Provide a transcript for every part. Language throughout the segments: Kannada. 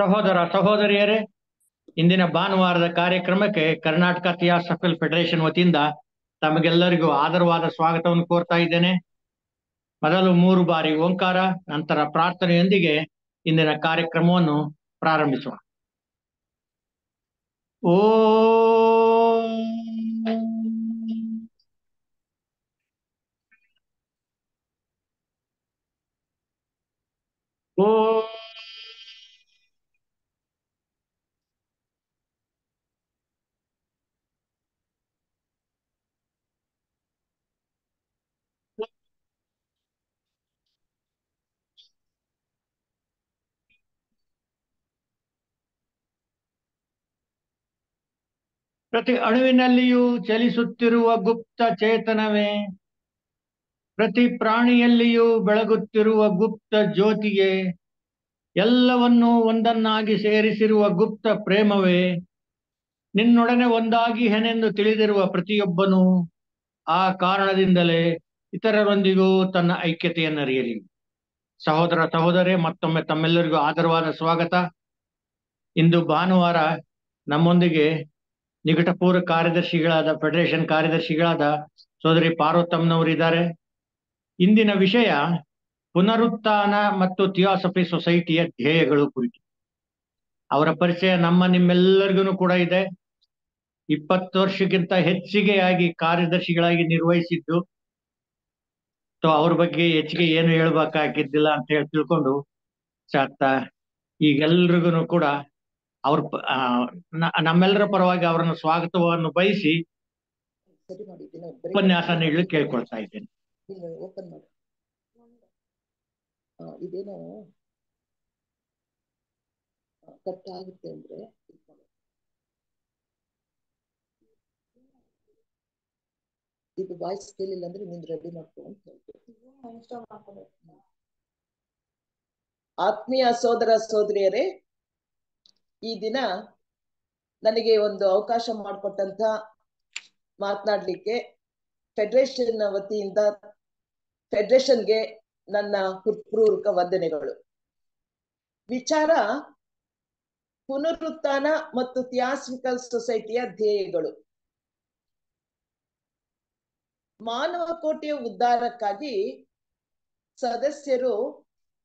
ಸಹೋದರ ಸಹೋದರಿಯರೇ ಇಂದಿನ ಭಾನುವಾರದ ಕಾರ್ಯಕ್ರಮಕ್ಕೆ ಕರ್ನಾಟಕ ಥಿಯಾಸಫಿಕಲ್ ಫೆಡರೇಷನ್ ವತಿಯಿಂದ ತಮಗೆಲ್ಲರಿಗೂ ಆದರವಾದ ಸ್ವಾಗತವನ್ನು ಕೋರ್ತಾ ಇದ್ದೇನೆ ಮೊದಲು ಮೂರು ಬಾರಿ ಓಂಕಾರ ನಂತರ ಪ್ರಾರ್ಥನೆಯೊಂದಿಗೆ ಇಂದಿನ ಕಾರ್ಯಕ್ರಮವನ್ನು ಪ್ರಾರಂಭಿಸೋಣ ಓ ಓ ಪ್ರತಿ ಅಣುವಿನಲ್ಲಿಯೂ ಚಲಿಸುತ್ತಿರುವ ಗುಪ್ತ ಚೇತನವೇ ಪ್ರತಿ ಪ್ರಾಣಿಯಲ್ಲಿಯೂ ಬೆಳಗುತ್ತಿರುವ ಗುಪ್ತ ಜ್ಯೋತಿಗೆ ಎಲ್ಲವನ್ನೂ ಒಂದನ್ನಾಗಿ ಸೇರಿಸಿರುವ ಗುಪ್ತ ಪ್ರೇಮವೇ ನಿನ್ನೊಡನೆ ಒಂದಾಗಿ ಹೆನೆಂದು ತಿಳಿದಿರುವ ಪ್ರತಿಯೊಬ್ಬನೂ ಆ ಕಾರಣದಿಂದಲೇ ಇತರರೊಂದಿಗೂ ತನ್ನ ಐಕ್ಯತೆಯನ್ನರಿಯಲಿ ಸಹೋದರ ಸಹೋದರೇ ಮತ್ತೊಮ್ಮೆ ತಮ್ಮೆಲ್ಲರಿಗೂ ಆದರವಾದ ಸ್ವಾಗತ ಇಂದು ಭಾನುವಾರ ನಮ್ಮೊಂದಿಗೆ ನಿಕಟಪೂರ್ವ ಕಾರ್ಯದರ್ಶಿಗಳಾದ ಫೆಡರೇಷನ್ ಕಾರ್ಯದರ್ಶಿಗಳಾದ ಸೋದರಿ ಇದ್ದಾರೆ ಇಂದಿನ ವಿಷಯ ಪುನರುತ್ಥಾನ ಮತ್ತು ಥಿಯಾಸಫಿ ಸೊಸೈಟಿಯ ಧ್ಯೇಯಗಳು ಕುರಿತು ಅವರ ಪರಿಚಯ ನಮ್ಮ ನಿಮ್ಮೆಲ್ಲರಿಗೂ ಕೂಡ ಇದೆ ಇಪ್ಪತ್ತು ವರ್ಷಕ್ಕಿಂತ ಹೆಚ್ಚಿಗೆಯಾಗಿ ಕಾರ್ಯದರ್ಶಿಗಳಾಗಿ ನಿರ್ವಹಿಸಿದ್ದು ಸೊ ಅವ್ರ ಬಗ್ಗೆ ಹೆಚ್ಚಿಗೆ ಏನು ಹೇಳ್ಬೇಕಾಗಿದ್ದಿಲ್ಲ ಅಂತ ಹೇಳಿ ತಿಳ್ಕೊಂಡು ಸತ್ತ ಈಗೆಲ್ರಿಗೂ ಕೂಡ ಅವ್ರ ನಮ್ಮೆಲ್ಲರ ಪರವಾಗಿ ಅವರನ್ನ ಸ್ವಾಗತವನ್ನು ಬಯಸಿ ಉಪನ್ಯಾಸ ನೀಡಲು ಕೇಳ್ಕೊಳ್ತಾ ಇದ್ದೇನೆ ಇದೇನೋ ಕಟ್ ಅಂದ್ರೆ ಇದು ವಾಯ್ಸ್ ಕೇಳಿಲ್ಲ ಅಂದ್ರೆ ನೀನ್ ರೆಡಿ ಮಾಡ್ಕೊ ಅಂತ ಹೇಳ್ತೀನಿ ಆತ್ಮೀಯ ಸೋದರ ಸೋದರಿಯರೇ ಈ ದಿನ ನನಗೆ ಒಂದು ಅವಕಾಶ ಮಾಡಿಕೊಟ್ಟಂತ ಮಾತನಾಡ್ಲಿಕ್ಕೆ ಫೆಡರೇಷನ್ ವತಿಯಿಂದ ಫೆಡರೇಷನ್ಗೆ ನನ್ನ ಹೃತ್ಪೂರ್ವಕ ವಂದನೆಗಳು ವಿಚಾರ ಪುನರುತ್ಥಾನ ಮತ್ತು ತ್ಯಾಸ್ಮಿಕಲ್ ಸೊಸೈಟಿಯ ಧ್ಯೇಯಗಳು ಮಾನವ ಕೋಟೆಯ ಉದ್ಧಾರಕ್ಕಾಗಿ ಸದಸ್ಯರು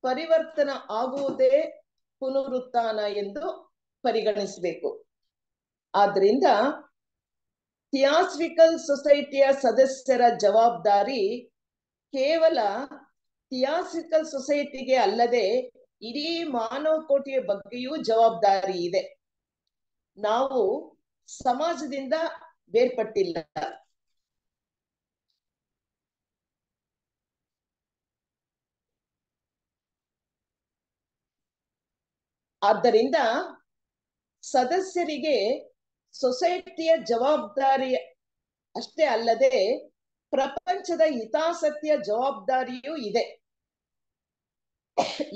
ಪರಿವರ್ತನ ಆಗುವುದೇ ಪುನರುತ್ಥಾನ ಎಂದು ಪರಿಗಣಿಸಬೇಕು ಆದ್ರಿಂದ ಥಿಯಾಸ್ಫಿಕಲ್ ಸೊಸೈಟಿಯ ಸದಸ್ಯರ ಜವಾಬ್ದಾರಿ ಕೇವಲ ಥಿಯಾಸ್ಫಿಕಲ್ ಸೊಸೈಟಿಗೆ ಅಲ್ಲದೆ ಇಡೀ ಮಾನವ ಕೋಟಿಯ ಬಗ್ಗೆಯೂ ಜವಾಬ್ದಾರಿ ಇದೆ ನಾವು ಸಮಾಜದಿಂದ ಬೇರ್ಪಟ್ಟಿಲ್ಲ ಆದ್ದರಿಂದ ಸದಸ್ಯರಿಗೆ ಸೊಸೈಟಿಯ ಜವಾಬ್ದಾರಿ ಅಷ್ಟೇ ಅಲ್ಲದೆ ಪ್ರಪಂಚದ ಹಿತಾಸಕ್ತಿಯ ಜವಾಬ್ದಾರಿಯೂ ಇದೆ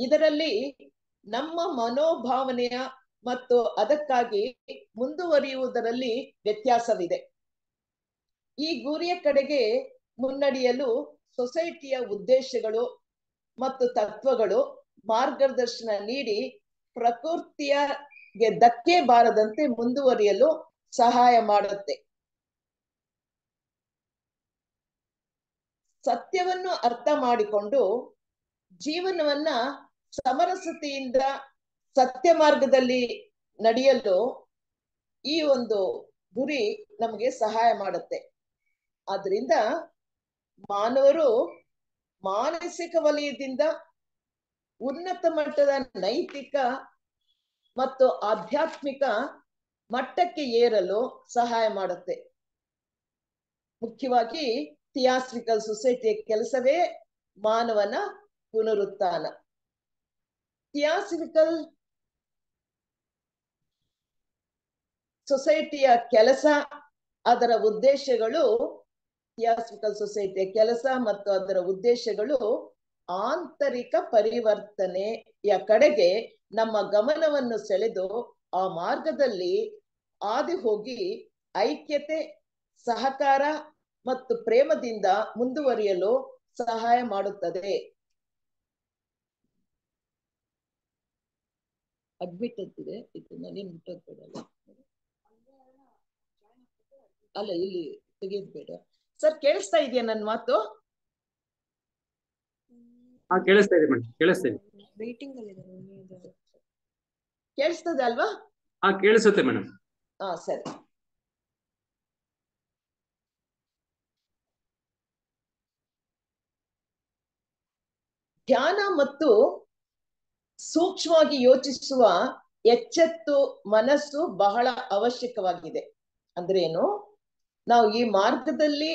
ಇದರಲ್ಲಿ ನಮ್ಮ ಮನೋಭಾವನೆಯ ಮತ್ತು ಅದಕ್ಕಾಗಿ ಮುಂದುವರಿಯುವುದರಲ್ಲಿ ವ್ಯತ್ಯಾಸವಿದೆ ಈ ಗುರಿಯ ಕಡೆಗೆ ಮುನ್ನಡೆಯಲು ಸೊಸೈಟಿಯ ಉದ್ದೇಶಗಳು ಮತ್ತು ತತ್ವಗಳು ಮಾರ್ಗದರ್ಶನ ನೀಡಿ ಪ್ರಕೃತಿಯ ಗೆ ಧಕ್ಕೆ ಬಾರದಂತೆ ಮುಂದುವರಿಯಲು ಸಹಾಯ ಮಾಡುತ್ತೆ ಸತ್ಯವನ್ನು ಅರ್ಥ ಮಾಡಿಕೊಂಡು ಜೀವನವನ್ನ ಸಮರಸತೆಯಿಂದ ಸತ್ಯ ಮಾರ್ಗದಲ್ಲಿ ನಡೆಯಲು ಈ ಒಂದು ಗುರಿ ನಮಗೆ ಸಹಾಯ ಮಾಡುತ್ತೆ ಆದ್ರಿಂದ ಮಾನವರು ಮಾನಸಿಕ ವಲಯದಿಂದ ಉನ್ನತ ಮಟ್ಟದ ನೈತಿಕ ಮತ್ತು ಆಧ್ಯಾತ್ಮಿಕ ಮಟ್ಟಕ್ಕೆ ಏರಲು ಸಹಾಯ ಮಾಡುತ್ತೆ ಮುಖ್ಯವಾಗಿ ಥಿಯಾಸ್ಟ್ರಿಕಲ್ ಸೊಸೈಟಿಯ ಕೆಲಸವೇ ಮಾನವನ ಪುನರುತ್ಥಾನ ಥಿಯಾಸ್ಟ್ರಿಕಲ್ ಸೊಸೈಟಿಯ ಕೆಲಸ ಅದರ ಉದ್ದೇಶಗಳು ಥಿಯಾಸ್ಟ್ರಿಕಲ್ ಸೊಸೈಟಿಯ ಕೆಲಸ ಮತ್ತು ಅದರ ಉದ್ದೇಶಗಳು ಆಂತರಿಕ ಪರಿವರ್ತನೆಯ ಕಡೆಗೆ ನಮ್ಮ ಗಮನವನ್ನು ಸೆಳೆದು ಆ ಮಾರ್ಗದಲ್ಲಿ ಆದಿ ಹೋಗಿ ಐಕ್ಯತೆ ಸಹಕಾರ ಮತ್ತು ಪ್ರೇಮದಿಂದ ಮುಂದುವರಿಯಲು ಸಹಾಯ ಮಾಡುತ್ತದೆ ಅಡ್ಮಿಟ್ ಅಂತಿದೆ ಇದನ್ನ ಅಲ್ಲ ಇಲ್ಲಿ ತೆಗೆಯದ್ ಸರ್ ಕೇಳಿಸ್ತಾ ಇದೆಯಾ ನನ್ನ ಮಾತು ಕೇಳಿಸ್ತಾ ಇದೆ ಮೇಡಮ್ ಅಲ್ಲಿ ಕೇಳಿಸ್ತದೆ ಅಲ್ವಾ ಹಾ ಕೇಳಿಸುತ್ತೆ ಮೇಡಮ್ ಹಾ ಸರಿ ಧ್ಯಾನ ಮತ್ತು ಸೂಕ್ಷ್ಮವಾಗಿ ಯೋಚಿಸುವ ಎಚ್ಚೆತ್ತು ಮನಸ್ಸು ಬಹಳ ಅವಶ್ಯಕವಾಗಿದೆ ಅಂದ್ರೆ ಏನು ನಾವು ಈ ಮಾರ್ಗದಲ್ಲಿ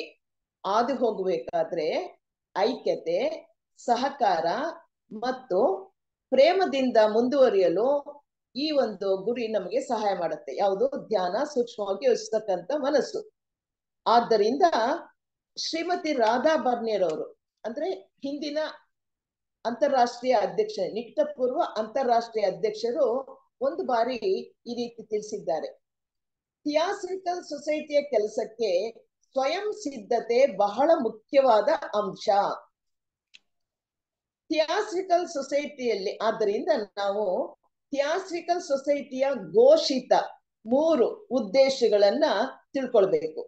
ಹಾದು ಹೋಗ್ಬೇಕಾದ್ರೆ ಐಕ್ಯತೆ ಸಹಕಾರ ಮತ್ತು ಪ್ರೇಮದಿಂದ ಮುಂದುವರಿಯಲು ಈ ಒಂದು ಗುರಿ ನಮಗೆ ಸಹಾಯ ಮಾಡುತ್ತೆ ಯಾವುದು ಧ್ಯಾನ ಸೂಕ್ಷ್ಮವಾಗಿ ಯೋಚಿಸ್ತಕ್ಕಂಥ ಮನಸ್ಸು ಆದ್ದರಿಂದ ಶ್ರೀಮತಿ ರಾಧಾ ಅವರು ಅಂದ್ರೆ ಹಿಂದಿನ ಅಂತಾರಾಷ್ಟ್ರೀಯ ಅಧ್ಯಕ್ಷ ನಿಕಟಪೂರ್ವ ಅಂತಾರಾಷ್ಟ್ರೀಯ ಅಧ್ಯಕ್ಷರು ಒಂದು ಬಾರಿ ಈ ರೀತಿ ತಿಳಿಸಿದ್ದಾರೆ ಥಿಯಾಸಿಕಲ್ ಸೊಸೈಟಿಯ ಕೆಲಸಕ್ಕೆ ಸ್ವಯಂ ಸಿದ್ಧತೆ ಬಹಳ ಮುಖ್ಯವಾದ ಅಂಶ ಥಿಯಾಸ್ಟ್ರಿಕಲ್ ಸೊಸೈಟಿಯಲ್ಲಿ ಆದ್ದರಿಂದ ನಾವು ಥಿಯಾಸ್ಟ್ರಿಕಲ್ ಸೊಸೈಟಿಯ ಘೋಷಿತ ಮೂರು ಉದ್ದೇಶಗಳನ್ನ ತಿಳ್ಕೊಳ್ಬೇಕು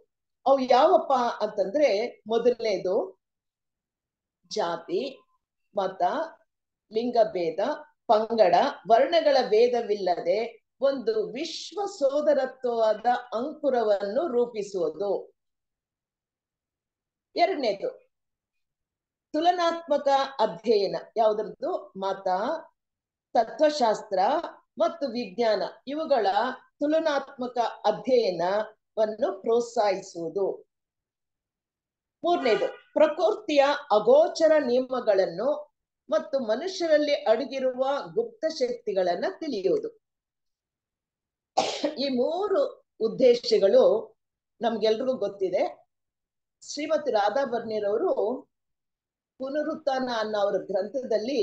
ಅವು ಯಾವಪ್ಪ ಅಂತಂದ್ರೆ ಮೊದಲನೇದು ಜಾತಿ ಮತ ಭೇದ ಪಂಗಡ ವರ್ಣಗಳ ಭೇದವಿಲ್ಲದೆ ಒಂದು ವಿಶ್ವ ಸೋದರತ್ವವಾದ ಅಂಕುರವನ್ನು ರೂಪಿಸುವುದು ಎರಡನೇದು ತುಲನಾತ್ಮಕ ಅಧ್ಯಯನ ಯಾವುದ್ರದ್ದು ಮತ ತತ್ವಶಾಸ್ತ್ರ ಮತ್ತು ವಿಜ್ಞಾನ ಇವುಗಳ ತುಲನಾತ್ಮಕ ಅಧ್ಯಯನವನ್ನು ಪ್ರೋತ್ಸಾಹಿಸುವುದು ಮೂರನೇದು ಪ್ರಕೃತಿಯ ಅಗೋಚರ ನಿಯಮಗಳನ್ನು ಮತ್ತು ಮನುಷ್ಯರಲ್ಲಿ ಅಡಗಿರುವ ಗುಪ್ತ ಶಕ್ತಿಗಳನ್ನ ತಿಳಿಯುವುದು ಈ ಮೂರು ಉದ್ದೇಶಗಳು ನಮ್ಗೆಲ್ರಿಗೂ ಗೊತ್ತಿದೆ ಶ್ರೀಮತಿ ರಾಧಾ ಅವರು ಪುನರುತ್ಥಾನ ಅನ್ನೋ ಅವರ ಗ್ರಂಥದಲ್ಲಿ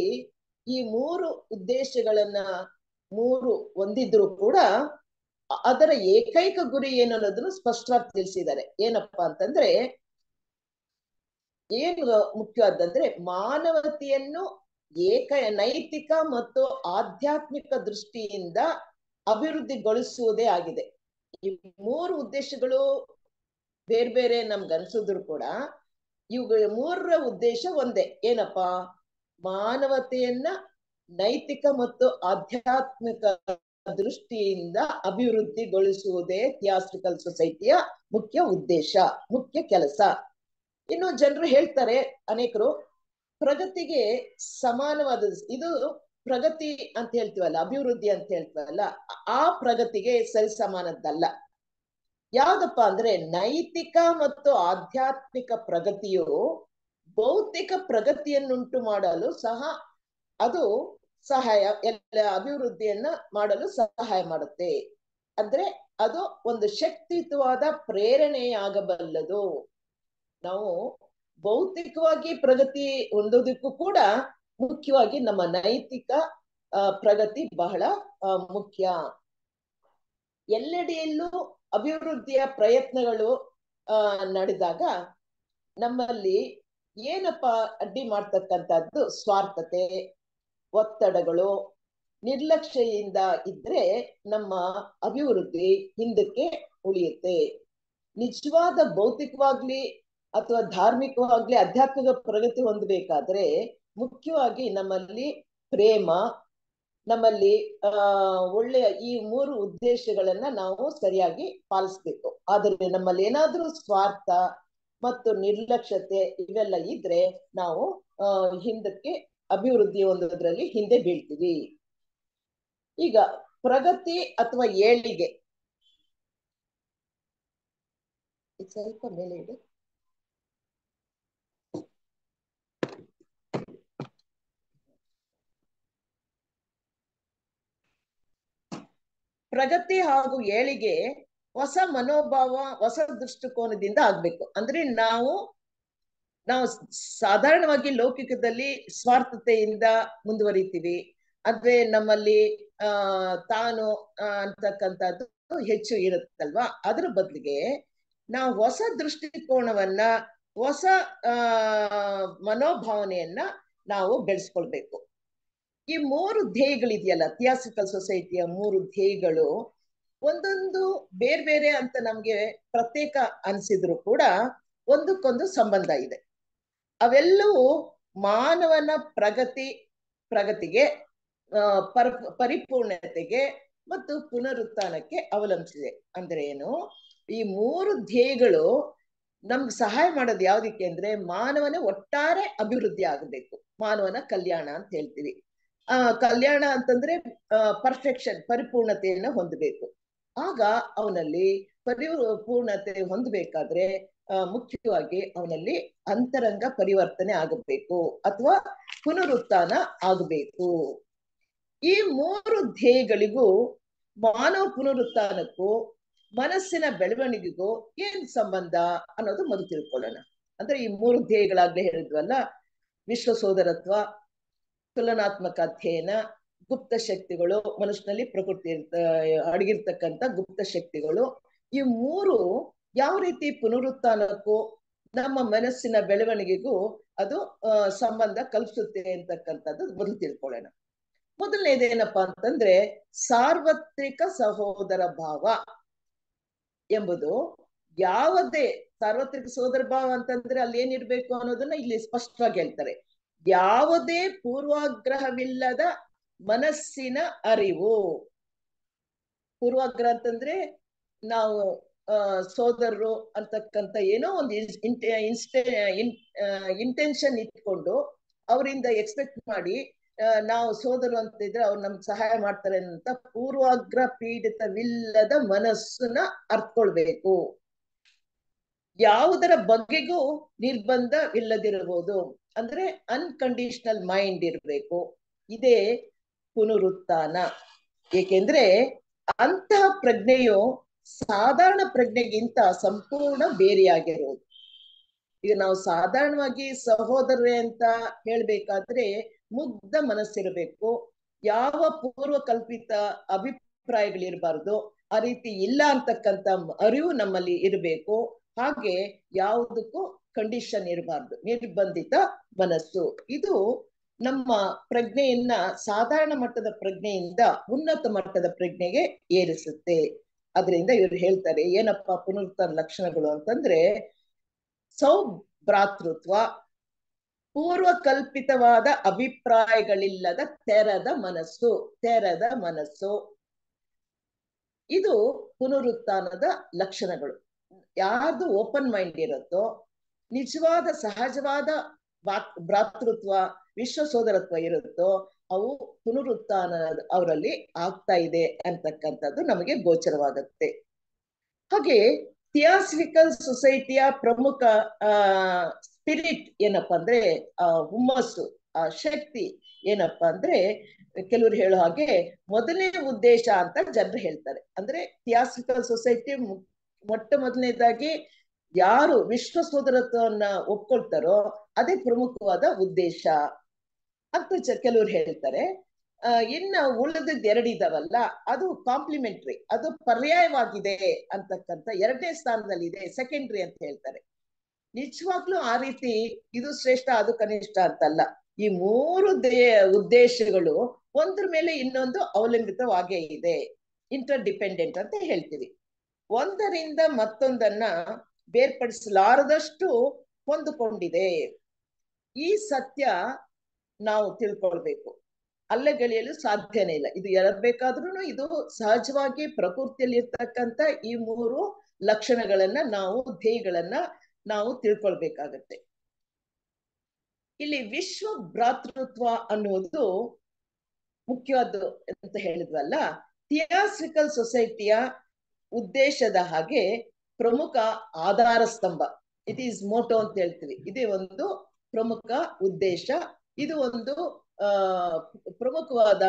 ಈ ಮೂರು ಉದ್ದೇಶಗಳನ್ನ ಮೂರು ಹೊಂದಿದ್ರು ಕೂಡ ಅದರ ಏಕೈಕ ಗುರಿ ಏನು ಅನ್ನೋದನ್ನು ಸ್ಪಷ್ಟವಾಗಿ ತಿಳಿಸಿದ್ದಾರೆ ಏನಪ್ಪಾ ಅಂತಂದ್ರೆ ಏನು ಮುಖ್ಯವಾದಂದ್ರೆ ಮಾನವತೆಯನ್ನು ಏಕ ನೈತಿಕ ಮತ್ತು ಆಧ್ಯಾತ್ಮಿಕ ದೃಷ್ಟಿಯಿಂದ ಅಭಿವೃದ್ಧಿಗೊಳಿಸುವುದೇ ಆಗಿದೆ ಈ ಮೂರು ಉದ್ದೇಶಗಳು ಬೇರೆ ಬೇರೆ ನಮ್ಗೆ ಕೂಡ ಇವುಗಳ ಮೂರರ ಉದ್ದೇಶ ಒಂದೇ ಏನಪ್ಪಾ ಮಾನವತೆಯನ್ನ ನೈತಿಕ ಮತ್ತು ಆಧ್ಯಾತ್ಮಿಕ ದೃಷ್ಟಿಯಿಂದ ಅಭಿವೃದ್ಧಿಗೊಳಿಸುವುದೇ ಥಿಯಾಸ್ಟ್ರಿಕಲ್ ಸೊಸೈಟಿಯ ಮುಖ್ಯ ಉದ್ದೇಶ ಮುಖ್ಯ ಕೆಲಸ ಇನ್ನು ಜನರು ಹೇಳ್ತಾರೆ ಅನೇಕರು ಪ್ರಗತಿಗೆ ಸಮಾನವಾದ ಇದು ಪ್ರಗತಿ ಅಂತ ಹೇಳ್ತೀವಲ್ಲ ಅಭಿವೃದ್ಧಿ ಅಂತ ಹೇಳ್ತೀವಲ್ಲ ಆ ಪ್ರಗತಿಗೆ ಸರಿ ಸಮಾನದ್ದಲ್ಲ ಯಾವ್ದಪ್ಪ ಅಂದ್ರೆ ನೈತಿಕ ಮತ್ತು ಆಧ್ಯಾತ್ಮಿಕ ಪ್ರಗತಿಯು ಭೌತಿಕ ಪ್ರಗತಿಯನ್ನುಂಟು ಮಾಡಲು ಸಹ ಅದು ಸಹಾಯ ಎಲ್ಲ ಅಭಿವೃದ್ಧಿಯನ್ನ ಮಾಡಲು ಸಹಾಯ ಮಾಡುತ್ತೆ ಅಂದ್ರೆ ಅದು ಒಂದು ಶಕ್ತಿಯುತವಾದ ಪ್ರೇರಣೆಯಾಗಬಲ್ಲದು ನಾವು ಭೌತಿಕವಾಗಿ ಪ್ರಗತಿ ಹೊಂದೋದಕ್ಕೂ ಕೂಡ ಮುಖ್ಯವಾಗಿ ನಮ್ಮ ನೈತಿಕ ಪ್ರಗತಿ ಬಹಳ ಮುಖ್ಯ ಎಲ್ಲೆಡೆಯಲ್ಲೂ ಅಭಿವೃದ್ಧಿಯ ಪ್ರಯತ್ನಗಳು ನಡೆದಾಗ ನಮ್ಮಲ್ಲಿ ಏನಪ್ಪ ಅಡ್ಡಿ ಮಾಡ್ತಕ್ಕಂಥದ್ದು ಸ್ವಾರ್ಥತೆ ಒತ್ತಡಗಳು ನಿರ್ಲಕ್ಷ್ಯೆಯಿಂದ ಇದ್ರೆ ನಮ್ಮ ಅಭಿವೃದ್ಧಿ ಹಿಂದಕ್ಕೆ ಉಳಿಯುತ್ತೆ ನಿಜವಾದ ಭೌತಿಕವಾಗ್ಲಿ ಅಥವಾ ಧಾರ್ಮಿಕವಾಗ್ಲಿ ಆಧ್ಯಾತ್ಮಿಕ ಪ್ರಗತಿ ಹೊಂದಬೇಕಾದ್ರೆ ಮುಖ್ಯವಾಗಿ ನಮ್ಮಲ್ಲಿ ಪ್ರೇಮ ನಮ್ಮಲ್ಲಿ ಒಳ್ಳೆಯ ಈ ಮೂರು ಉದ್ದೇಶಗಳನ್ನ ನಾವು ಸರಿಯಾಗಿ ಪಾಲಿಸ್ಬೇಕು ಆದರೆ ನಮ್ಮಲ್ಲಿ ಏನಾದ್ರೂ ಸ್ವಾರ್ಥ ಮತ್ತು ನಿರ್ಲಕ್ಷ್ಯತೆ ಇವೆಲ್ಲ ಇದ್ರೆ ನಾವು ಹಿಂದಕ್ಕೆ ಅಭಿವೃದ್ಧಿ ಒಂದರಲ್ಲಿ ಹಿಂದೆ ಬೀಳ್ತೀವಿ ಈಗ ಪ್ರಗತಿ ಅಥವಾ ಏಳಿಗೆ ಸ್ವಲ್ಪ ಮೇಲೆ ಇದೆ ಪ್ರಗತಿ ಹಾಗೂ ಏಳಿಗೆ ಹೊಸ ಮನೋಭಾವ ಹೊಸ ದೃಷ್ಟಿಕೋನದಿಂದ ಆಗ್ಬೇಕು ಅಂದ್ರೆ ನಾವು ನಾವು ಸಾಧಾರಣವಾಗಿ ಲೌಕಿಕದಲ್ಲಿ ಸ್ವಾರ್ಥತೆಯಿಂದ ಮುಂದುವರಿತೀವಿ ಅಂದ್ರೆ ನಮ್ಮಲ್ಲಿ ಆ ತಾನು ಅಂತಕ್ಕಂಥದ್ದು ಹೆಚ್ಚು ಇರುತ್ತಲ್ವಾ ಅದ್ರ ಬದಲಿಗೆ ನಾವು ಹೊಸ ದೃಷ್ಟಿಕೋನವನ್ನ ಹೊಸ ಆ ಮನೋಭಾವನೆಯನ್ನ ನಾವು ಬೆಳೆಸ್ಕೊಳ್ಬೇಕು ಈ ಮೂರು ಧ್ಯೇಯಗಳಿದೆಯಲ್ಲ ಥಿಯಾಸಿಕಲ್ ಸೊಸೈಟಿಯ ಮೂರು ಧ್ಯೇಯಗಳು ಒಂದೊಂದು ಬೇರೆ ಬೇರೆ ಅಂತ ನಮ್ಗೆ ಪ್ರತ್ಯೇಕ ಅನಿಸಿದ್ರು ಕೂಡ ಒಂದಕ್ಕೊಂದು ಸಂಬಂಧ ಇದೆ ಅವೆಲ್ಲವೂ ಮಾನವನ ಪ್ರಗತಿ ಪ್ರಗತಿಗೆ ಪರ್ ಪರಿಪೂರ್ಣತೆಗೆ ಮತ್ತು ಪುನರುತ್ಥಾನಕ್ಕೆ ಅವಲಂಬಿಸಿದೆ ಅಂದ್ರೆ ಏನು ಈ ಮೂರು ಧ್ಯೇಯಗಳು ನಮ್ಗೆ ಸಹಾಯ ಮಾಡೋದು ಯಾವ್ದಕ್ಕೆ ಅಂದ್ರೆ ಮಾನವನ ಒಟ್ಟಾರೆ ಅಭಿವೃದ್ಧಿ ಆಗಬೇಕು ಮಾನವನ ಕಲ್ಯಾಣ ಅಂತ ಹೇಳ್ತೀವಿ ಆ ಕಲ್ಯಾಣ ಅಂತಂದ್ರೆ ಪರ್ಫೆಕ್ಷನ್ ಪರಿಪೂರ್ಣತೆಯನ್ನ ಹೊಂದಬೇಕು ಆಗ ಅವನಲ್ಲಿ ಪರಿಪೂರ್ಣತೆ ಹೊಂದಬೇಕಾದ್ರೆ ಮುಖ್ಯವಾಗಿ ಅವನಲ್ಲಿ ಅಂತರಂಗ ಪರಿವರ್ತನೆ ಆಗಬೇಕು ಅಥವಾ ಪುನರುತ್ಥಾನ ಆಗಬೇಕು ಈ ಮೂರು ಧ್ಯೇಯಗಳಿಗೂ ಮಾನವ ಪುನರುತ್ಥಾನಕ್ಕೂ ಮನಸ್ಸಿನ ಬೆಳವಣಿಗೆಗೂ ಏನ್ ಸಂಬಂಧ ಅನ್ನೋದು ಮೊದಲು ತಿಳ್ಕೊಳ್ಳೋಣ ಅಂದ್ರೆ ಈ ಮೂರು ಧ್ಯೇಯಗಳಾಗ್ಲೇ ಹೇಳಿದ್ವಲ್ಲ ವಿಶ್ವ ಸೋದರತ್ವ ತುಲನಾತ್ಮಕ ಅಧ್ಯಯನ ಗುಪ್ತ ಶಕ್ತಿಗಳು ಮನುಷ್ಯನಲ್ಲಿ ಪ್ರಕೃತಿ ಅಡಗಿರ್ತಕ್ಕಂಥ ಗುಪ್ತ ಶಕ್ತಿಗಳು ಈ ಮೂರು ಯಾವ ರೀತಿ ಪುನರುತ್ಥಾನಕ್ಕೂ ನಮ್ಮ ಮನಸ್ಸಿನ ಬೆಳವಣಿಗೆಗೂ ಅದು ಸಂಬಂಧ ಕಲ್ಪಿಸುತ್ತೆ ಅಂತಕ್ಕಂಥದ್ದು ಮೊದಲು ತಿಳ್ಕೊಳ್ಳೋಣ ಮೊದಲನೇದೇನಪ್ಪಾ ಅಂತಂದ್ರೆ ಸಾರ್ವತ್ರಿಕ ಸಹೋದರ ಭಾವ ಎಂಬುದು ಯಾವುದೇ ಸಾರ್ವತ್ರಿಕ ಸಹೋದರ ಭಾವ ಅಂತಂದ್ರೆ ಅಲ್ಲಿ ಏನಿರ್ಬೇಕು ಅನ್ನೋದನ್ನ ಇಲ್ಲಿ ಸ್ಪಷ್ಟವಾಗಿ ಹೇಳ್ತಾರೆ ಯಾವುದೇ ಪೂರ್ವಾಗ್ರಹವಿಲ್ಲದ ಮನಸ್ಸಿನ ಅರಿವು ಪೂರ್ವಾಗ್ರಹ ಅಂತಂದ್ರೆ ನಾವು ಸೋದರರು ಅಂತಕ್ಕಂಥ ಏನೋ ಒಂದು ಇಂಟೆ ಇನ್ಸ್ಟೆ ಇನ್ ಇಂಟೆನ್ಷನ್ ಇಟ್ಕೊಂಡು ಅವರಿಂದ ಎಕ್ಸ್ಪೆಕ್ಟ್ ಮಾಡಿ ನಾವು ಸೋದರು ಅಂತಿದ್ರೆ ಅವ್ರು ನಮ್ಗೆ ಸಹಾಯ ಮಾಡ್ತಾರೆ ಅಂತ ಪೂರ್ವಾಗ್ರ ಪೀಡಿತವಿಲ್ಲದ ಮನಸ್ಸನ್ನ ಅರ್ಥಕೊಳ್ಬೇಕು ಯಾವುದರ ನಿರ್ಬಂಧ ಇಲ್ಲದಿರಬಹುದು ಅಂದ್ರೆ ಅನ್ಕಂಡೀಷನಲ್ ಮೈಂಡ್ ಇರಬೇಕು ಇದೇ ಪುನರುತ್ಥಾನ ಏಕೆಂದ್ರೆ ಅಂತಹ ಪ್ರಜ್ಞೆಯು ಸಾಧಾರಣ ಪ್ರಜ್ಞೆಗಿಂತ ಸಂಪೂರ್ಣ ಬೇರೆಯಾಗಿರುವುದು ಈಗ ನಾವು ಸಾಧಾರಣವಾಗಿ ಸಹೋದರರೇ ಅಂತ ಹೇಳ್ಬೇಕಾದ್ರೆ ಮುಗ್ಧ ಮನಸ್ಸಿರಬೇಕು ಯಾವ ಪೂರ್ವ ಕಲ್ಪಿತ ಅಭಿಪ್ರಾಯಗಳಿರಬಾರ್ದು ಆ ರೀತಿ ಇಲ್ಲ ಅಂತಕ್ಕಂಥ ಅರಿವು ನಮ್ಮಲ್ಲಿ ಇರಬೇಕು ಹಾಗೆ ಯಾವುದಕ್ಕೂ ಕಂಡೀಷನ್ ಇರಬಾರ್ದು ನಿರ್ಬಂಧಿತ ಮನಸ್ಸು ಇದು ನಮ್ಮ ಪ್ರಜ್ಞೆಯನ್ನ ಸಾಧಾರಣ ಮಟ್ಟದ ಪ್ರಜ್ಞೆಯಿಂದ ಉನ್ನತ ಮಟ್ಟದ ಪ್ರಜ್ಞೆಗೆ ಏರಿಸುತ್ತೆ ಅದರಿಂದ ಇವ್ರು ಹೇಳ್ತಾರೆ ಏನಪ್ಪ ಪುನರುತ್ಥಾನ ಲಕ್ಷಣಗಳು ಅಂತಂದ್ರೆ ಸೌಭ್ರಾತೃತ್ವ ಭ್ರಾತೃತ್ವ ಪೂರ್ವಕಲ್ಪಿತವಾದ ಅಭಿಪ್ರಾಯಗಳಿಲ್ಲದ ತೆರದ ಮನಸ್ಸು ತೆರದ ಮನಸ್ಸು ಇದು ಪುನರುತ್ಥಾನದ ಲಕ್ಷಣಗಳು ಯಾರ್ದು ಓಪನ್ ಮೈಂಡ್ ಇರುತ್ತೋ ನಿಜವಾದ ಸಹಜವಾದ ಭ್ರಾತೃತ್ವ ವಿಶ್ವ ಸೋದರತ್ವ ಇರುತ್ತೋ ಅವು ಪುನರುತ್ಥಾನ ಅವರಲ್ಲಿ ಆಗ್ತಾ ಇದೆ ಅಂತಕ್ಕಂಥದ್ದು ನಮಗೆ ಗೋಚರವಾಗುತ್ತೆ ಹಾಗೆ ಥಿಯಾಸಿಕಲ್ ಸೊಸೈಟಿಯ ಪ್ರಮುಖ ಸ್ಪಿರಿಟ್ ಏನಪ್ಪಾ ಅಂದ್ರೆ ಆ ಹುಮ್ಮಸ್ಸು ಆ ಶಕ್ತಿ ಏನಪ್ಪಾ ಅಂದ್ರೆ ಕೆಲವರು ಹೇಳೋ ಹಾಗೆ ಮೊದಲನೇ ಉದ್ದೇಶ ಅಂತ ಜನರು ಹೇಳ್ತಾರೆ ಅಂದ್ರೆ ಥಿಯಾಸಫಿಕಲ್ ಸೊಸೈಟಿ ಮೊಟ್ಟ ಮೊದಲನೇದಾಗಿ ಯಾರು ವಿಶ್ವ ಸೋದರತ್ವವನ್ನ ಒಪ್ಕೊಳ್ತಾರೋ ಅದೇ ಪ್ರಮುಖವಾದ ಉದ್ದೇಶ ಅಂತ ಕೆಲವರು ಕೆಲವ್ರು ಹೇಳ್ತಾರೆ ಇನ್ನ ಉಳಿದದ್ದು ಎರಡಿದಾವಲ್ಲ ಅದು ಕಾಂಪ್ಲಿಮೆಂಟ್ರಿ ಅದು ಪರ್ಯಾಯವಾಗಿದೆ ಅಂತಕ್ಕಂಥ ಎರಡನೇ ಸ್ಥಾನದಲ್ಲಿ ಇದೆ ಸೆಕೆಂಡ್ರಿ ಅಂತ ಹೇಳ್ತಾರೆ ನಿಜವಾಗ್ಲೂ ಆ ರೀತಿ ಇದು ಶ್ರೇಷ್ಠ ಅದು ಕನಿಷ್ಠ ಅಂತಲ್ಲ ಈ ಮೂರು ದೇ ಉದ್ದೇಶಗಳು ಒಂದ್ರ ಮೇಲೆ ಇನ್ನೊಂದು ಅವಲಂಬಿತವಾಗೇ ಇದೆ ಇಂಟರ್ ಡಿಪೆಂಡೆಂಟ್ ಅಂತ ಹೇಳ್ತೀವಿ ಒಂದರಿಂದ ಮತ್ತೊಂದನ್ನ ಬೇರ್ಪಡಿಸಲಾರದಷ್ಟು ಹೊಂದಿಕೊಂಡಿದೆ ಈ ಸತ್ಯ ನಾವು ತಿಳ್ಕೊಳ್ಬೇಕು ಅಲ್ಲೇ ಗೆಳೆಯಲು ಸಾಧ್ಯನೇ ಇಲ್ಲ ಇದು ಬೇಕಾದ್ರೂ ಇದು ಸಹಜವಾಗಿ ಪ್ರಕೃತಿಯಲ್ಲಿ ಇರ್ತಕ್ಕಂತ ಈ ಮೂರು ಲಕ್ಷಣಗಳನ್ನ ನಾವು ಧ್ಯೇಯಗಳನ್ನ ನಾವು ತಿಳ್ಕೊಳ್ಬೇಕಾಗತ್ತೆ ಇಲ್ಲಿ ವಿಶ್ವ ಭ್ರಾತೃತ್ವ ಅನ್ನುವುದು ಮುಖ್ಯವಾದ್ದು ಅಂತ ಹೇಳಿದ್ವಲ್ಲ ಥಿಯಾಸಿಕಲ್ ಸೊಸೈಟಿಯ ಉದ್ದೇಶದ ಹಾಗೆ ಪ್ರಮುಖ ಆಧಾರ ಸ್ತಂಭ ಇಟ್ ಈಸ್ ಮೋಟೋ ಅಂತ ಹೇಳ್ತೀವಿ ಇದೇ ಒಂದು ಪ್ರಮುಖ ಉದ್ದೇಶ ಇದು ಒಂದು ಪ್ರಮುಖವಾದ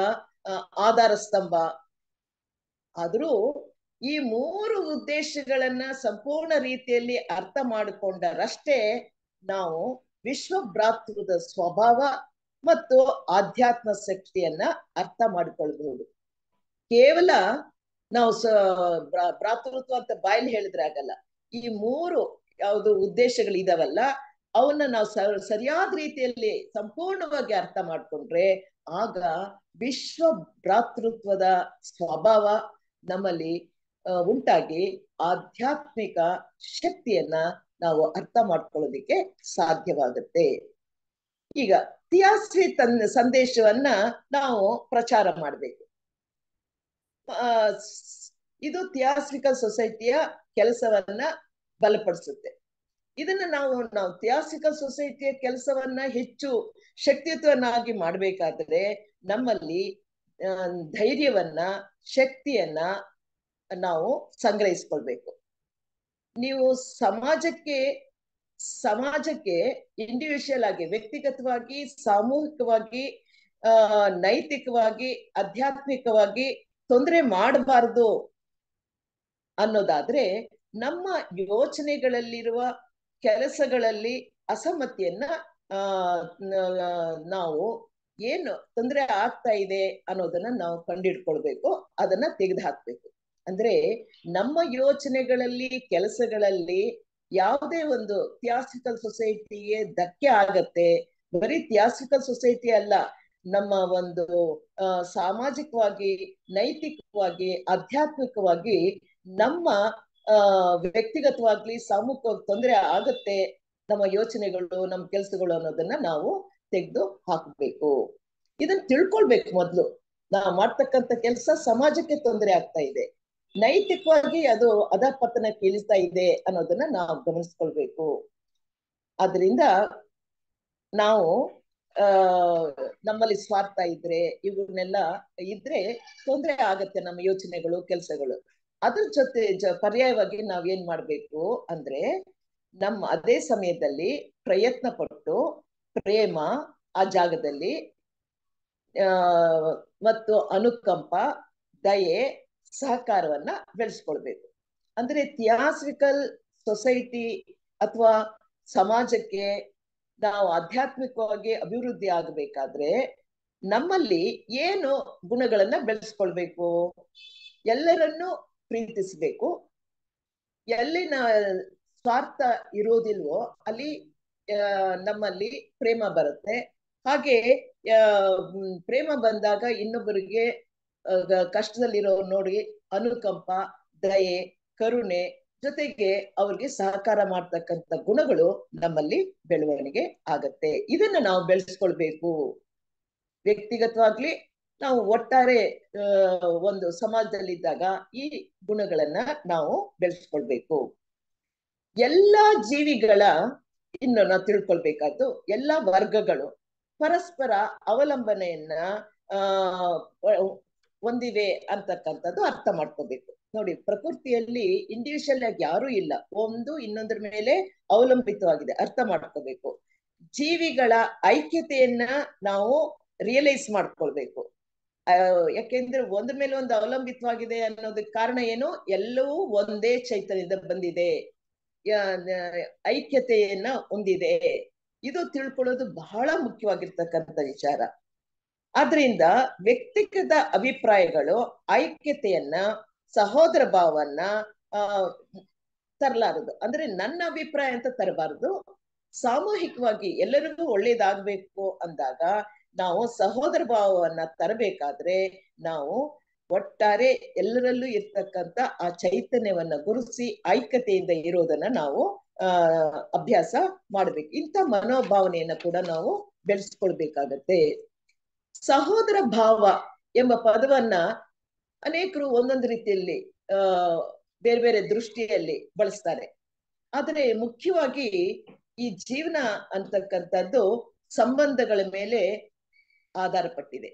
ಆಧಾರ ಸ್ತಂಭ ಆದರೂ ಈ ಮೂರು ಉದ್ದೇಶಗಳನ್ನ ಸಂಪೂರ್ಣ ರೀತಿಯಲ್ಲಿ ಅರ್ಥ ಮಾಡಿಕೊಂಡರಷ್ಟೇ ನಾವು ವಿಶ್ವ ಭ್ರಾತೃದ ಸ್ವಭಾವ ಮತ್ತು ಆಧ್ಯಾತ್ಮ ಶಕ್ತಿಯನ್ನ ಅರ್ಥ ಮಾಡಿಕೊಳ್ಬಹುದು ಕೇವಲ ನಾವು ಸ ಭ್ರಾತೃತ್ವ ಅಂತ ಬಾಯಲ್ಲಿ ಹೇಳಿದ್ರೆ ಆಗಲ್ಲ ಈ ಮೂರು ಯಾವುದು ಇದಾವಲ್ಲ ಅವನ್ನ ನಾವು ಸರಿಯಾದ ರೀತಿಯಲ್ಲಿ ಸಂಪೂರ್ಣವಾಗಿ ಅರ್ಥ ಮಾಡ್ಕೊಂಡ್ರೆ ಆಗ ವಿಶ್ವ ಭ್ರಾತೃತ್ವದ ಸ್ವಭಾವ ನಮ್ಮಲ್ಲಿ ಉಂಟಾಗಿ ಆಧ್ಯಾತ್ಮಿಕ ಶಕ್ತಿಯನ್ನ ನಾವು ಅರ್ಥ ಮಾಡ್ಕೊಳ್ಳೋದಿಕ್ಕೆ ಸಾಧ್ಯವಾಗುತ್ತೆ ಈಗ ತಿಯಾಸ್ವಿ ತನ್ನ ಸಂದೇಶವನ್ನ ನಾವು ಪ್ರಚಾರ ಮಾಡಬೇಕು ಇದು ಥಿಯಾಸಿಕಲ್ ಸೊಸೈಟಿಯ ಕೆಲಸವನ್ನ ಬಲಪಡಿಸುತ್ತೆ ಇದನ್ನ ನಾವು ನಾವು ಥಿಯಾಸಫಿಕಲ್ ಸೊಸೈಟಿಯ ಕೆಲಸವನ್ನ ಹೆಚ್ಚು ಶಕ್ತಿಯುತವನ್ನಾಗಿ ಮಾಡ್ಬೇಕಾದ್ರೆ ನಮ್ಮಲ್ಲಿ ಧೈರ್ಯವನ್ನ ಶಕ್ತಿಯನ್ನ ನಾವು ಸಂಗ್ರಹಿಸ್ಕೊಳ್ಬೇಕು ನೀವು ಸಮಾಜಕ್ಕೆ ಸಮಾಜಕ್ಕೆ ಇಂಡಿವಿಜುವಲ್ ಆಗಿ ವ್ಯಕ್ತಿಗತವಾಗಿ ಸಾಮೂಹಿಕವಾಗಿ ನೈತಿಕವಾಗಿ ಆಧ್ಯಾತ್ಮಿಕವಾಗಿ ತೊಂದರೆ ಮಾಡಬಾರ್ದು ಅನ್ನೋದಾದ್ರೆ ನಮ್ಮ ಯೋಚನೆಗಳಲ್ಲಿರುವ ಕೆಲಸಗಳಲ್ಲಿ ಅಸಮ್ಮತಿಯನ್ನ ಆ ನಾವು ಏನು ತೊಂದರೆ ಆಗ್ತಾ ಇದೆ ಅನ್ನೋದನ್ನ ನಾವು ಕಂಡಿಡ್ಕೊಳ್ಬೇಕು ಅದನ್ನ ತೆಗೆದು ಹಾಕ್ಬೇಕು ಅಂದ್ರೆ ನಮ್ಮ ಯೋಚನೆಗಳಲ್ಲಿ ಕೆಲಸಗಳಲ್ಲಿ ಯಾವುದೇ ಒಂದು ಥಿಯಾಸಿಕಲ್ ಸೊಸೈಟಿಗೆ ಧಕ್ಕೆ ಆಗತ್ತೆ ಬರೀ ಥಿಯಾಸಿಕಲ್ ಸೊಸೈಟಿ ಅಲ್ಲ ನಮ್ಮ ಒಂದು ಸಾಮಾಜಿಕವಾಗಿ ನೈತಿಕವಾಗಿ ಆಧ್ಯಾತ್ಮಿಕವಾಗಿ ನಮ್ಮ ವ್ಯಕ್ತಿಗತವಾಗ್ಲಿ ಸಾಮೂಹಿಕವಾಗಿ ತೊಂದರೆ ಆಗತ್ತೆ ನಮ್ಮ ಯೋಚನೆಗಳು ನಮ್ಮ ಕೆಲಸಗಳು ಅನ್ನೋದನ್ನ ನಾವು ತೆಗೆದು ಹಾಕಬೇಕು ಇದನ್ನ ತಿಳ್ಕೊಳ್ಬೇಕು ಮೊದ್ಲು ನಾವು ಮಾಡ್ತಕ್ಕಂತ ಕೆಲಸ ಸಮಾಜಕ್ಕೆ ತೊಂದರೆ ಆಗ್ತಾ ಇದೆ ನೈತಿಕವಾಗಿ ಅದು ಅಧಪತನ ಕೇಳಿಸ್ತಾ ಇದೆ ಅನ್ನೋದನ್ನ ನಾವು ಗಮನಿಸ್ಕೊಳ್ಬೇಕು ಅದರಿಂದ ನಾವು ನಮ್ಮಲ್ಲಿ ಸ್ವಾರ್ಥ ಇದ್ರೆ ಇವನ್ನೆಲ್ಲ ಇದ್ರೆ ತೊಂದರೆ ಆಗತ್ತೆ ನಮ್ಮ ಯೋಚನೆಗಳು ಕೆಲಸಗಳು ಅದ್ರ ಜೊತೆ ಜ ಪರ್ಯಾಯವಾಗಿ ನಾವೇನ್ ಮಾಡ್ಬೇಕು ಅಂದ್ರೆ ನಮ್ಮ ಅದೇ ಸಮಯದಲ್ಲಿ ಪ್ರಯತ್ನ ಪಟ್ಟು ಪ್ರೇಮ ಆ ಜಾಗದಲ್ಲಿ ಮತ್ತು ಅನುಕಂಪ ದಯೆ ಸಹಕಾರವನ್ನ ಬೆಳೆಸ್ಕೊಳ್ಬೇಕು ಅಂದ್ರೆ ಥಿಯಾಸಿಕಲ್ ಸೊಸೈಟಿ ಅಥವಾ ಸಮಾಜಕ್ಕೆ ನಾವು ಆಧ್ಯಾತ್ಮಿಕವಾಗಿ ಅಭಿವೃದ್ಧಿ ಆಗಬೇಕಾದ್ರೆ ನಮ್ಮಲ್ಲಿ ಏನು ಗುಣಗಳನ್ನ ಬೆಳೆಸ್ಕೊಳ್ಬೇಕು ಎಲ್ಲರನ್ನೂ ಪ್ರೀತಿಸ್ಬೇಕು ಎಲ್ಲಿನ ಸ್ವಾರ್ಥ ಇರೋದಿಲ್ವೋ ಅಲ್ಲಿ ನಮ್ಮಲ್ಲಿ ಪ್ರೇಮ ಬರುತ್ತೆ ಹಾಗೆ ಪ್ರೇಮ ಬಂದಾಗ ಇನ್ನೊಬ್ಬರಿಗೆ ಕಷ್ಟದಲ್ಲಿರೋ ನೋಡಿ ಅನುಕಂಪ ದಯೆ ಕರುಣೆ ಜೊತೆಗೆ ಅವ್ರಿಗೆ ಸಹಕಾರ ಮಾಡ್ತಕ್ಕಂಥ ಗುಣಗಳು ನಮ್ಮಲ್ಲಿ ಬೆಳವಣಿಗೆ ಆಗತ್ತೆ ಇದನ್ನ ನಾವು ಬೆಳೆಸ್ಕೊಳ್ಬೇಕು ವ್ಯಕ್ತಿಗತವಾಗ್ಲಿ ನಾವು ಒಟ್ಟಾರೆ ಒಂದು ಸಮಾಜದಲ್ಲಿದ್ದಾಗ ಈ ಗುಣಗಳನ್ನ ನಾವು ಬೆಳೆಸ್ಕೊಳ್ಬೇಕು ಎಲ್ಲ ಜೀವಿಗಳ ಇನ್ನು ನಾವು ತಿಳ್ಕೊಳ್ಬೇಕಾದ್ದು ಎಲ್ಲಾ ವರ್ಗಗಳು ಪರಸ್ಪರ ಅವಲಂಬನೆಯನ್ನ ಆ ಹೊಂದಿವೆ ಅಂತಕ್ಕಂಥದ್ದು ಅರ್ಥ ಮಾಡ್ಕೋಬೇಕು ನೋಡಿ ಪ್ರಕೃತಿಯಲ್ಲಿ ಇಂಡಿವಿಜುವಲ್ ಆಗಿ ಯಾರೂ ಇಲ್ಲ ಒಂದು ಇನ್ನೊಂದ್ರ ಮೇಲೆ ಅವಲಂಬಿತವಾಗಿದೆ ಅರ್ಥ ಮಾಡ್ಕೋಬೇಕು ಜೀವಿಗಳ ಐಕ್ಯತೆಯನ್ನ ನಾವು ರಿಯಲೈಸ್ ಮಾಡ್ಕೊಳ್ಬೇಕು ಯಾಕೆಂದ್ರೆ ಒಂದ್ ಮೇಲೆ ಒಂದು ಅವಲಂಬಿತವಾಗಿದೆ ಅನ್ನೋದಕ್ಕೆ ಕಾರಣ ಏನು ಎಲ್ಲವೂ ಒಂದೇ ಚೈತನ್ಯದ ಬಂದಿದೆ ಐಕ್ಯತೆಯನ್ನ ಹೊಂದಿದೆ ಇದು ತಿಳ್ಕೊಳ್ಳೋದು ಬಹಳ ಮುಖ್ಯವಾಗಿರ್ತಕ್ಕಂಥ ವಿಚಾರ ಆದ್ರಿಂದ ವ್ಯಕ್ತಿಗತ ಅಭಿಪ್ರಾಯಗಳು ಐಕ್ಯತೆಯನ್ನ ಸಹೋದರ ಭಾವನ್ನ ಆ ತರಲಾರದು ಅಂದ್ರೆ ನನ್ನ ಅಭಿಪ್ರಾಯ ಅಂತ ತರಬಾರದು ಸಾಮೂಹಿಕವಾಗಿ ಎಲ್ಲರಿಗೂ ಒಳ್ಳೇದಾಗ್ಬೇಕು ಅಂದಾಗ ನಾವು ಸಹೋದರ ಭಾವವನ್ನ ತರಬೇಕಾದ್ರೆ ನಾವು ಒಟ್ಟಾರೆ ಎಲ್ಲರಲ್ಲೂ ಇರ್ತಕ್ಕಂತ ಆ ಚೈತನ್ಯವನ್ನ ಗುರುಸಿ ಐಕ್ಯತೆಯಿಂದ ಇರೋದನ್ನ ನಾವು ಆ ಅಭ್ಯಾಸ ಮಾಡ್ಬೇಕು ಇಂಥ ಮನೋಭಾವನೆಯನ್ನ ಕೂಡ ನಾವು ಬೆಳೆಸ್ಕೊಳ್ಬೇಕಾಗತ್ತೆ ಸಹೋದರ ಭಾವ ಎಂಬ ಪದವನ್ನ ಅನೇಕರು ಒಂದೊಂದು ರೀತಿಯಲ್ಲಿ ಆ ಬೇರೆ ಬೇರೆ ದೃಷ್ಟಿಯಲ್ಲಿ ಬಳಸ್ತಾರೆ ಆದರೆ ಮುಖ್ಯವಾಗಿ ಈ ಜೀವನ ಅಂತಕ್ಕಂಥದ್ದು ಸಂಬಂಧಗಳ ಮೇಲೆ ಆಧಾರ ಪಟ್ಟಿದೆ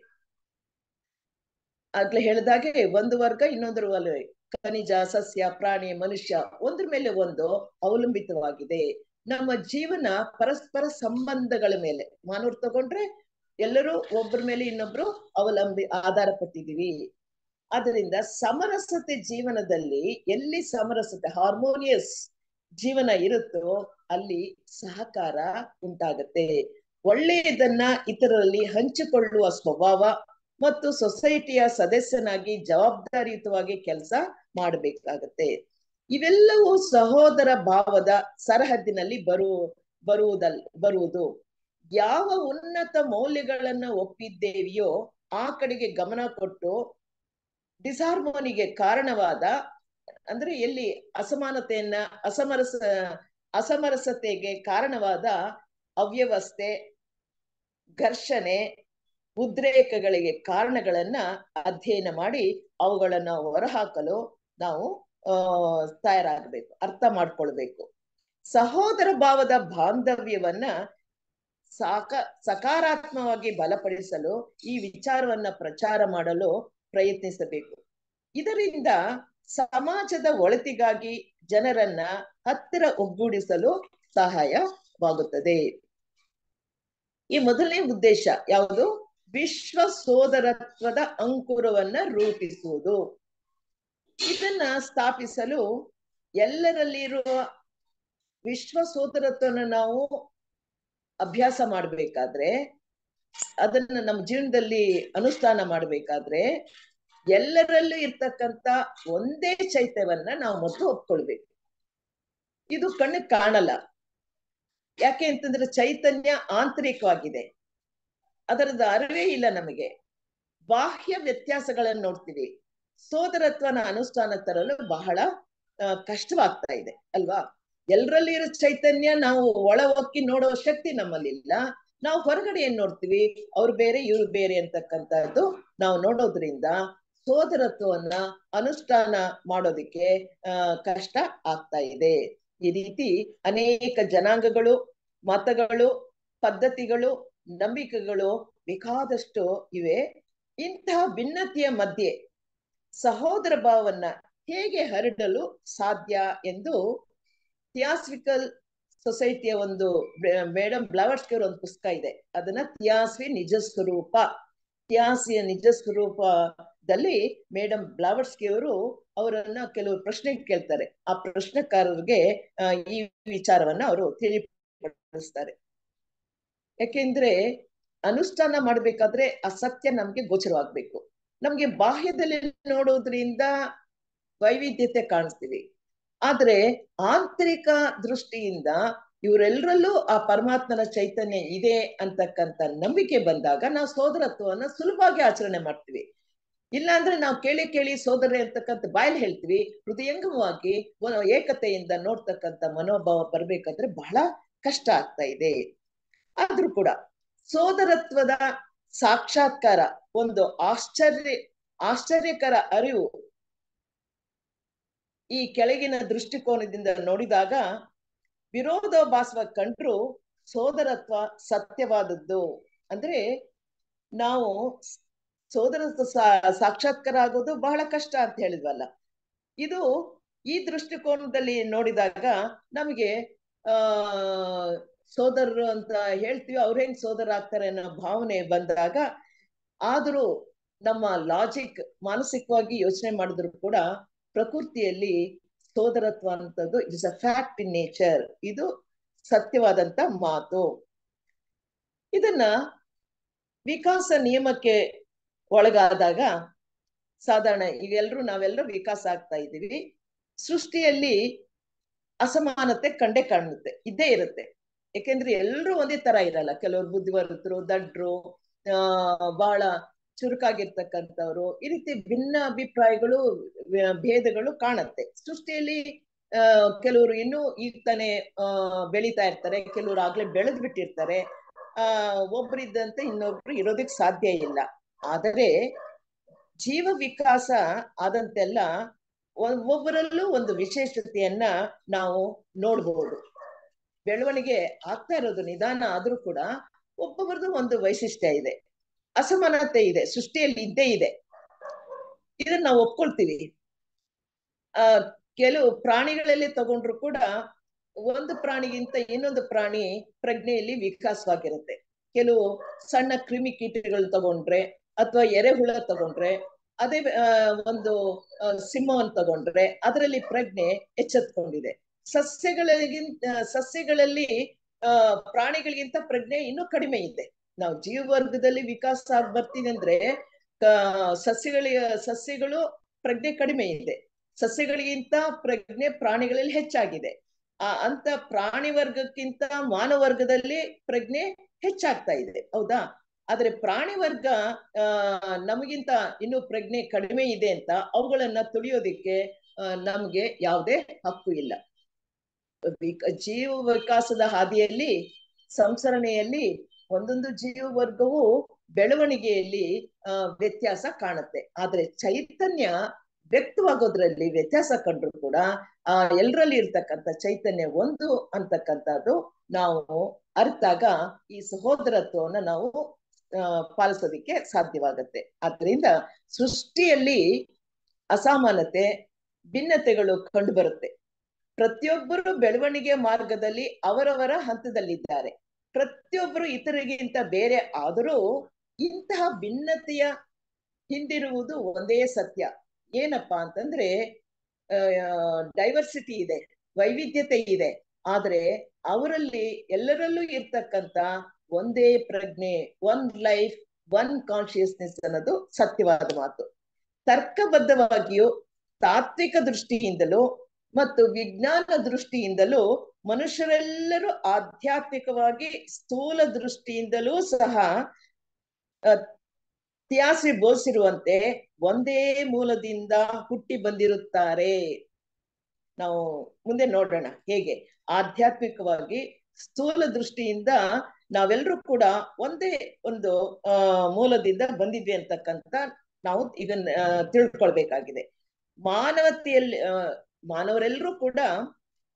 ಆಗ್ಲೇ ಹೇಳಿದಾಗೆ ಒಂದು ವರ್ಗ ಇನ್ನೊಂದ್ರ ಖನಿಜ ಸಸ್ಯ ಪ್ರಾಣಿ ಮನುಷ್ಯ ಒಂದ್ರ ಮೇಲೆ ಒಂದು ಅವಲಂಬಿತವಾಗಿದೆ ನಮ್ಮ ಜೀವನ ಪರಸ್ಪರ ಸಂಬಂಧಗಳ ಮೇಲೆ ಮಾನವರು ತಗೊಂಡ್ರೆ ಎಲ್ಲರೂ ಒಬ್ಬರ ಮೇಲೆ ಇನ್ನೊಬ್ರು ಅವಲಂಬಿ ಆಧಾರ ಪಟ್ಟಿದೀವಿ ಆದ್ರಿಂದ ಸಮರಸತೆ ಜೀವನದಲ್ಲಿ ಎಲ್ಲಿ ಸಮರಸತೆ ಹಾರ್ಮೋನಿಯಸ್ ಜೀವನ ಇರುತ್ತೋ ಅಲ್ಲಿ ಸಹಕಾರ ಉಂಟಾಗತ್ತೆ ಒಳ್ಳೆಯದನ್ನ ಇತರರಲ್ಲಿ ಹಂಚಿಕೊಳ್ಳುವ ಸ್ವಭಾವ ಮತ್ತು ಸೊಸೈಟಿಯ ಸದಸ್ಯನಾಗಿ ಜವಾಬ್ದಾರಿಯುತವಾಗಿ ಕೆಲಸ ಮಾಡಬೇಕಾಗತ್ತೆ ಇವೆಲ್ಲವೂ ಸಹೋದರ ಭಾವದ ಸರಹದ್ದಿನಲ್ಲಿ ಬರು ಬರುವುದಲ್ ಬರುವುದು ಯಾವ ಉನ್ನತ ಮೌಲ್ಯಗಳನ್ನ ಒಪ್ಪಿದ್ದೇವಿಯೋ ಆ ಕಡೆಗೆ ಗಮನ ಕೊಟ್ಟು ಡಿಸಾರ್ಮೋನಿಗೆ ಕಾರಣವಾದ ಅಂದ್ರೆ ಎಲ್ಲಿ ಅಸಮಾನತೆಯನ್ನ ಅಸಮರಸ ಅಸಮರಸತೆಗೆ ಕಾರಣವಾದ ಅವ್ಯವಸ್ಥೆ ಘರ್ಷಣೆ ಉದ್ರೇಕಗಳಿಗೆ ಕಾರಣಗಳನ್ನ ಅಧ್ಯಯನ ಮಾಡಿ ಅವುಗಳನ್ನ ಹೊರಹಾಕಲು ನಾವು ತಯಾರಾಗಬೇಕು ಅರ್ಥ ಮಾಡ್ಕೊಳ್ಬೇಕು ಸಹೋದರ ಭಾವದ ಬಾಂಧವ್ಯವನ್ನ ಸಾಕ ಸಕಾರಾತ್ಮವಾಗಿ ಬಲಪಡಿಸಲು ಈ ವಿಚಾರವನ್ನ ಪ್ರಚಾರ ಮಾಡಲು ಪ್ರಯತ್ನಿಸಬೇಕು ಇದರಿಂದ ಸಮಾಜದ ಒಳತಿಗಾಗಿ ಜನರನ್ನ ಹತ್ತಿರ ಒಗ್ಗೂಡಿಸಲು ಸಹಾಯವಾಗುತ್ತದೆ ಈ ಮೊದಲನೇ ಉದ್ದೇಶ ಯಾವುದು ವಿಶ್ವ ಸೋದರತ್ವದ ಅಂಕುರವನ್ನ ರೂಪಿಸುವುದು ಇದನ್ನ ಸ್ಥಾಪಿಸಲು ಎಲ್ಲರಲ್ಲಿರುವ ವಿಶ್ವ ಸೋದರತ್ವನ ನಾವು ಅಭ್ಯಾಸ ಮಾಡ್ಬೇಕಾದ್ರೆ ಅದನ್ನ ನಮ್ಮ ಜೀವನದಲ್ಲಿ ಅನುಷ್ಠಾನ ಮಾಡ್ಬೇಕಾದ್ರೆ ಎಲ್ಲರಲ್ಲೂ ಇರ್ತಕ್ಕಂತ ಒಂದೇ ಚೈತ್ಯವನ್ನ ನಾವು ಮೊದಲು ಒಪ್ಕೊಳ್ಬೇಕು ಇದು ಕಣ್ಣಿಗೆ ಕಾಣಲ್ಲ ಯಾಕೆ ಅಂತಂದ್ರೆ ಚೈತನ್ಯ ಆಂತರಿಕವಾಗಿದೆ ಅದರದ ಅರಿವೇ ಇಲ್ಲ ನಮಗೆ ಬಾಹ್ಯ ವ್ಯತ್ಯಾಸಗಳನ್ನು ನೋಡ್ತೀವಿ ಸೋದರತ್ವನ ಅನುಷ್ಠಾನ ತರಲು ಬಹಳ ಕಷ್ಟವಾಗ್ತಾ ಇದೆ ಅಲ್ವಾ ಎಲ್ಲರಲ್ಲಿ ಇರೋ ಚೈತನ್ಯ ನಾವು ಒಳ ಹೋಗಿ ನೋಡುವ ಶಕ್ತಿ ನಮ್ಮಲ್ಲಿಲ್ಲ ನಾವು ಹೊರಗಡೆ ಏನ್ ನೋಡ್ತೀವಿ ಅವ್ರು ಬೇರೆ ಇವ್ರು ಬೇರೆ ಅಂತಕ್ಕಂಥದ್ದು ನಾವು ನೋಡೋದ್ರಿಂದ ಸೋದರತ್ವವನ್ನ ಅನುಷ್ಠಾನ ಮಾಡೋದಿಕ್ಕೆ ಕಷ್ಟ ಆಗ್ತಾ ಇದೆ ಈ ರೀತಿ ಅನೇಕ ಜನಾಂಗಗಳು ಮತಗಳು ಪದ್ಧತಿಗಳು ನಂಬಿಕೆಗಳು ಬೇಕಾದಷ್ಟು ಇವೆ ಇಂತಹ ಭಿನ್ನತೆಯ ಮಧ್ಯೆ ಸಹೋದರ ಭಾವವನ್ನ ಹೇಗೆ ಹರಡಲು ಸಾಧ್ಯ ಎಂದು ಸೊಸೈಟಿಯ ಒಂದು ಮೇಡಮ್ ಅವರು ಒಂದು ಪುಸ್ತಕ ಇದೆ ಅದನ್ನ ತ್ಯಾಸಿ ನಿಜ ಸ್ವರೂಪ ತ್ಯಾಸಿಯ ನಿಜ ಸ್ವರೂಪದಲ್ಲಿ ಮೇಡಮ್ ಬ್ಲಾವರ್ಸ್ಕಿ ಅವರು ಅವರನ್ನ ಕೆಲವು ಪ್ರಶ್ನೆ ಕೇಳ್ತಾರೆ ಆ ಪ್ರಶ್ನೆಕಾರರಿಗೆ ಈ ವಿಚಾರವನ್ನ ಅವರು ತಿಳಿಪಡಿಸ್ತಾರೆ ಯಾಕೆಂದ್ರೆ ಅನುಷ್ಠಾನ ಮಾಡ್ಬೇಕಾದ್ರೆ ಅಸತ್ಯ ನಮ್ಗೆ ಗೋಚರವಾಗ್ಬೇಕು ನಮ್ಗೆ ಬಾಹ್ಯದಲ್ಲಿ ನೋಡೋದ್ರಿಂದ ವೈವಿಧ್ಯತೆ ಕಾಣಿಸ್ತೀವಿ ಆದ್ರೆ ಆಂತರಿಕ ದೃಷ್ಟಿಯಿಂದ ಇವರೆಲ್ಲರಲ್ಲೂ ಆ ಪರಮಾತ್ಮನ ಚೈತನ್ಯ ಇದೆ ಅಂತಕ್ಕಂಥ ನಂಬಿಕೆ ಬಂದಾಗ ನಾವು ಸೋದರತ್ವವನ್ನು ಸುಲಭವಾಗಿ ಆಚರಣೆ ಮಾಡ್ತೀವಿ ಇಲ್ಲ ಅಂದ್ರೆ ನಾವು ಕೇಳಿ ಕೇಳಿ ಸೋದರ ಅಂತಕ್ಕಂಥ ಬಾಯಲ್ಲಿ ಹೇಳ್ತೀವಿ ಹೃದಯಂಗಮವಾಗಿ ಏಕತೆಯಿಂದ ನೋಡ್ತಕ್ಕಂಥ ಮನೋಭಾವ ಬರ್ಬೇಕಂದ್ರೆ ಬಹಳ ಕಷ್ಟ ಆಗ್ತಾ ಇದೆ ಆದ್ರೂ ಕೂಡ ಸೋದರತ್ವದ ಸಾಕ್ಷಾತ್ಕಾರ ಒಂದು ಆಶ್ಚರ್ಯ ಆಶ್ಚರ್ಯಕರ ಅರಿವು ಈ ಕೆಳಗಿನ ದೃಷ್ಟಿಕೋನದಿಂದ ನೋಡಿದಾಗ ವಿರೋಧ ವಿರೋಧಾಭಾಸವ ಕಂಡ್ರು ಸೋದರತ್ವ ಸತ್ಯವಾದದ್ದು ಅಂದ್ರೆ ನಾವು ಸೋದರ ಸಾಕ್ಷಾತ್ಕಾರ ಆಗೋದು ಬಹಳ ಕಷ್ಟ ಅಂತ ಹೇಳಿದ್ವಲ್ಲ ಇದು ಈ ದೃಷ್ಟಿಕೋನದಲ್ಲಿ ನೋಡಿದಾಗ ನಮಗೆ ಆ ಸೋದರರು ಅಂತ ಹೇಳ್ತೀವಿ ಹೆಂಗ್ ಸೋದರ ಆಗ್ತಾರೆ ಅನ್ನೋ ಭಾವನೆ ಬಂದಾಗ ಆದರೂ ನಮ್ಮ ಲಾಜಿಕ್ ಮಾನಸಿಕವಾಗಿ ಯೋಚನೆ ಮಾಡಿದ್ರು ಕೂಡ ಪ್ರಕೃತಿಯಲ್ಲಿ ಸೋದರತ್ವ ಅಂತದ್ದು it's a fact in nature ಇದು ಸತ್ಯವಾದಂತ ಮಾತು ಇದನ್ನ ವಿಕಾಸ ನಿಯಮಕ್ಕೆ ಒಳಗಾದಾಗ ಸಾಧಾರಣ ಇವೆಲ್ಲರೂ ನಾವೆಲ್ಲರೂ ವಿಕಾಸ ಆಗ್ತಾ ಇದ್ದೀವಿ ಸೃಷ್ಟಿಯಲ್ಲಿ ಅಸಮಾನತೆ ಕಂಡೇ ಕಾಣುತ್ತೆ ಇದ್ದೇ ಇರುತ್ತೆ ಯಾಕೆಂದ್ರೆ ಎಲ್ರೂ ಒಂದೇ ತರ ಇರಲ್ಲ ಕೆಲವರು ಬುದ್ಧಿವಂತರು ದಡ್ರು ಆ ಬಹಳ ಚುರುಕಾಗಿರ್ತಕ್ಕಂಥವ್ರು ಈ ರೀತಿ ಭಿನ್ನ ಅಭಿಪ್ರಾಯಗಳು ಭೇದಗಳು ಕಾಣುತ್ತೆ ಸೃಷ್ಟಿಯಲ್ಲಿ ಕೆಲವರು ಇನ್ನೂ ಈಗ ತಾನೇ ಬೆಳೀತಾ ಇರ್ತಾರೆ ಕೆಲವರು ಆಗ್ಲೇ ಬೆಳೆದ್ ಬಿಟ್ಟಿರ್ತಾರೆ ಆ ಒಬ್ಬರಿದ್ದಂತೆ ಇನ್ನೊಬ್ರು ಇರೋದಕ್ಕೆ ಸಾಧ್ಯ ಇಲ್ಲ ಆದರೆ ಜೀವ ವಿಕಾಸ ಆದಂತೆಲ್ಲ ಒಬ್ಬರಲ್ಲೂ ಒಂದು ವಿಶೇಷತೆಯನ್ನ ನಾವು ನೋಡ್ಬೋದು ಬೆಳವಣಿಗೆ ಆಗ್ತಾ ಇರೋದು ನಿಧಾನ ಆದ್ರೂ ಕೂಡ ಒಬ್ಬೊಬ್ರದ್ದು ಒಂದು ವೈಶಿಷ್ಟ್ಯ ಇದೆ ಅಸಮಾನತೆ ಇದೆ ಸೃಷ್ಟಿಯಲ್ಲಿ ಇದ್ದೇ ಇದೆ ಇದನ್ನ ನಾವು ಒಪ್ಕೊಳ್ತೀವಿ ಆ ಕೆಲವು ಪ್ರಾಣಿಗಳಲ್ಲಿ ತಗೊಂಡ್ರು ಕೂಡ ಒಂದು ಪ್ರಾಣಿಗಿಂತ ಇನ್ನೊಂದು ಪ್ರಾಣಿ ಪ್ರಜ್ಞೆಯಲ್ಲಿ ವಿಕಾಸವಾಗಿರುತ್ತೆ ಕೆಲವು ಸಣ್ಣ ಕ್ರಿಮಿ ಕೀಟಗಳು ತಗೊಂಡ್ರೆ ಅಥವಾ ಎರೆಹುಳ ತಗೊಂಡ್ರೆ ಅದೇ ಒಂದು ಸಿಂಹವನ್ನು ತಗೊಂಡ್ರೆ ಅದರಲ್ಲಿ ಪ್ರಜ್ಞೆ ಎಚ್ಚೆತ್ಕೊಂಡಿದೆ ಸಸ್ಯಗಳಿಗಿಂತ ಸಸ್ಯಗಳಲ್ಲಿ ಪ್ರಾಣಿಗಳಿಗಿಂತ ಪ್ರಜ್ಞೆ ಇನ್ನೂ ಕಡಿಮೆ ಇದೆ ನಾವು ಜೀವ ವರ್ಗದಲ್ಲಿ ವಿಕಾಸ ಆಗ್ ಬರ್ತೀವಿ ಅಂದ್ರೆ ಸಸ್ಯಗಳಿಗೆ ಸಸ್ಯಗಳು ಪ್ರಜ್ಞೆ ಕಡಿಮೆ ಇದೆ ಸಸ್ಯಗಳಿಗಿಂತ ಪ್ರಜ್ಞೆ ಪ್ರಾಣಿಗಳಲ್ಲಿ ಹೆಚ್ಚಾಗಿದೆ ಆ ಅಂತ ಪ್ರಾಣಿ ವರ್ಗಕ್ಕಿಂತ ಮಾನವ ವರ್ಗದಲ್ಲಿ ಪ್ರಜ್ಞೆ ಹೆಚ್ಚಾಗ್ತಾ ಇದೆ ಹೌದಾ ಆದ್ರೆ ಪ್ರಾಣಿ ವರ್ಗ ಆ ನಮಗಿಂತ ಇನ್ನು ಪ್ರಜ್ಞೆ ಕಡಿಮೆ ಇದೆ ಅಂತ ಅವುಗಳನ್ನ ತುಳಿಯೋದಿಕ್ಕೆ ನಮ್ಗೆ ಯಾವುದೇ ಹಕ್ಕು ಇಲ್ಲ ಜೀವ ವಿಕಾಸದ ಹಾದಿಯಲ್ಲಿ ಸಂಸರಣೆಯಲ್ಲಿ ಒಂದೊಂದು ಜೀವ ವರ್ಗವು ಬೆಳವಣಿಗೆಯಲ್ಲಿ ವ್ಯತ್ಯಾಸ ಕಾಣುತ್ತೆ ಆದ್ರೆ ಚೈತನ್ಯ ವ್ಯಕ್ತವಾಗೋದ್ರಲ್ಲಿ ವ್ಯತ್ಯಾಸ ಕಂಡ್ರು ಕೂಡ ಆ ಎಲ್ರಲ್ಲಿ ಇರ್ತಕ್ಕಂಥ ಚೈತನ್ಯ ಒಂದು ಅಂತಕ್ಕಂಥದ್ದು ನಾವು ಅರ್ಥಾಗ ಈ ಸಹೋದರತ್ವವನ್ನ ನಾವು ಪಾಲಿಸೋದಿಕ್ಕೆ ಸಾಧ್ಯವಾಗತ್ತೆ ಆದ್ರಿಂದ ಸೃಷ್ಟಿಯಲ್ಲಿ ಅಸಾಮಾನತೆ ಭಿನ್ನತೆಗಳು ಕಂಡು ಬರುತ್ತೆ ಪ್ರತಿಯೊಬ್ಬರು ಬೆಳವಣಿಗೆ ಮಾರ್ಗದಲ್ಲಿ ಅವರವರ ಹಂತದಲ್ಲಿದ್ದಾರೆ ಪ್ರತಿಯೊಬ್ಬರು ಇತರಿಗಿಂತ ಬೇರೆ ಆದರೂ ಇಂತಹ ಭಿನ್ನತೆಯ ಹಿಂದಿರುವುದು ಒಂದೇ ಸತ್ಯ ಏನಪ್ಪಾ ಅಂತಂದ್ರೆ ಡೈವರ್ಸಿಟಿ ಇದೆ ವೈವಿಧ್ಯತೆ ಇದೆ ಆದ್ರೆ ಅವರಲ್ಲಿ ಎಲ್ಲರಲ್ಲೂ ಇರ್ತಕ್ಕಂತ ಒಂದೇ ಪ್ರಜ್ಞೆ ಒನ್ ಲೈಫ್ ಒನ್ ಕಾನ್ಶಿಯಸ್ನೆಸ್ ಅನ್ನೋದು ಸತ್ಯವಾದ ಮಾತು ತರ್ಕಬದ್ಧವಾಗಿಯೂ ತಾತ್ವಿಕ ದೃಷ್ಟಿಯಿಂದಲೂ ಮತ್ತು ವಿಜ್ಞಾನ ದೃಷ್ಟಿಯಿಂದಲೂ ಮನುಷ್ಯರೆಲ್ಲರೂ ಆಧ್ಯಾತ್ಮಿಕವಾಗಿ ಸ್ಥೂಲ ದೃಷ್ಟಿಯಿಂದಲೂ ಸಹ ತ್ಯಾಸಿ ಬೋಸಿರುವಂತೆ ಒಂದೇ ಮೂಲದಿಂದ ಹುಟ್ಟಿ ಬಂದಿರುತ್ತಾರೆ ನಾವು ಮುಂದೆ ನೋಡೋಣ ಹೇಗೆ ಆಧ್ಯಾತ್ಮಿಕವಾಗಿ ಸ್ಥೂಲ ದೃಷ್ಟಿಯಿಂದ ನಾವೆಲ್ಲರೂ ಕೂಡ ಒಂದೇ ಒಂದು ಮೂಲದಿಂದ ಬಂದಿದ್ವಿ ಅಂತಕ್ಕಂತ ನಾವು ಇದನ್ನ ತಿಳ್ಕೊಳ್ಬೇಕಾಗಿದೆ ಮಾನವತೆಯಲ್ಲಿ ಮಾನವರೆಲ್ಲರೂ ಕೂಡ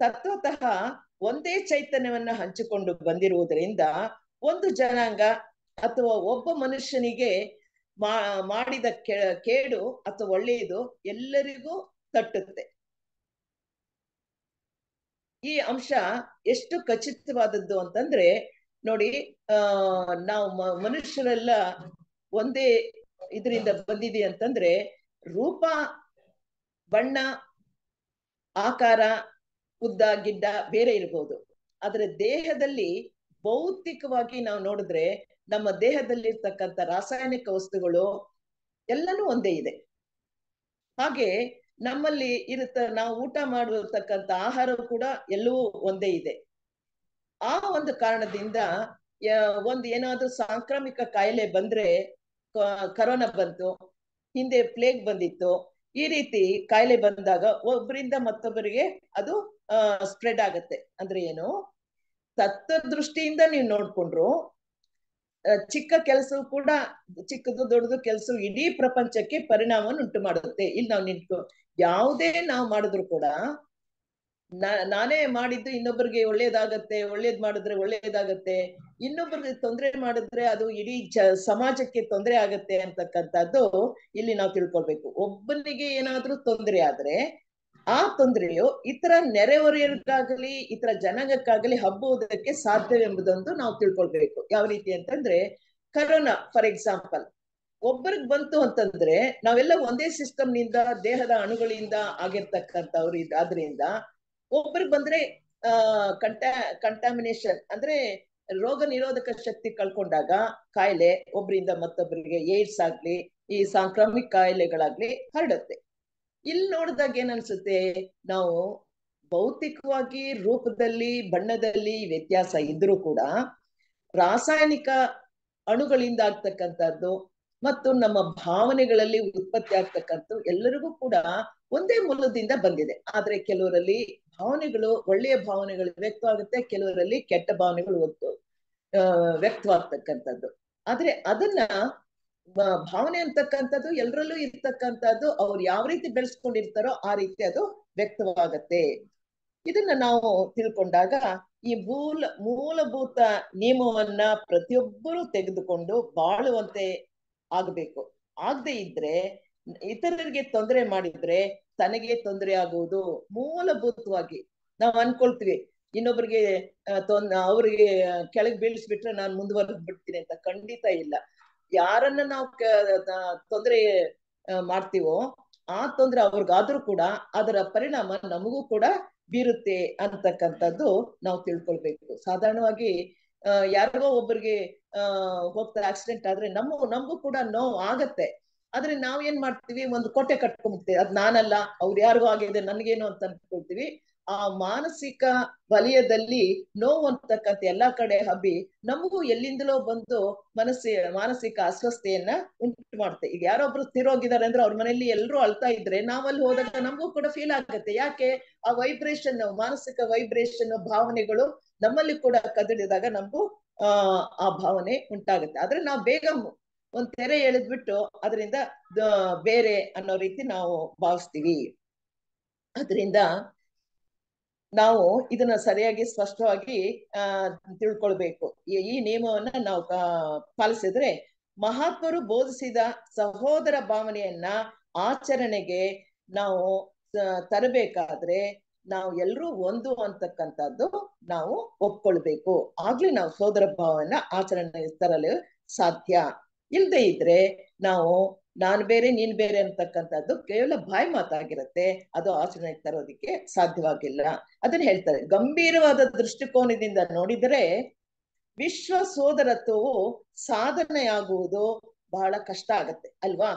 ತತ್ವತಃ ಒಂದೇ ಚೈತನ್ಯವನ್ನ ಹಂಚಿಕೊಂಡು ಬಂದಿರುವುದರಿಂದ ಒಂದು ಜನಾಂಗ ಅಥವಾ ಒಬ್ಬ ಮನುಷ್ಯನಿಗೆ ಮಾಡಿದ ಕೇಡು ಅಥವಾ ಒಳ್ಳೆಯದು ಎಲ್ಲರಿಗೂ ತಟ್ಟುತ್ತೆ ಈ ಅಂಶ ಎಷ್ಟು ಖಚಿತವಾದದ್ದು ಅಂತಂದ್ರೆ ನೋಡಿ ಆ ನಾವು ಮನುಷ್ಯರೆಲ್ಲ ಒಂದೇ ಇದರಿಂದ ಬಂದಿದೆ ಅಂತಂದ್ರೆ ರೂಪ ಬಣ್ಣ ಆಕಾರ ಉದ್ದ ಗಿಡ್ಡ ಬೇರೆ ಇರಬಹುದು ಆದ್ರೆ ದೇಹದಲ್ಲಿ ಭೌತಿಕವಾಗಿ ನಾವು ನೋಡಿದ್ರೆ ನಮ್ಮ ದೇಹದಲ್ಲಿ ರಾಸಾಯನಿಕ ವಸ್ತುಗಳು ಎಲ್ಲನೂ ಒಂದೇ ಇದೆ ಹಾಗೆ ನಮ್ಮಲ್ಲಿ ಇರುತ್ತ ನಾವು ಊಟ ಮಾಡಿರ್ತಕ್ಕಂಥ ಆಹಾರ ಕೂಡ ಎಲ್ಲವೂ ಒಂದೇ ಇದೆ ಆ ಒಂದು ಕಾರಣದಿಂದ ಒಂದು ಏನಾದ್ರೂ ಸಾಂಕ್ರಾಮಿಕ ಕಾಯಿಲೆ ಬಂದ್ರೆ ಕರೋನಾ ಬಂತು ಹಿಂದೆ ಪ್ಲೇಗ್ ಬಂದಿತ್ತು ಈ ರೀತಿ ಕಾಯಿಲೆ ಬಂದಾಗ ಒಬ್ಬರಿಂದ ಮತ್ತೊಬ್ಬರಿಗೆ ಅದು ಸ್ಪ್ರೆಡ್ ಆಗತ್ತೆ ಅಂದ್ರೆ ಏನು ತತ್ವ ದೃಷ್ಟಿಯಿಂದ ನೀವು ನೋಡ್ಕೊಂಡ್ರು ಚಿಕ್ಕ ಕೆಲಸವು ಕೂಡ ಚಿಕ್ಕದು ದೊಡ್ಡದು ಕೆಲಸ ಇಡೀ ಪ್ರಪಂಚಕ್ಕೆ ಪರಿಣಾಮವನ್ನು ಉಂಟು ಮಾಡುತ್ತೆ ಇಲ್ಲಿ ನಾವು ನಿಂತ್ಕೊ ಯಾವುದೇ ನಾವು ಮಾಡಿದ್ರು ಕೂಡ ನಾನೇ ಮಾಡಿದ್ದು ಇನ್ನೊಬ್ಬರಿಗೆ ಒಳ್ಳೇದಾಗತ್ತೆ ಒಳ್ಳೇದ್ ಮಾಡಿದ್ರೆ ಒಳ್ಳೇದಾಗತ್ತೆ ಇನ್ನೊಬ್ಬರಿಗೆ ತೊಂದರೆ ಮಾಡಿದ್ರೆ ಅದು ಇಡೀ ಸಮಾಜಕ್ಕೆ ತೊಂದರೆ ಆಗತ್ತೆ ಅಂತಕ್ಕಂಥದ್ದು ಇಲ್ಲಿ ನಾವು ತಿಳ್ಕೊಳ್ಬೇಕು ಒಬ್ಬನಿಗೆ ಏನಾದ್ರೂ ತೊಂದರೆ ಆದ್ರೆ ಆ ತೊಂದರೆಯು ಇತರ ನೆರೆಹೊರೆಯರ್ಗಾಗಲಿ ಇತರ ಜನಾಂಗಕ್ಕಾಗಲಿ ಹಬ್ಬುವುದಕ್ಕೆ ಸಾಧ್ಯವೆಂಬುದೊಂದು ನಾವು ತಿಳ್ಕೊಳ್ಬೇಕು ಯಾವ ರೀತಿ ಅಂತಂದ್ರೆ ಕರೋನಾ ಫಾರ್ ಎಕ್ಸಾಂಪಲ್ ಒಬ್ಬರಿಗೆ ಬಂತು ಅಂತಂದ್ರೆ ನಾವೆಲ್ಲ ಒಂದೇ ಸಿಸ್ಟಮ್ ನಿಂದ ದೇಹದ ಅಣುಗಳಿಂದ ಆಗಿರ್ತಕ್ಕಂಥವ್ರು ಆದ್ರಿಂದ ಒಬ್ಬರು ಬಂದ್ರೆ ಆ ಕಂಟಾ ಕಂಟಾಮಿನೇಷನ್ ಅಂದ್ರೆ ರೋಗ ನಿರೋಧಕ ಶಕ್ತಿ ಕಳ್ಕೊಂಡಾಗ ಕಾಯಿಲೆ ಒಬ್ಬರಿಂದ ಮತ್ತೊಬ್ಬರಿಗೆ ಏಡ್ಸ್ ಆಗ್ಲಿ ಈ ಸಾಂಕ್ರಾಮಿಕ ಕಾಯಿಲೆಗಳಾಗ್ಲಿ ಹರಡುತ್ತೆ ಇಲ್ಲಿ ನೋಡಿದಾಗ ಏನನ್ಸುತ್ತೆ ನಾವು ಭೌತಿಕವಾಗಿ ರೂಪದಲ್ಲಿ ಬಣ್ಣದಲ್ಲಿ ವ್ಯತ್ಯಾಸ ಇದ್ರೂ ಕೂಡ ರಾಸಾಯನಿಕ ಅಣುಗಳಿಂದ ಆಗ್ತಕ್ಕಂಥದ್ದು ಮತ್ತು ನಮ್ಮ ಭಾವನೆಗಳಲ್ಲಿ ಉತ್ಪತ್ತಿ ಆಗ್ತಕ್ಕಂಥ ಎಲ್ಲರಿಗೂ ಕೂಡ ಒಂದೇ ಮೂಲದಿಂದ ಬಂದಿದೆ ಆದ್ರೆ ಕೆಲವರಲ್ಲಿ ಭಾವನೆಗಳು ಒಳ್ಳೆಯ ಭಾವನೆಗಳು ವ್ಯಕ್ತವಾಗುತ್ತೆ ಕೆಲವರಲ್ಲಿ ಕೆಟ್ಟ ಭಾವನೆಗಳು ಒತ್ತು ವ್ಯಕ್ತವಾಗ್ತಕ್ಕಂಥದ್ದು ಆದ್ರೆ ಅದನ್ನ ಭಾವನೆ ಅಂತಕ್ಕಂಥದ್ದು ಎಲ್ಲರಲ್ಲೂ ಇರ್ತಕ್ಕಂಥದ್ದು ಅವ್ರು ಯಾವ ರೀತಿ ಬೆಳೆಸ್ಕೊಂಡಿರ್ತಾರೋ ಆ ರೀತಿ ಅದು ವ್ಯಕ್ತವಾಗತ್ತೆ ಇದನ್ನ ನಾವು ತಿಳ್ಕೊಂಡಾಗ ಈ ಮೂಲ ಮೂಲಭೂತ ನಿಯಮವನ್ನ ಪ್ರತಿಯೊಬ್ಬರು ತೆಗೆದುಕೊಂಡು ಬಾಳುವಂತೆ ಆಗಬೇಕು ಆಗದೆ ಇದ್ರೆ ಇತರರಿಗೆ ತೊಂದರೆ ಮಾಡಿದ್ರೆ ತನಗೆ ತೊಂದರೆ ಆಗುವುದು ಮೂಲಭೂತವಾಗಿ ನಾವು ಅನ್ಕೊಳ್ತೀವಿ ಇನ್ನೊಬ್ಬರಿಗೆ ತೊಂದ ಅವ್ರಿಗೆ ಕೆಳಗೆ ಬೀಳಿಸ್ಬಿಟ್ರೆ ನಾನು ಮುಂದುವರೆದು ಬಿಡ್ತೀನಿ ಅಂತ ಖಂಡಿತ ಇಲ್ಲ ಯಾರನ್ನ ನಾವು ತೊಂದರೆ ಮಾಡ್ತೀವೋ ಆ ತೊಂದರೆ ಅವ್ರಿಗಾದ್ರೂ ಕೂಡ ಅದರ ಪರಿಣಾಮ ನಮಗೂ ಕೂಡ ಬೀರುತ್ತೆ ಅಂತಕ್ಕಂಥದ್ದು ನಾವು ತಿಳ್ಕೊಳ್ಬೇಕು ಸಾಧಾರಣವಾಗಿ ಯಾರಿಗೋ ಒಬ್ಬರಿಗೆ ಹೋಗ್ತಾರೆ ಆಕ್ಸಿಡೆಂಟ್ ಆದ್ರೆ ನಮ್ಮ ನಮಗೂ ಕೂಡ ನೋವು ಆಗತ್ತೆ ಆದ್ರೆ ನಾವ್ ಏನ್ ಮಾಡ್ತೀವಿ ಒಂದು ಕೋಟೆ ಕಟ್ಕೊಂಡ್ಬಿಡ್ತೀವಿ ಅದ್ ನಾನಲ್ಲ ಅವ್ರು ಯಾರಿಗೂ ಆಗಿದೆ ನನ್ಗೇನು ಅಂತ ಅನ್ಕೊಳ್ತೀವಿ ಆ ಮಾನಸಿಕ ವಲಯದಲ್ಲಿ ನೋವು ಅಂತಕ್ಕಂತ ಎಲ್ಲಾ ಕಡೆ ಹಬ್ಬಿ ನಮಗೂ ಎಲ್ಲಿಂದಲೋ ಬಂದು ಮನಸ್ಸಿ ಮಾನಸಿಕ ಅಸ್ವಸ್ಥೆಯನ್ನ ಉಂಟು ಮಾಡುತ್ತೆ ಈಗ ಯಾರೊಬ್ರು ತಿರೋಗಿದ್ದಾರೆ ಅಂದ್ರೆ ಅವ್ರ ಮನೆಯಲ್ಲಿ ಎಲ್ಲರೂ ಅಳ್ತಾ ಇದ್ರೆ ನಾವಲ್ಲಿ ಹೋದಾಗ ನಮಗೂ ಕೂಡ ಫೀಲ್ ಆಗುತ್ತೆ ಯಾಕೆ ಆ ವೈಬ್ರೇಷನ್ ಮಾನಸಿಕ ವೈಬ್ರೇಷನ್ ಭಾವನೆಗಳು ನಮ್ಮಲ್ಲಿ ಕೂಡ ಕದಡಿದಾಗ ನಮಗೂ ಆ ಭಾವನೆ ಉಂಟಾಗುತ್ತೆ ಆದ್ರೆ ನಾವು ಬೇಗ ಒಂದ್ ತೆರೆ ಎಳೆದ್ಬಿಟ್ಟು ಅದರಿಂದ ಬೇರೆ ಅನ್ನೋ ರೀತಿ ನಾವು ಭಾವಿಸ್ತೀವಿ ಅದರಿಂದ ನಾವು ಇದನ್ನ ಸರಿಯಾಗಿ ಸ್ಪಷ್ಟವಾಗಿ ಆ ತಿಳ್ಕೊಳ್ಬೇಕು ಈ ನಿಯಮವನ್ನ ನಾವು ಪಾಲಿಸಿದ್ರೆ ಮಹಾತ್ಮರು ಬೋಧಿಸಿದ ಸಹೋದರ ಭಾವನೆಯನ್ನ ಆಚರಣೆಗೆ ನಾವು ತರಬೇಕಾದ್ರೆ ನಾವು ಎಲ್ಲರೂ ಒಂದು ಅಂತಕ್ಕಂಥದ್ದು ನಾವು ಒಪ್ಕೊಳ್ಬೇಕು ಆಗ್ಲೂ ನಾವು ಸಹೋದರ ಭಾವನ ಆಚರಣೆ ತರಲು ಸಾಧ್ಯ ಇಲ್ಲದೆ ಇದ್ರೆ ನಾವು ನಾನು ಬೇರೆ ನೀನ್ ಬೇರೆ ಅಂತಕ್ಕಂಥದ್ದು ಕೇವಲ ಬಾಯಿ ಮಾತಾಗಿರುತ್ತೆ ಅದು ಆಚರಣೆ ತರೋದಿಕ್ಕೆ ಸಾಧ್ಯವಾಗಿಲ್ಲ ಅದನ್ನ ಹೇಳ್ತಾರೆ ಗಂಭೀರವಾದ ದೃಷ್ಟಿಕೋನದಿಂದ ನೋಡಿದರೆ ವಿಶ್ವ ಸೋದರತ್ವವು ಸಾಧನೆಯಾಗುವುದು ಬಹಳ ಕಷ್ಟ ಆಗತ್ತೆ ಅಲ್ವಾ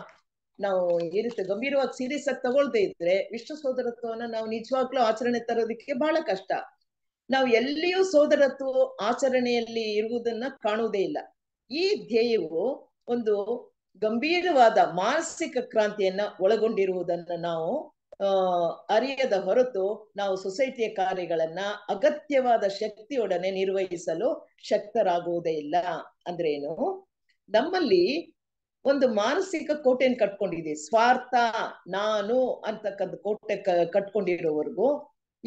ನಾವು ಈ ರೀತಿ ಗಂಭೀರವಾಗಿ ಸೀರಿಯಸ್ ಆಗಿ ತಗೊಳ್ದೇ ಇದ್ರೆ ವಿಶ್ವ ಸೋದರತ್ವವನ್ನ ನಾವು ನಿಜವಾಗ್ಲೂ ಆಚರಣೆ ತರೋದಿಕ್ಕೆ ಬಹಳ ಕಷ್ಟ ನಾವು ಎಲ್ಲಿಯೂ ಸೋದರತ್ವ ಆಚರಣೆಯಲ್ಲಿ ಇರುವುದನ್ನ ಕಾಣುವುದೇ ಇಲ್ಲ ಈ ಧ್ಯೇಯವು ಒಂದು ಗಂಭೀರವಾದ ಮಾನಸಿಕ ಕ್ರಾಂತಿಯನ್ನ ಒಳಗೊಂಡಿರುವುದನ್ನು ನಾವು ಅರಿಯದ ಹೊರತು ನಾವು ಸೊಸೈಟಿಯ ಕಾರ್ಯಗಳನ್ನ ಅಗತ್ಯವಾದ ಶಕ್ತಿಯೊಡನೆ ನಿರ್ವಹಿಸಲು ಶಕ್ತರಾಗುವುದೇ ಇಲ್ಲ ಅಂದ್ರೆ ಏನು ನಮ್ಮಲ್ಲಿ ಒಂದು ಮಾನಸಿಕ ಕೋಟೆನ್ ಕಟ್ಕೊಂಡಿದೆ ಸ್ವಾರ್ಥ ನಾನು ಅಂತಕ್ಕಂಥ ಕೋಟೆ ಕಟ್ಕೊಂಡಿರೋವರೆಗೂ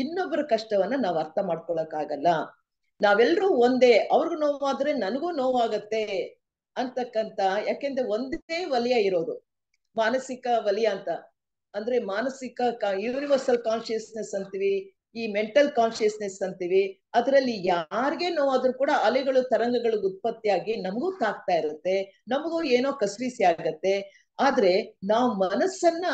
ಇನ್ನೊಬ್ಬರ ಕಷ್ಟವನ್ನ ನಾವು ಅರ್ಥ ಮಾಡ್ಕೊಳಕ್ ಆಗಲ್ಲ ನಾವೆಲ್ಲರೂ ಒಂದೇ ಅವ್ರಿಗೂ ನೋವಾದ್ರೆ ನನಗೂ ನೋವಾಗತ್ತೆ ಅಂತಕ್ಕಂತ ಯಾಕೆಂದ್ರೆ ಒಂದೇ ವಲಯ ಇರೋದು ಮಾನಸಿಕ ವಲಯ ಅಂತ ಅಂದ್ರೆ ಮಾನಸಿಕ ಯೂನಿವರ್ಸಲ್ ಕಾನ್ಶಿಯಸ್ನೆಸ್ ಅಂತೀವಿ ಈ ಮೆಂಟಲ್ ಕಾನ್ಶಿಯಸ್ನೆಸ್ ಅಂತೀವಿ ಅದರಲ್ಲಿ ಯಾರಿಗೆ ನೋವಾದ್ರೂ ಕೂಡ ಅಲೆಗಳು ತರಂಗಗಳು ಉತ್ಪತ್ತಿಯಾಗಿ ನಮಗೂ ತಾಕ್ತಾ ಇರುತ್ತೆ ನಮಗೂ ಏನೋ ಕಸರಿಸಿ ಆಗತ್ತೆ ಆದ್ರೆ ನಾವು ಮನಸ್ಸನ್ನ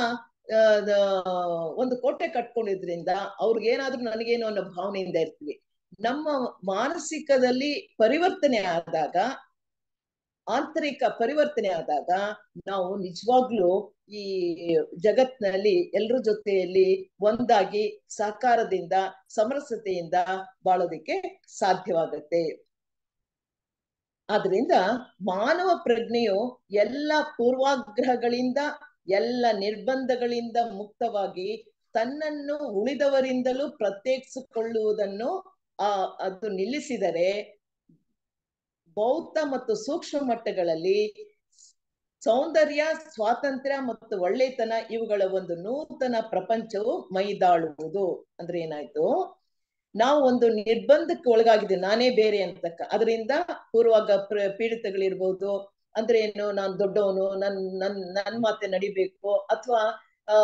ಒಂದು ಕೋಟೆ ಕಟ್ಕೊಂಡಿದ್ರಿಂದ ಅವ್ರಿಗೇನಾದ್ರೂ ನನಗೇನೋ ಅನ್ನೋ ಭಾವನೆಯಿಂದ ಇರ್ತೀವಿ ನಮ್ಮ ಮಾನಸಿಕದಲ್ಲಿ ಪರಿವರ್ತನೆ ಆದಾಗ ಆಂತರಿಕ ಪರಿವರ್ತನೆ ಆದಾಗ ನಾವು ನಿಜವಾಗ್ಲೂ ಈ ಜಗತ್ನಲ್ಲಿ ಎಲ್ಲರ ಜೊತೆಯಲ್ಲಿ ಒಂದಾಗಿ ಸಹಕಾರದಿಂದ ಸಮರಸತೆಯಿಂದ ಬಾಳೋದಿಕ್ಕೆ ಸಾಧ್ಯವಾಗುತ್ತೆ ಆದ್ರಿಂದ ಮಾನವ ಪ್ರಜ್ಞೆಯು ಎಲ್ಲ ಪೂರ್ವಾಗ್ರಹಗಳಿಂದ ಎಲ್ಲ ನಿರ್ಬಂಧಗಳಿಂದ ಮುಕ್ತವಾಗಿ ತನ್ನನ್ನು ಉಳಿದವರಿಂದಲೂ ಪ್ರತ್ಯೇಕಿಸಿಕೊಳ್ಳುವುದನ್ನು ಆ ಅದು ನಿಲ್ಲಿಸಿದರೆ ಬೌದ್ಧ ಮತ್ತು ಸೂಕ್ಷ್ಮ ಮಟ್ಟಗಳಲ್ಲಿ ಸೌಂದರ್ಯ ಸ್ವಾತಂತ್ರ್ಯ ಮತ್ತು ಒಳ್ಳೆತನ ಇವುಗಳ ಒಂದು ನೂತನ ಪ್ರಪಂಚವು ಮೈದಾಳುವುದು ಅಂದ್ರೆ ಏನಾಯ್ತು ನಾವು ಒಂದು ನಿರ್ಬಂಧಕ್ಕೆ ಒಳಗಾಗಿದೆ ನಾನೇ ಬೇರೆ ಅಂತಕ್ಕ ಅದರಿಂದ ಪೂರ್ವಾಗ ಪೀಡಿತಗಳಿರ್ಬೋದು ಅಂದ್ರೆ ಏನು ನಾನ್ ದೊಡ್ಡವನು ನನ್ ನನ್ ನನ್ ಮಾತೆ ನಡಿಬೇಕು ಅಥವಾ ಆ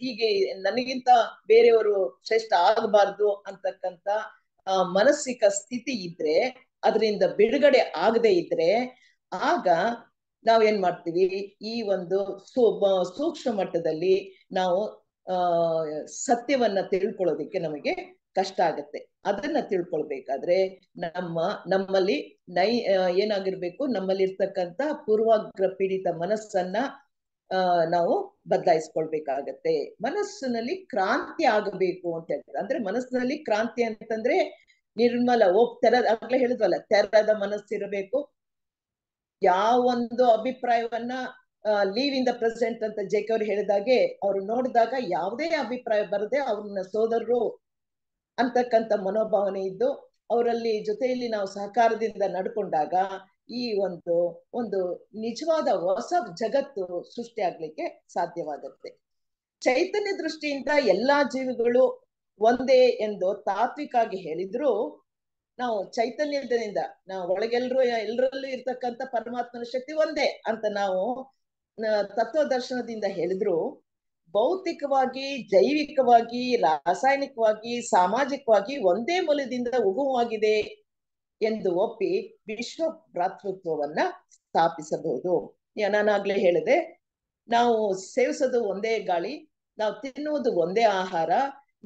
ಹೀಗೆ ನನಗಿಂತ ಬೇರೆಯವರು ಶ್ರೇಷ್ಠ ಆಗಬಾರ್ದು ಅಂತಕ್ಕಂತ ಮಾನಸಿಕ ಸ್ಥಿತಿ ಇದ್ರೆ ಅದರಿಂದ ಬಿಡುಗಡೆ ಆಗದೆ ಇದ್ರೆ ಆಗ ಏನ್ ಮಾಡ್ತೀವಿ ಈ ಒಂದು ಸೂಕ್ಷ್ಮ ಮಟ್ಟದಲ್ಲಿ ನಾವು ಸತ್ಯವನ್ನ ತಿಳ್ಕೊಳ್ಳೋದಿಕ್ಕೆ ನಮಗೆ ಕಷ್ಟ ಆಗತ್ತೆ ಅದನ್ನ ತಿಳ್ಕೊಳ್ಬೇಕಾದ್ರೆ ನಮ್ಮ ನಮ್ಮಲ್ಲಿ ನೈ ಏನಾಗಿರ್ಬೇಕು ನಮ್ಮಲ್ಲಿ ಇರ್ತಕ್ಕಂತ ಪೂರ್ವಾಗ್ರ ಪೀಡಿತ ಮನಸ್ಸನ್ನ ನಾವು ಬದಲಾಯಿಸ್ಕೊಳ್ಬೇಕಾಗತ್ತೆ ಮನಸ್ಸಿನಲ್ಲಿ ಕ್ರಾಂತಿ ಆಗಬೇಕು ಅಂತ ಹೇಳ್ತಾರೆ ಅಂದ್ರೆ ಮನಸ್ಸಿನಲ್ಲಿ ಕ್ರಾಂತಿ ಅಂತಂದ್ರೆ ನಿರ್ಮಲ ಹೋಗ್ ತೆರದ ಆಗ್ಲೇ ಹೇಳಿದ್ವಲ್ಲ ತೆರದ ಮನಸ್ಸಿರಬೇಕು ಯಾವೊಂದು ಅಭಿಪ್ರಾಯವನ್ನ ಲೀವ್ ಇನ್ ದ ಪ್ರೆಸೆಂಟ್ ಅಂತ ಜೇಕೆ ಅವ್ರು ಹೇಳಿದಾಗೆ ಅವ್ರು ನೋಡಿದಾಗ ಯಾವುದೇ ಅಭಿಪ್ರಾಯ ಬರದೆ ಅವ್ರನ್ನ ಸೋದರರು ಅಂತಕ್ಕಂಥ ಮನೋಭಾವನೆ ಇದ್ದು ಅವರಲ್ಲಿ ಜೊತೆಯಲ್ಲಿ ನಾವು ಸಹಕಾರದಿಂದ ನಡ್ಕೊಂಡಾಗ ಈ ಒಂದು ಒಂದು ನಿಜವಾದ ಹೊಸ ಜಗತ್ತು ಸೃಷ್ಟಿ ಆಗ್ಲಿಕ್ಕೆ ಸಾಧ್ಯವಾಗುತ್ತೆ ಚೈತನ್ಯ ದೃಷ್ಟಿಯಿಂದ ಎಲ್ಲಾ ಜೀವಿಗಳು ಒಂದೇ ಎಂದು ತಾತ್ವಿಕಾಗಿ ಹೇಳಿದ್ರು ನಾವು ಚೈತನ್ಯದಿಂದ ನಾವು ಒಳಗೆಲ್ಲರೂ ಎಲ್ಲರಲ್ಲೂ ಇರ್ತಕ್ಕಂಥ ಪರಮಾತ್ಮನ ಶಕ್ತಿ ಒಂದೇ ಅಂತ ನಾವು ತತ್ವ ದರ್ಶನದಿಂದ ಹೇಳಿದ್ರು ಭೌತಿಕವಾಗಿ ಜೈವಿಕವಾಗಿ ರಾಸಾಯನಿಕವಾಗಿ ಸಾಮಾಜಿಕವಾಗಿ ಒಂದೇ ಮೂಲದಿಂದ ಉಗಮವಾಗಿದೆ ಎಂದು ಒಪ್ಪಿ ವಿಶ್ವ ಭ್ರಾತೃತ್ವವನ್ನ ಸ್ಥಾಪಿಸಬಹುದು ನಾನಾಗ್ಲೇ ಹೇಳಿದೆ ನಾವು ಸೇವಿಸೋದು ಒಂದೇ ಗಾಳಿ ನಾವು ತಿನ್ನುವುದು ಒಂದೇ ಆಹಾರ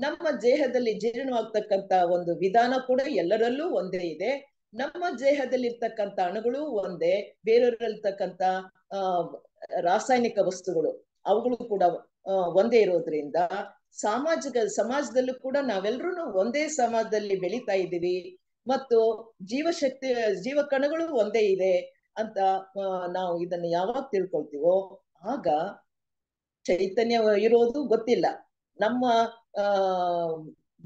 ನಮ್ಮ ದೇಹದಲ್ಲಿ ಜೀರ್ಣವಾಗ್ತಕ್ಕಂತ ಒಂದು ವಿಧಾನ ಕೂಡ ಎಲ್ಲರಲ್ಲೂ ಒಂದೇ ಇದೆ ನಮ್ಮ ದೇಹದಲ್ಲಿ ಇರ್ತಕ್ಕಂತ ಅಣುಗಳು ಒಂದೇ ಬೇರೆಯವರಲ್ಲಿರ್ತಕ್ಕಂತ ರಾಸಾಯನಿಕ ವಸ್ತುಗಳು ಅವುಗಳು ಕೂಡ ಒಂದೇ ಇರೋದ್ರಿಂದ ಸಾಮಾಜಿಕ ಸಮಾಜದಲ್ಲೂ ಕೂಡ ನಾವೆಲ್ಲರೂ ಒಂದೇ ಸಮಾಜದಲ್ಲಿ ಬೆಳೀತಾ ಇದ್ದೀವಿ ಮತ್ತು ಜೀವಶಕ್ತಿ ಜೀವ ಕಣಗಳು ಒಂದೇ ಇದೆ ಅಂತ ನಾವು ಇದನ್ನು ಯಾವಾಗ ತಿಳ್ಕೊಳ್ತೀವೋ ಆಗ ಚೈತನ್ಯ ಇರೋದು ಗೊತ್ತಿಲ್ಲ ನಮ್ಮ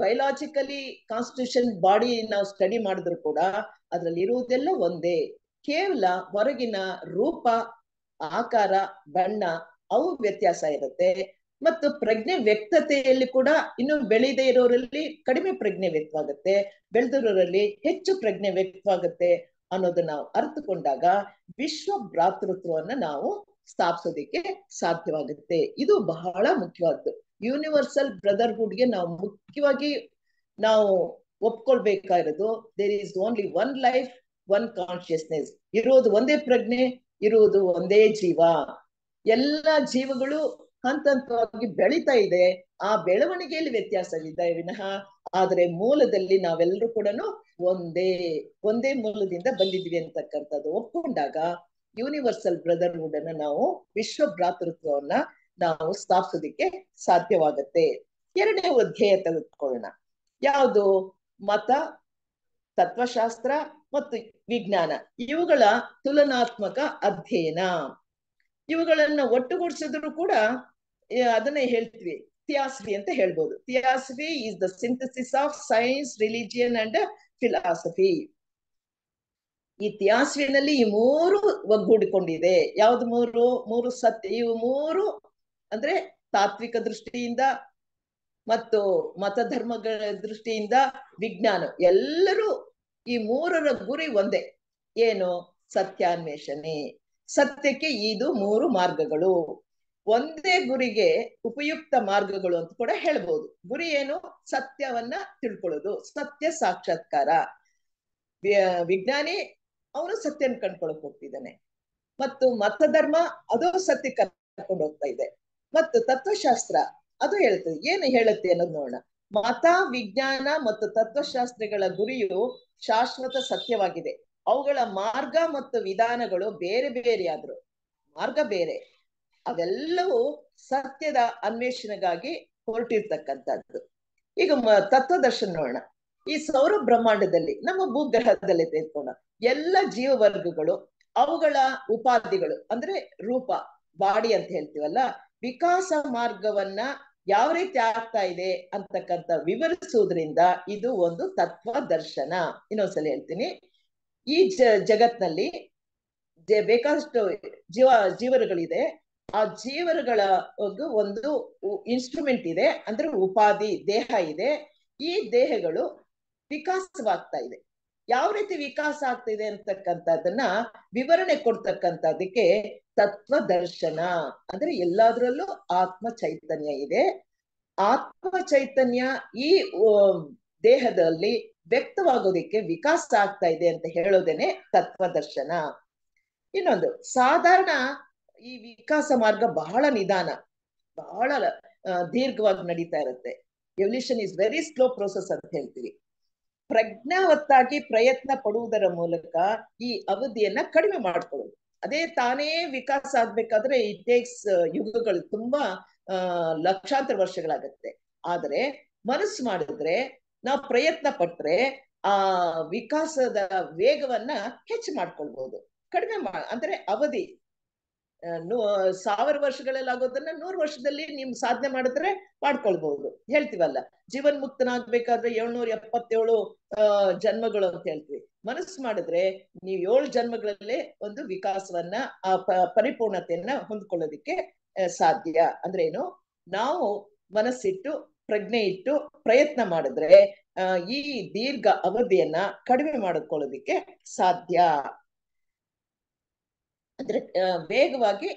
ಬಯಲಾಜಿಕಲಿ ಕಾನ್ಸ್ಟಿಟ್ಯೂಷನ್ ಬಾಡಿ ನಾವು ಸ್ಟಡಿ ಮಾಡಿದ್ರು ಕೂಡ ಅದರಲ್ಲಿ ಇರುವುದೆಲ್ಲ ಒಂದೇ ಕೇವಲ ಹೊರಗಿನ ರೂಪ ಆಕಾರ ಬಣ್ಣ ಅವು ವ್ಯತ್ಯಾಸ ಇರುತ್ತೆ ಮತ್ತು ಪ್ರಜ್ಞೆ ವ್ಯಕ್ತತೆಯಲ್ಲಿ ಕೂಡ ಇನ್ನು ಬೆಳೆದೇ ಇರೋರಲ್ಲಿ ಕಡಿಮೆ ಪ್ರಜ್ಞೆ ವ್ಯಕ್ತವಾಗುತ್ತೆ ಬೆಳೆದಿರೋರಲ್ಲಿ ಹೆಚ್ಚು ಪ್ರಜ್ಞೆ ವ್ಯಕ್ತವಾಗುತ್ತೆ ಅನ್ನೋದನ್ನ ನಾವು ಅರ್ಥಕೊಂಡಾಗ ವಿಶ್ವ ಭ್ರಾತೃತ್ವವನ್ನ ನಾವು ಸ್ಥಾಪಿಸೋದಿಕ್ಕೆ ಸಾಧ್ಯವಾಗುತ್ತೆ ಇದು ಬಹಳ ಮುಖ್ಯವಾದ್ದು ಯೂನಿವರ್ಸಲ್ ಬ್ರದರ್ಹುಡ್ಗೆ ನಾವು ಮುಖ್ಯವಾಗಿ ನಾವು ಒಪ್ಕೊಳ್ಬೇಕಾಗಿರೋದು there is only one life one consciousness ಇರೋದು ಒಂದೇ ಪ್ರಜ್ಞೆ ಇರುವುದು ಒಂದೇ ಜೀವ ಎಲ್ಲ ಜೀವಗಳು ಹಂತ ಹಂತವಾಗಿ ಬೆಳೀತಾ ಇದೆ ಆ ಬೆಳವಣಿಗೆಯಲ್ಲಿ ವ್ಯತ್ಯಾಸವಿದೆ ವಿನಃ ಆದರೆ ಮೂಲದಲ್ಲಿ ನಾವೆಲ್ಲರೂ ಕೂಡ ಒಂದೇ ಒಂದೇ ಮೂಲದಿಂದ ಬಂದಿದ್ವಿ ಅಂತಕ್ಕಂಥದ್ದು ಒಪ್ಪಿಕೊಂಡಾಗ ಯೂನಿವರ್ಸಲ್ ಬ್ರದರ್ಹುಡ್ ಅನ್ನ ನಾವು ವಿಶ್ವ ಭ್ರಾತೃತ್ವವನ್ನ ನಾವು ಸ್ಥಾಪಿಸೋದಿಕ್ಕೆ ಸಾಧ್ಯವಾಗತ್ತೆ ಎರಡನೇ ಅಧ್ಯಯ ತೆಗೆದುಕೊಳ್ಳೋಣ ಯಾವುದು ಮತ ತತ್ವಶಾಸ್ತ್ರ ಮತ್ತು ವಿಜ್ಞಾನ ಇವುಗಳ ತುಲನಾತ್ಮಕ ಅಧ್ಯಯನ ಇವುಗಳನ್ನ ಒಟ್ಟುಗೂಡಿಸಿದ್ರು ಕೂಡ ಅದನ್ನ ಹೇಳ್ತೀವಿ ಥಿಯಾಸಫಿ ಅಂತ ಹೇಳ್ಬೋದು theosophy is the synthesis of science religion and philosophy ಈ ಥಿಯಾಸಫಿನಲ್ಲಿ ಈ ಮೂರು ಒಗ್ಗೂಡಿಕೊಂಡಿದೆ ಯಾವ್ದು ಮೂರು ಮೂರು ಸತ್ಯ ಇವು ಮೂರು ಅಂದ್ರೆ ತಾತ್ವಿಕ ದೃಷ್ಟಿಯಿಂದ ಮತ್ತು ಮತಧರ್ಮಗಳ ದೃಷ್ಟಿಯಿಂದ ವಿಜ್ಞಾನ ಎಲ್ಲರೂ ಈ ಮೂರರ ಗುರಿ ಒಂದೇ ಏನು ಸತ್ಯಾನ್ವೇಷಣೆ ಸತ್ಯಕ್ಕೆ ಇದು ಮೂರು ಮಾರ್ಗಗಳು ಒಂದೇ ಗುರಿಗೆ ಉಪಯುಕ್ತ ಮಾರ್ಗಗಳು ಅಂತ ಕೂಡ ಹೇಳ್ಬೋದು ಗುರಿ ಏನು ಸತ್ಯವನ್ನ ತಿಳ್ಕೊಳ್ಳೋದು ಸತ್ಯ ಸಾಕ್ಷಾತ್ಕಾರ ವಿಜ್ಞಾನಿ ಅವನು ಸತ್ಯನ ಕಂಡ್ಕೊಳಕ್ ಹೋಗ್ತಿದ್ದಾನೆ ಮತ್ತು ಮತಧರ್ಮ ಅದು ಸತ್ಯ ಕರ್ಕೊಂಡು ಹೋಗ್ತಾ ಇದೆ ಮತ್ತು ತತ್ವಶಾಸ್ತ್ರ ಅದು ಹೇಳ್ತದೆ ಏನು ಹೇಳುತ್ತೆ ಅನ್ನೋದು ನೋಡೋಣ ಮತ ವಿಜ್ಞಾನ ಮತ್ತು ತತ್ವಶಾಸ್ತ್ರಗಳ ಗುರಿಯು ಶಾಶ್ವತ ಸತ್ಯವಾಗಿದೆ ಅವುಗಳ ಮಾರ್ಗ ಮತ್ತು ವಿಧಾನಗಳು ಬೇರೆ ಬೇರೆ ಆದ್ರು ಮಾರ್ಗ ಬೇರೆ ಅವೆಲ್ಲವೂ ಸತ್ಯದ ಅನ್ವೇಷಣೆಗಾಗಿ ಹೊರಟಿರ್ತಕ್ಕಂಥದ್ದು ಈಗ ತತ್ವದರ್ಶನ ನೋಡೋಣ ಈ ಸೌರ ಬ್ರಹ್ಮಾಂಡದಲ್ಲಿ ನಮ್ಮ ಭೂಗ್ರಹದಲ್ಲಿ ತೆಗೆದುಕೊಂಡ ಎಲ್ಲ ಜೀವವರ್ಗಗಳು ಅವುಗಳ ಉಪಾಧಿಗಳು ಅಂದ್ರೆ ರೂಪ ಬಾಡಿ ಅಂತ ಹೇಳ್ತೀವಲ್ಲ ವಿಕಾಸ ಮಾರ್ಗವನ್ನ ಯಾವ ರೀತಿ ಆಗ್ತಾ ಇದೆ ಅಂತಕ್ಕಂಥ ವಿವರಿಸುವುದರಿಂದ ಇದು ಒಂದು ತತ್ವ ದರ್ಶನ ಇನ್ನೊಂದ್ಸಲ ಹೇಳ್ತೀನಿ ಈ ಜ ಜಗತ್ನಲ್ಲಿ ಬೇಕಾದಷ್ಟು ಜೀವ ಜೀವರುಗಳಿದೆ ಆ ಜೀವರುಗಳ ಒಂದು ಇನ್ಸ್ಟ್ರೂಮೆಂಟ್ ಇದೆ ಅಂದ್ರೆ ಉಪಾಧಿ ದೇಹ ಇದೆ ಈ ದೇಹಗಳು ವಿಕಾಸವಾಗ್ತಾ ಇದೆ ಯಾವ ರೀತಿ ವಿಕಾಸ ಆಗ್ತಿದೆ ಅಂತಕ್ಕಂಥದ್ದನ್ನ ವಿವರಣೆ ಕೊಡ್ತಕ್ಕಂಥದಕ್ಕೆ ತತ್ವ ದರ್ಶನ ಅಂದ್ರೆ ಎಲ್ಲಾದ್ರಲ್ಲೂ ಆತ್ಮ ಚೈತನ್ಯ ಇದೆ ಆತ್ಮ ಚೈತನ್ಯ ಈ ದೇಹದಲ್ಲಿ ವ್ಯಕ್ತವಾಗೋದಿಕ್ಕೆ ವಿಕಾಸ ಆಗ್ತಾ ಇದೆ ಅಂತ ಹೇಳೋದೇನೆ ತತ್ವ ದರ್ಶನ ಇನ್ನೊಂದು ಸಾಧಾರಣ ಈ ವಿಕಾಸ ಮಾರ್ಗ ಬಹಳ ನಿಧಾನ ಬಹಳ ದೀರ್ಘವಾಗಿ ನಡೀತಾ ಇರುತ್ತೆ evolution is very slow process ಅಂತ ಹೇಳ್ತೀವಿ ಪ್ರಜ್ಞಾವತ್ತಾಗಿ ಪ್ರಯತ್ನ ಪಡುವುದರ ಮೂಲಕ ಈ ಅವಧಿಯನ್ನ ಕಡಿಮೆ ಮಾಡ್ಕೊಳ್ಳೋದು ಅದೇ ತಾನೇ ವಿಕಾಸ ಆಗ್ಬೇಕಾದ್ರೆ ಇಟ್ ಟೇಕ್ಸ್ ಯುಗಗಳು ತುಂಬಾ ಲಕ್ಷಾಂತರ ವರ್ಷಗಳಾಗತ್ತೆ ಆದರೆ ಮನಸ್ಸು ಮಾಡಿದ್ರೆ ನಾವು ಪ್ರಯತ್ನ ಪಟ್ರೆ ಆ ವಿಕಾಸದ ವೇಗವನ್ನ ಹೆಚ್ಚು ಮಾಡ್ಕೊಳ್ಬಹುದು ಕಡಿಮೆ ಮಾ ಅಂದ್ರೆ ಅವಧಿ ಸಾವಿರ ವರ್ಷಗಳಲ್ಲಿ ಆಗೋದನ್ನ ನೂರ್ ವರ್ಷದಲ್ಲಿ ನೀವು ಸಾಧನೆ ಮಾಡಿದ್ರೆ ಮಾಡ್ಕೊಳ್ಬಹುದು ಹೇಳ್ತೀವಲ್ಲ ಜೀವನ್ ಮುಕ್ತನಾಗ್ಬೇಕಾದ್ರೆ ಏಳ್ನೂರ ಎಪ್ಪತ್ತೇಳು ಜನ್ಮಗಳು ಅಂತ ಹೇಳ್ತೀವಿ ಮನಸ್ಸು ಮಾಡಿದ್ರೆ ನೀವು ಏಳು ಜನ್ಮಗಳಲ್ಲಿ ಒಂದು ವಿಕಾಸವನ್ನ ಆ ಪರಿಪೂರ್ಣತೆಯನ್ನ ಹೊಂದ್ಕೊಳ್ಳೋದಿಕ್ಕೆ ಸಾಧ್ಯ ಅಂದ್ರೆ ಏನು ನಾವು ಮನಸ್ಸಿಟ್ಟು ಪ್ರಜ್ಞೆ ಇಟ್ಟು ಪ್ರಯತ್ನ ಮಾಡಿದ್ರೆ ಈ ದೀರ್ಘ ಅವಧಿಯನ್ನ ಕಡಿಮೆ ಮಾಡಿಕೊಳ್ಳೋದಿಕ್ಕೆ ಸಾಧ್ಯ ಅಂದ್ರೆ ವೇಗವಾಗಿ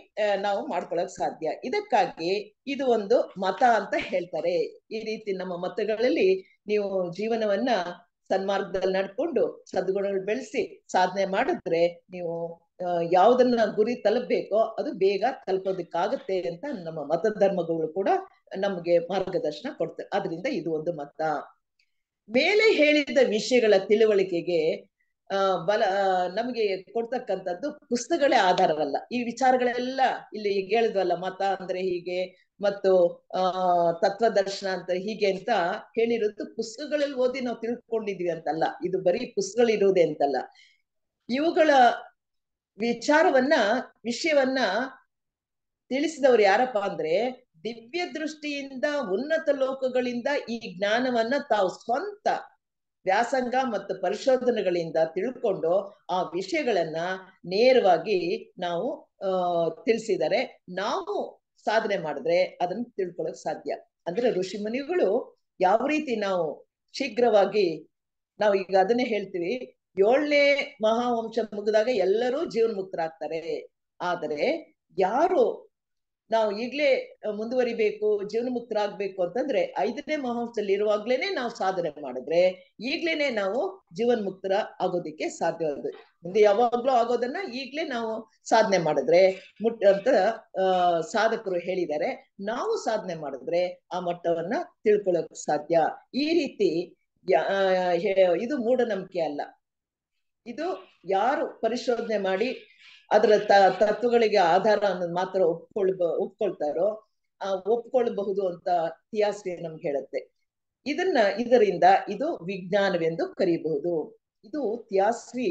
ನಾವು ಮಾಡ್ಕೊಳಕ್ ಸಾಧ್ಯ ಇದಕ್ಕಾಗಿ ಇದು ಒಂದು ಮತ ಅಂತ ಹೇಳ್ತಾರೆ ಈ ರೀತಿ ನಮ್ಮ ಮತಗಳಲ್ಲಿ ನೀವು ಜೀವನವನ್ನ ಸನ್ಮಾರ್ಗದಲ್ಲಿ ನಡ್ಕೊಂಡು ಸದ್ಗುಣಗಳು ಬೆಳೆಸಿ ಸಾಧನೆ ಮಾಡಿದ್ರೆ ನೀವು ಯಾವ್ದನ್ನ ಗುರಿ ತಲುಪಬೇಕೋ ಅದು ಬೇಗ ತಲುಪೋದಕ್ಕಾಗತ್ತೆ ಅಂತ ನಮ್ಮ ಮತ ಧರ್ಮಗಳು ಕೂಡ ನಮ್ಗೆ ಮಾರ್ಗದರ್ಶನ ಕೊಡ್ತಾರೆ ಅದರಿಂದ ಇದು ಒಂದು ಮತ ಮೇಲೆ ಹೇಳಿದ ವಿಷಯಗಳ ತಿಳುವಳಿಕೆಗೆ ಬಲ ನಮಗೆ ಕೊಡ್ತಕ್ಕಂಥದ್ದು ಪುಸ್ತಕಗಳೇ ಆಧಾರವಲ್ಲ ಈ ವಿಚಾರಗಳೆಲ್ಲ ಇಲ್ಲಿ ಈಗ ಹೇಳಿದ್ವಲ್ಲ ಮತ ಅಂದ್ರೆ ಹೀಗೆ ಮತ್ತು ಆ ತತ್ವದರ್ಶನ ಅಂತ ಹೀಗೆ ಅಂತ ಹೇಳಿರೋದು ಪುಸ್ತಕಗಳಲ್ಲಿ ಓದಿ ನಾವು ತಿಳ್ಕೊಂಡಿದ್ವಿ ಅಂತಲ್ಲ ಇದು ಬರೀ ಇರುವುದೇ ಅಂತಲ್ಲ ಇವುಗಳ ವಿಚಾರವನ್ನ ವಿಷಯವನ್ನ ತಿಳಿಸಿದವರು ಯಾರಪ್ಪ ಅಂದ್ರೆ ದಿವ್ಯ ದೃಷ್ಟಿಯಿಂದ ಉನ್ನತ ಲೋಕಗಳಿಂದ ಈ ಜ್ಞಾನವನ್ನ ತಾವು ಸ್ವಂತ ವ್ಯಾಸಂಗ ಮತ್ತು ಪರಿಶೋಧನೆಗಳಿಂದ ತಿಳ್ಕೊಂಡು ಆ ವಿಷಯಗಳನ್ನ ನೇರವಾಗಿ ನಾವು ತಿಳಿಸಿದರೆ ನಾವು ಸಾಧನೆ ಮಾಡಿದ್ರೆ ಅದನ್ನ ತಿಳ್ಕೊಳಕ್ ಸಾಧ್ಯ ಅಂದ್ರೆ ಋಷಿ ಮುನಿಗಳು ಯಾವ ರೀತಿ ನಾವು ಶೀಘ್ರವಾಗಿ ನಾವು ಈಗ ಅದನ್ನೇ ಹೇಳ್ತೀವಿ ಏಳನೇ ಮಹಾವಂಶ ಮುಗಿದಾಗ ಎಲ್ಲರೂ ಜೀವನ್ಮುಕ್ತರಾಗ್ತಾರೆ ಆದರೆ ಯಾರು ನಾವು ಈಗ್ಲೇ ಮುಂದುವರಿಬೇಕು ಜೀವನ ಮುಕ್ತರಾಗ್ಬೇಕು ಅಂತಂದ್ರೆ ಐದನೇ ಮಹಾಂಶದಲ್ಲಿ ಇರುವಾಗ್ಲೇನೆ ನಾವು ಸಾಧನೆ ಮಾಡಿದ್ರೆ ಈಗ್ಲೇನೆ ನಾವು ಜೀವನ್ ಮುಕ್ತರ ಆಗೋದಿಕ್ಕೆ ಸಾಧ್ಯವಾದ ಮುಂದೆ ಯಾವಾಗ್ಲೂ ಆಗೋದನ್ನ ಈಗ್ಲೇ ನಾವು ಸಾಧನೆ ಮಾಡಿದ್ರೆ ಮುಟ್ ಅಂತ ಸಾಧಕರು ಹೇಳಿದ್ದಾರೆ ನಾವು ಸಾಧನೆ ಮಾಡಿದ್ರೆ ಆ ಮಟ್ಟವನ್ನ ತಿಳ್ಕೊಳಕ್ ಸಾಧ್ಯ ಈ ರೀತಿ ಇದು ಮೂಢನಂಬಿಕೆ ಅಲ್ಲ ಇದು ಯಾರು ಪರಿಶೋಧನೆ ಮಾಡಿ ಅದರ ತತ್ವಗಳಿಗೆ ಆಧಾರ ಅನ್ನೋದು ಮಾತ್ರ ಒಪ್ಕೊಳ್ಬ ಒಪ್ಕೊಳ್ತಾರೋ ಆ ಒಪ್ಕೊಳ್ಬಹುದು ಅಂತ ಇತಿಹಾಸ ನಮ್ಗೆ ಹೇಳುತ್ತೆ ಇದನ್ನ ಇದರಿಂದ ಇದು ವಿಜ್ಞಾನವೆಂದು ಕರೀಬಹುದು ಇದು ತ್ಯಾಸ್ವಿ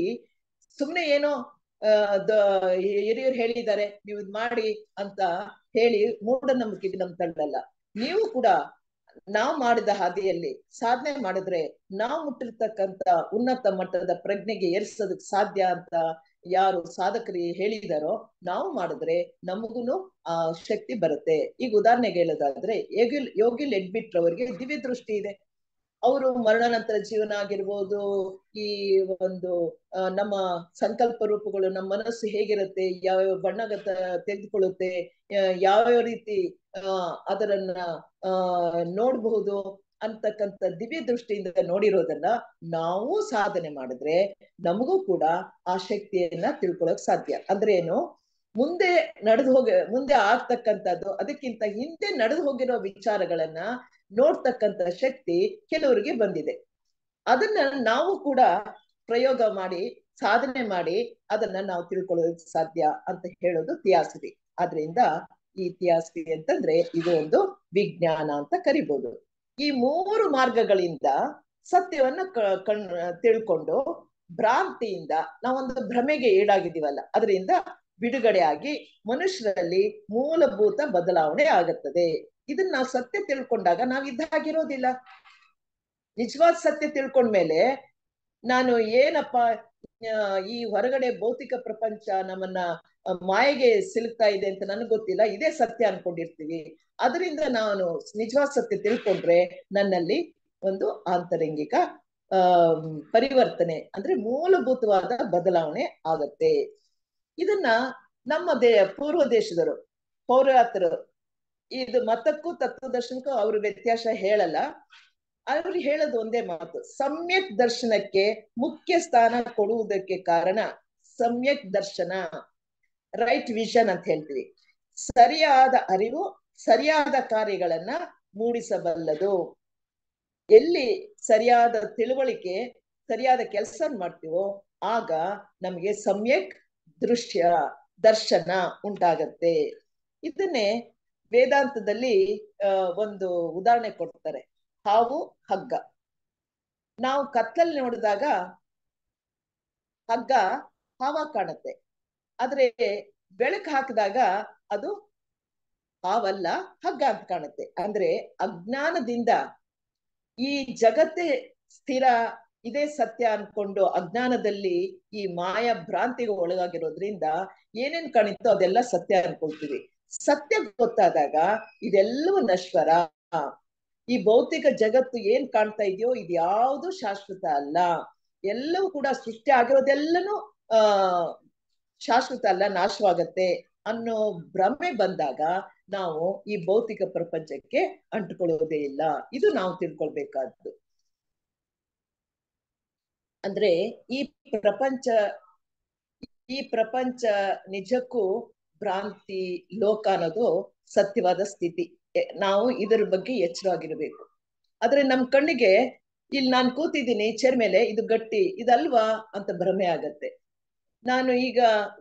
ಸುಮ್ನೆ ಏನೋ ಹಿರಿಯರು ಹೇಳಿದ್ದಾರೆ ನೀವು ಇದ್ ಮಾಡಿ ಅಂತ ಹೇಳಿ ಮೂಢನಂಬಿಕೆಗೆ ನಮ್ ತಳ್ಳಲ್ಲ ನೀವು ಕೂಡ ನಾವು ಮಾಡಿದ ಹಾದಿಯಲ್ಲಿ ಸಾಧನೆ ಮಾಡಿದ್ರೆ ನಾವು ಮುಟ್ಟಿರ್ತಕ್ಕಂತ ಉನ್ನತ ಮಟ್ಟದ ಪ್ರಜ್ಞೆಗೆ ಏರ್ಸೋದಕ್ ಸಾಧ್ಯ ಅಂತ ಯಾರು ಸಾಧಕರಿ ಹೇಳಿದಾರೋ ನಾವು ಮಾಡಿದ್ರೆ ನಮಗೂನು ಆ ಶಕ್ತಿ ಬರುತ್ತೆ ಈಗ ಉದಾಹರಣೆಗೆ ಹೇಳೋದಾದ್ರೆ ಯೋಗಿಲ್ ಯೋಗಿ ಎಡ್ಬಿಟ್ ಅವರಿಗೆ ದಿವ್ಯ ದೃಷ್ಟಿ ಇದೆ ಅವರು ಮರಣಾನಂತರ ಜೀವನ ಆಗಿರ್ಬೋದು ಈ ಒಂದು ನಮ್ಮ ಸಂಕಲ್ಪ ರೂಪಗಳು ನಮ್ಮ ಮನಸ್ಸು ಹೇಗಿರುತ್ತೆ ಯಾವ್ಯಾವ ಬಣ್ಣಗತ ತೆಗೆದುಕೊಳ್ಳುತ್ತೆ ಯಾವ್ಯಾವ ರೀತಿ ಅದರನ್ನ ನೋಡಬಹುದು ಅಂತಕ್ಕಂಥ ದಿವ್ಯ ದೃಷ್ಟಿಯಿಂದ ನೋಡಿರೋದನ್ನ ನಾವು ಸಾಧನೆ ಮಾಡಿದ್ರೆ ನಮಗೂ ಕೂಡ ಆ ಶಕ್ತಿಯನ್ನ ತಿಳ್ಕೊಳಕ್ ಸಾಧ್ಯ ಅಂದ್ರೆ ಏನು ಮುಂದೆ ನಡೆದು ಹೋಗ ಮುಂದೆ ಆಗ್ತಕ್ಕಂಥದ್ದು ಅದಕ್ಕಿಂತ ಹಿಂದೆ ನಡೆದು ಹೋಗಿರೋ ವಿಚಾರಗಳನ್ನ ನೋಡ್ತಕ್ಕಂಥ ಶಕ್ತಿ ಕೆಲವರಿಗೆ ಬಂದಿದೆ ಅದನ್ನ ನಾವು ಕೂಡ ಪ್ರಯೋಗ ಮಾಡಿ ಸಾಧನೆ ಮಾಡಿ ಅದನ್ನ ನಾವು ತಿಳ್ಕೊಳ್ಳೋದಕ್ಕೆ ಸಾಧ್ಯ ಅಂತ ಹೇಳೋದು ಥಿಯಾಸಫಿ ಆದ್ರಿಂದ ಈ ಥಿಯಾಸಫಿ ಅಂತಂದ್ರೆ ಇದು ಒಂದು ವಿಜ್ಞಾನ ಅಂತ ಕರಿಬಹುದು ಈ ಮೂರು ಮಾರ್ಗಗಳಿಂದ ಸತ್ಯವನ್ನ ಕಣ್ ತಿಳ್ಕೊಂಡು ಭ್ರಾಂತಿಯಿಂದ ನಾವೊಂದು ಭ್ರಮೆಗೆ ಈಡಾಗಿದ್ದೀವಲ್ಲ ಅದರಿಂದ ಆಗಿ ಮನುಷ್ಯರಲ್ಲಿ ಮೂಲಭೂತ ಬದಲಾವಣೆ ಆಗುತ್ತದೆ ಇದನ್ನ ನಾವು ಸತ್ಯ ತಿಳ್ಕೊಂಡಾಗ ನಾವ್ ಇದ್ದಾಗಿರೋದಿಲ್ಲ ನಿಜವಾದ ಸತ್ಯ ತಿಳ್ಕೊಂಡ್ಮೇಲೆ ನಾನು ಏನಪ್ಪಾ ಈ ಹೊರಗಡೆ ಭೌತಿಕ ಪ್ರಪಂಚ ನಮ್ಮನ್ನ ಮಾಯೆಗೆ ಸಿಲುಕ್ತಾ ಇದೆ ಅಂತ ನನಗೆ ಗೊತ್ತಿಲ್ಲ ಇದೇ ಸತ್ಯ ಅನ್ಕೊಂಡಿರ್ತೀವಿ ಅದರಿಂದ ನಾನು ನಿಜವಾದ ಸತ್ಯ ತಿಳ್ಕೊಂಡ್ರೆ ನನ್ನಲ್ಲಿ ಒಂದು ಆಂತರಂಗಿಕ ಪರಿವರ್ತನೆ ಅಂದ್ರೆ ಮೂಲಭೂತವಾದ ಬದಲಾವಣೆ ಆಗತ್ತೆ ಇದನ್ನ ನಮ್ಮ ದೇ ಪೂರ್ವ ದೇಶದರು ಪೌರಾತರು ಇದು ಮತಕ್ಕೂ ತತ್ವದರ್ಶನಕ್ಕೂ ಅವರು ವ್ಯತ್ಯಾಸ ಹೇಳಲ್ಲ ಅವ್ರು ಹೇಳೋದು ಒಂದೇ ಮಾತು ಸಮ್ಯಕ್ ದರ್ಶನಕ್ಕೆ ಮುಖ್ಯ ಸ್ಥಾನ ಕೊಡುವುದಕ್ಕೆ ಕಾರಣ ಸಮ್ಯಕ್ ದರ್ಶನ ರೈಟ್ ವಿಷನ್ ಅಂತ ಹೇಳ್ತೀವಿ ಸರಿಯಾದ ಅರಿವು ಸರಿಯಾದ ಕಾರ್ಯಗಳನ್ನ ಮೂಡಿಸಬಲ್ಲದು ಎಲ್ಲಿ ಸರಿಯಾದ ತಿಳುವಳಿಕೆ ಸರಿಯಾದ ಕೆಲಸ ಮಾಡ್ತೀವೋ ಆಗ ನಮಗೆ ಸಮ್ಯಕ್ ದೃಶ್ಯ ದರ್ಶನ ಉಂಟಾಗತ್ತೆ ಇದನ್ನೇ ವೇದಾಂತದಲ್ಲಿ ಒಂದು ಉದಾಹರಣೆ ಕೊಡ್ತಾರೆ ಹಾವು ಹಗ್ಗ ನಾವು ಕತ್ತಲಲ್ಲಿ ನೋಡಿದಾಗ ಹಗ್ಗ ಹಾವ ಕಾಣತ್ತೆ ಆದ್ರೆ ಬೆಳಕು ಹಾಕಿದಾಗ ಅದು ಹಾವಲ್ಲ ಹಗ್ಗ ಅಂತ ಕಾಣುತ್ತೆ ಅಂದ್ರೆ ಅಜ್ಞಾನದಿಂದ ಈ ಜಗತ್ತೇ ಸ್ಥಿರ ಇದೇ ಸತ್ಯ ಅನ್ಕೊಂಡು ಅಜ್ಞಾನದಲ್ಲಿ ಈ ಮಾಯ ಭ್ರಾಂತಿಗೆ ಒಳಗಾಗಿರೋದ್ರಿಂದ ಏನೇನ್ ಕಾಣಿತ್ತು ಅದೆಲ್ಲ ಸತ್ಯ ಅನ್ಕೊಳ್ತೀವಿ ಸತ್ಯ ಗೊತ್ತಾದಾಗ ಇದೆಲ್ಲವೂ ನಶ್ವರ ಈ ಭೌತಿಕ ಜಗತ್ತು ಏನ್ ಕಾಣ್ತಾ ಇದೆಯೋ ಇದು ಯಾವುದು ಶಾಶ್ವತ ಅಲ್ಲ ಎಲ್ಲವೂ ಕೂಡ ಸೃಷ್ಟಿ ಆಗಿರೋದೆಲ್ಲನು ಆ ಶಾಶ್ವತ ಅಲ್ಲ ನಾಶವಾಗತ್ತೆ ಅನ್ನೋ ಭ್ರಮೆ ಬಂದಾಗ ನಾವು ಈ ಭೌತಿಕ ಪ್ರಪಂಚಕ್ಕೆ ಅಂಟ್ಕೊಳ್ಳೋದೇ ಇಲ್ಲ ಇದು ನಾವು ತಿಳ್ಕೊಳ್ಬೇಕಾದ್ದು ಅಂದ್ರೆ ಈ ಪ್ರಪಂಚ ಈ ಪ್ರಪಂಚ ನಿಜಕ್ಕೂ ಭ್ರಾಂತಿ ಲೋಕ ಅನ್ನೋದು ಸತ್ಯವಾದ ಸ್ಥಿತಿ ನಾವು ಇದರ ಬಗ್ಗೆ ಎಚ್ಚರವಾಗಿರಬೇಕು ಆದ್ರೆ ನಮ್ ಕಣ್ಣಿಗೆ ಇಲ್ಲಿ ನಾನು ಕೂತಿದ್ದೀನಿ ಚೇರ್ ಮೇಲೆ ಇದು ಗಟ್ಟಿ ಇದಲ್ವಾ ಅಂತ ಭ್ರಮೆ ಆಗತ್ತೆ ನಾನು ಈಗ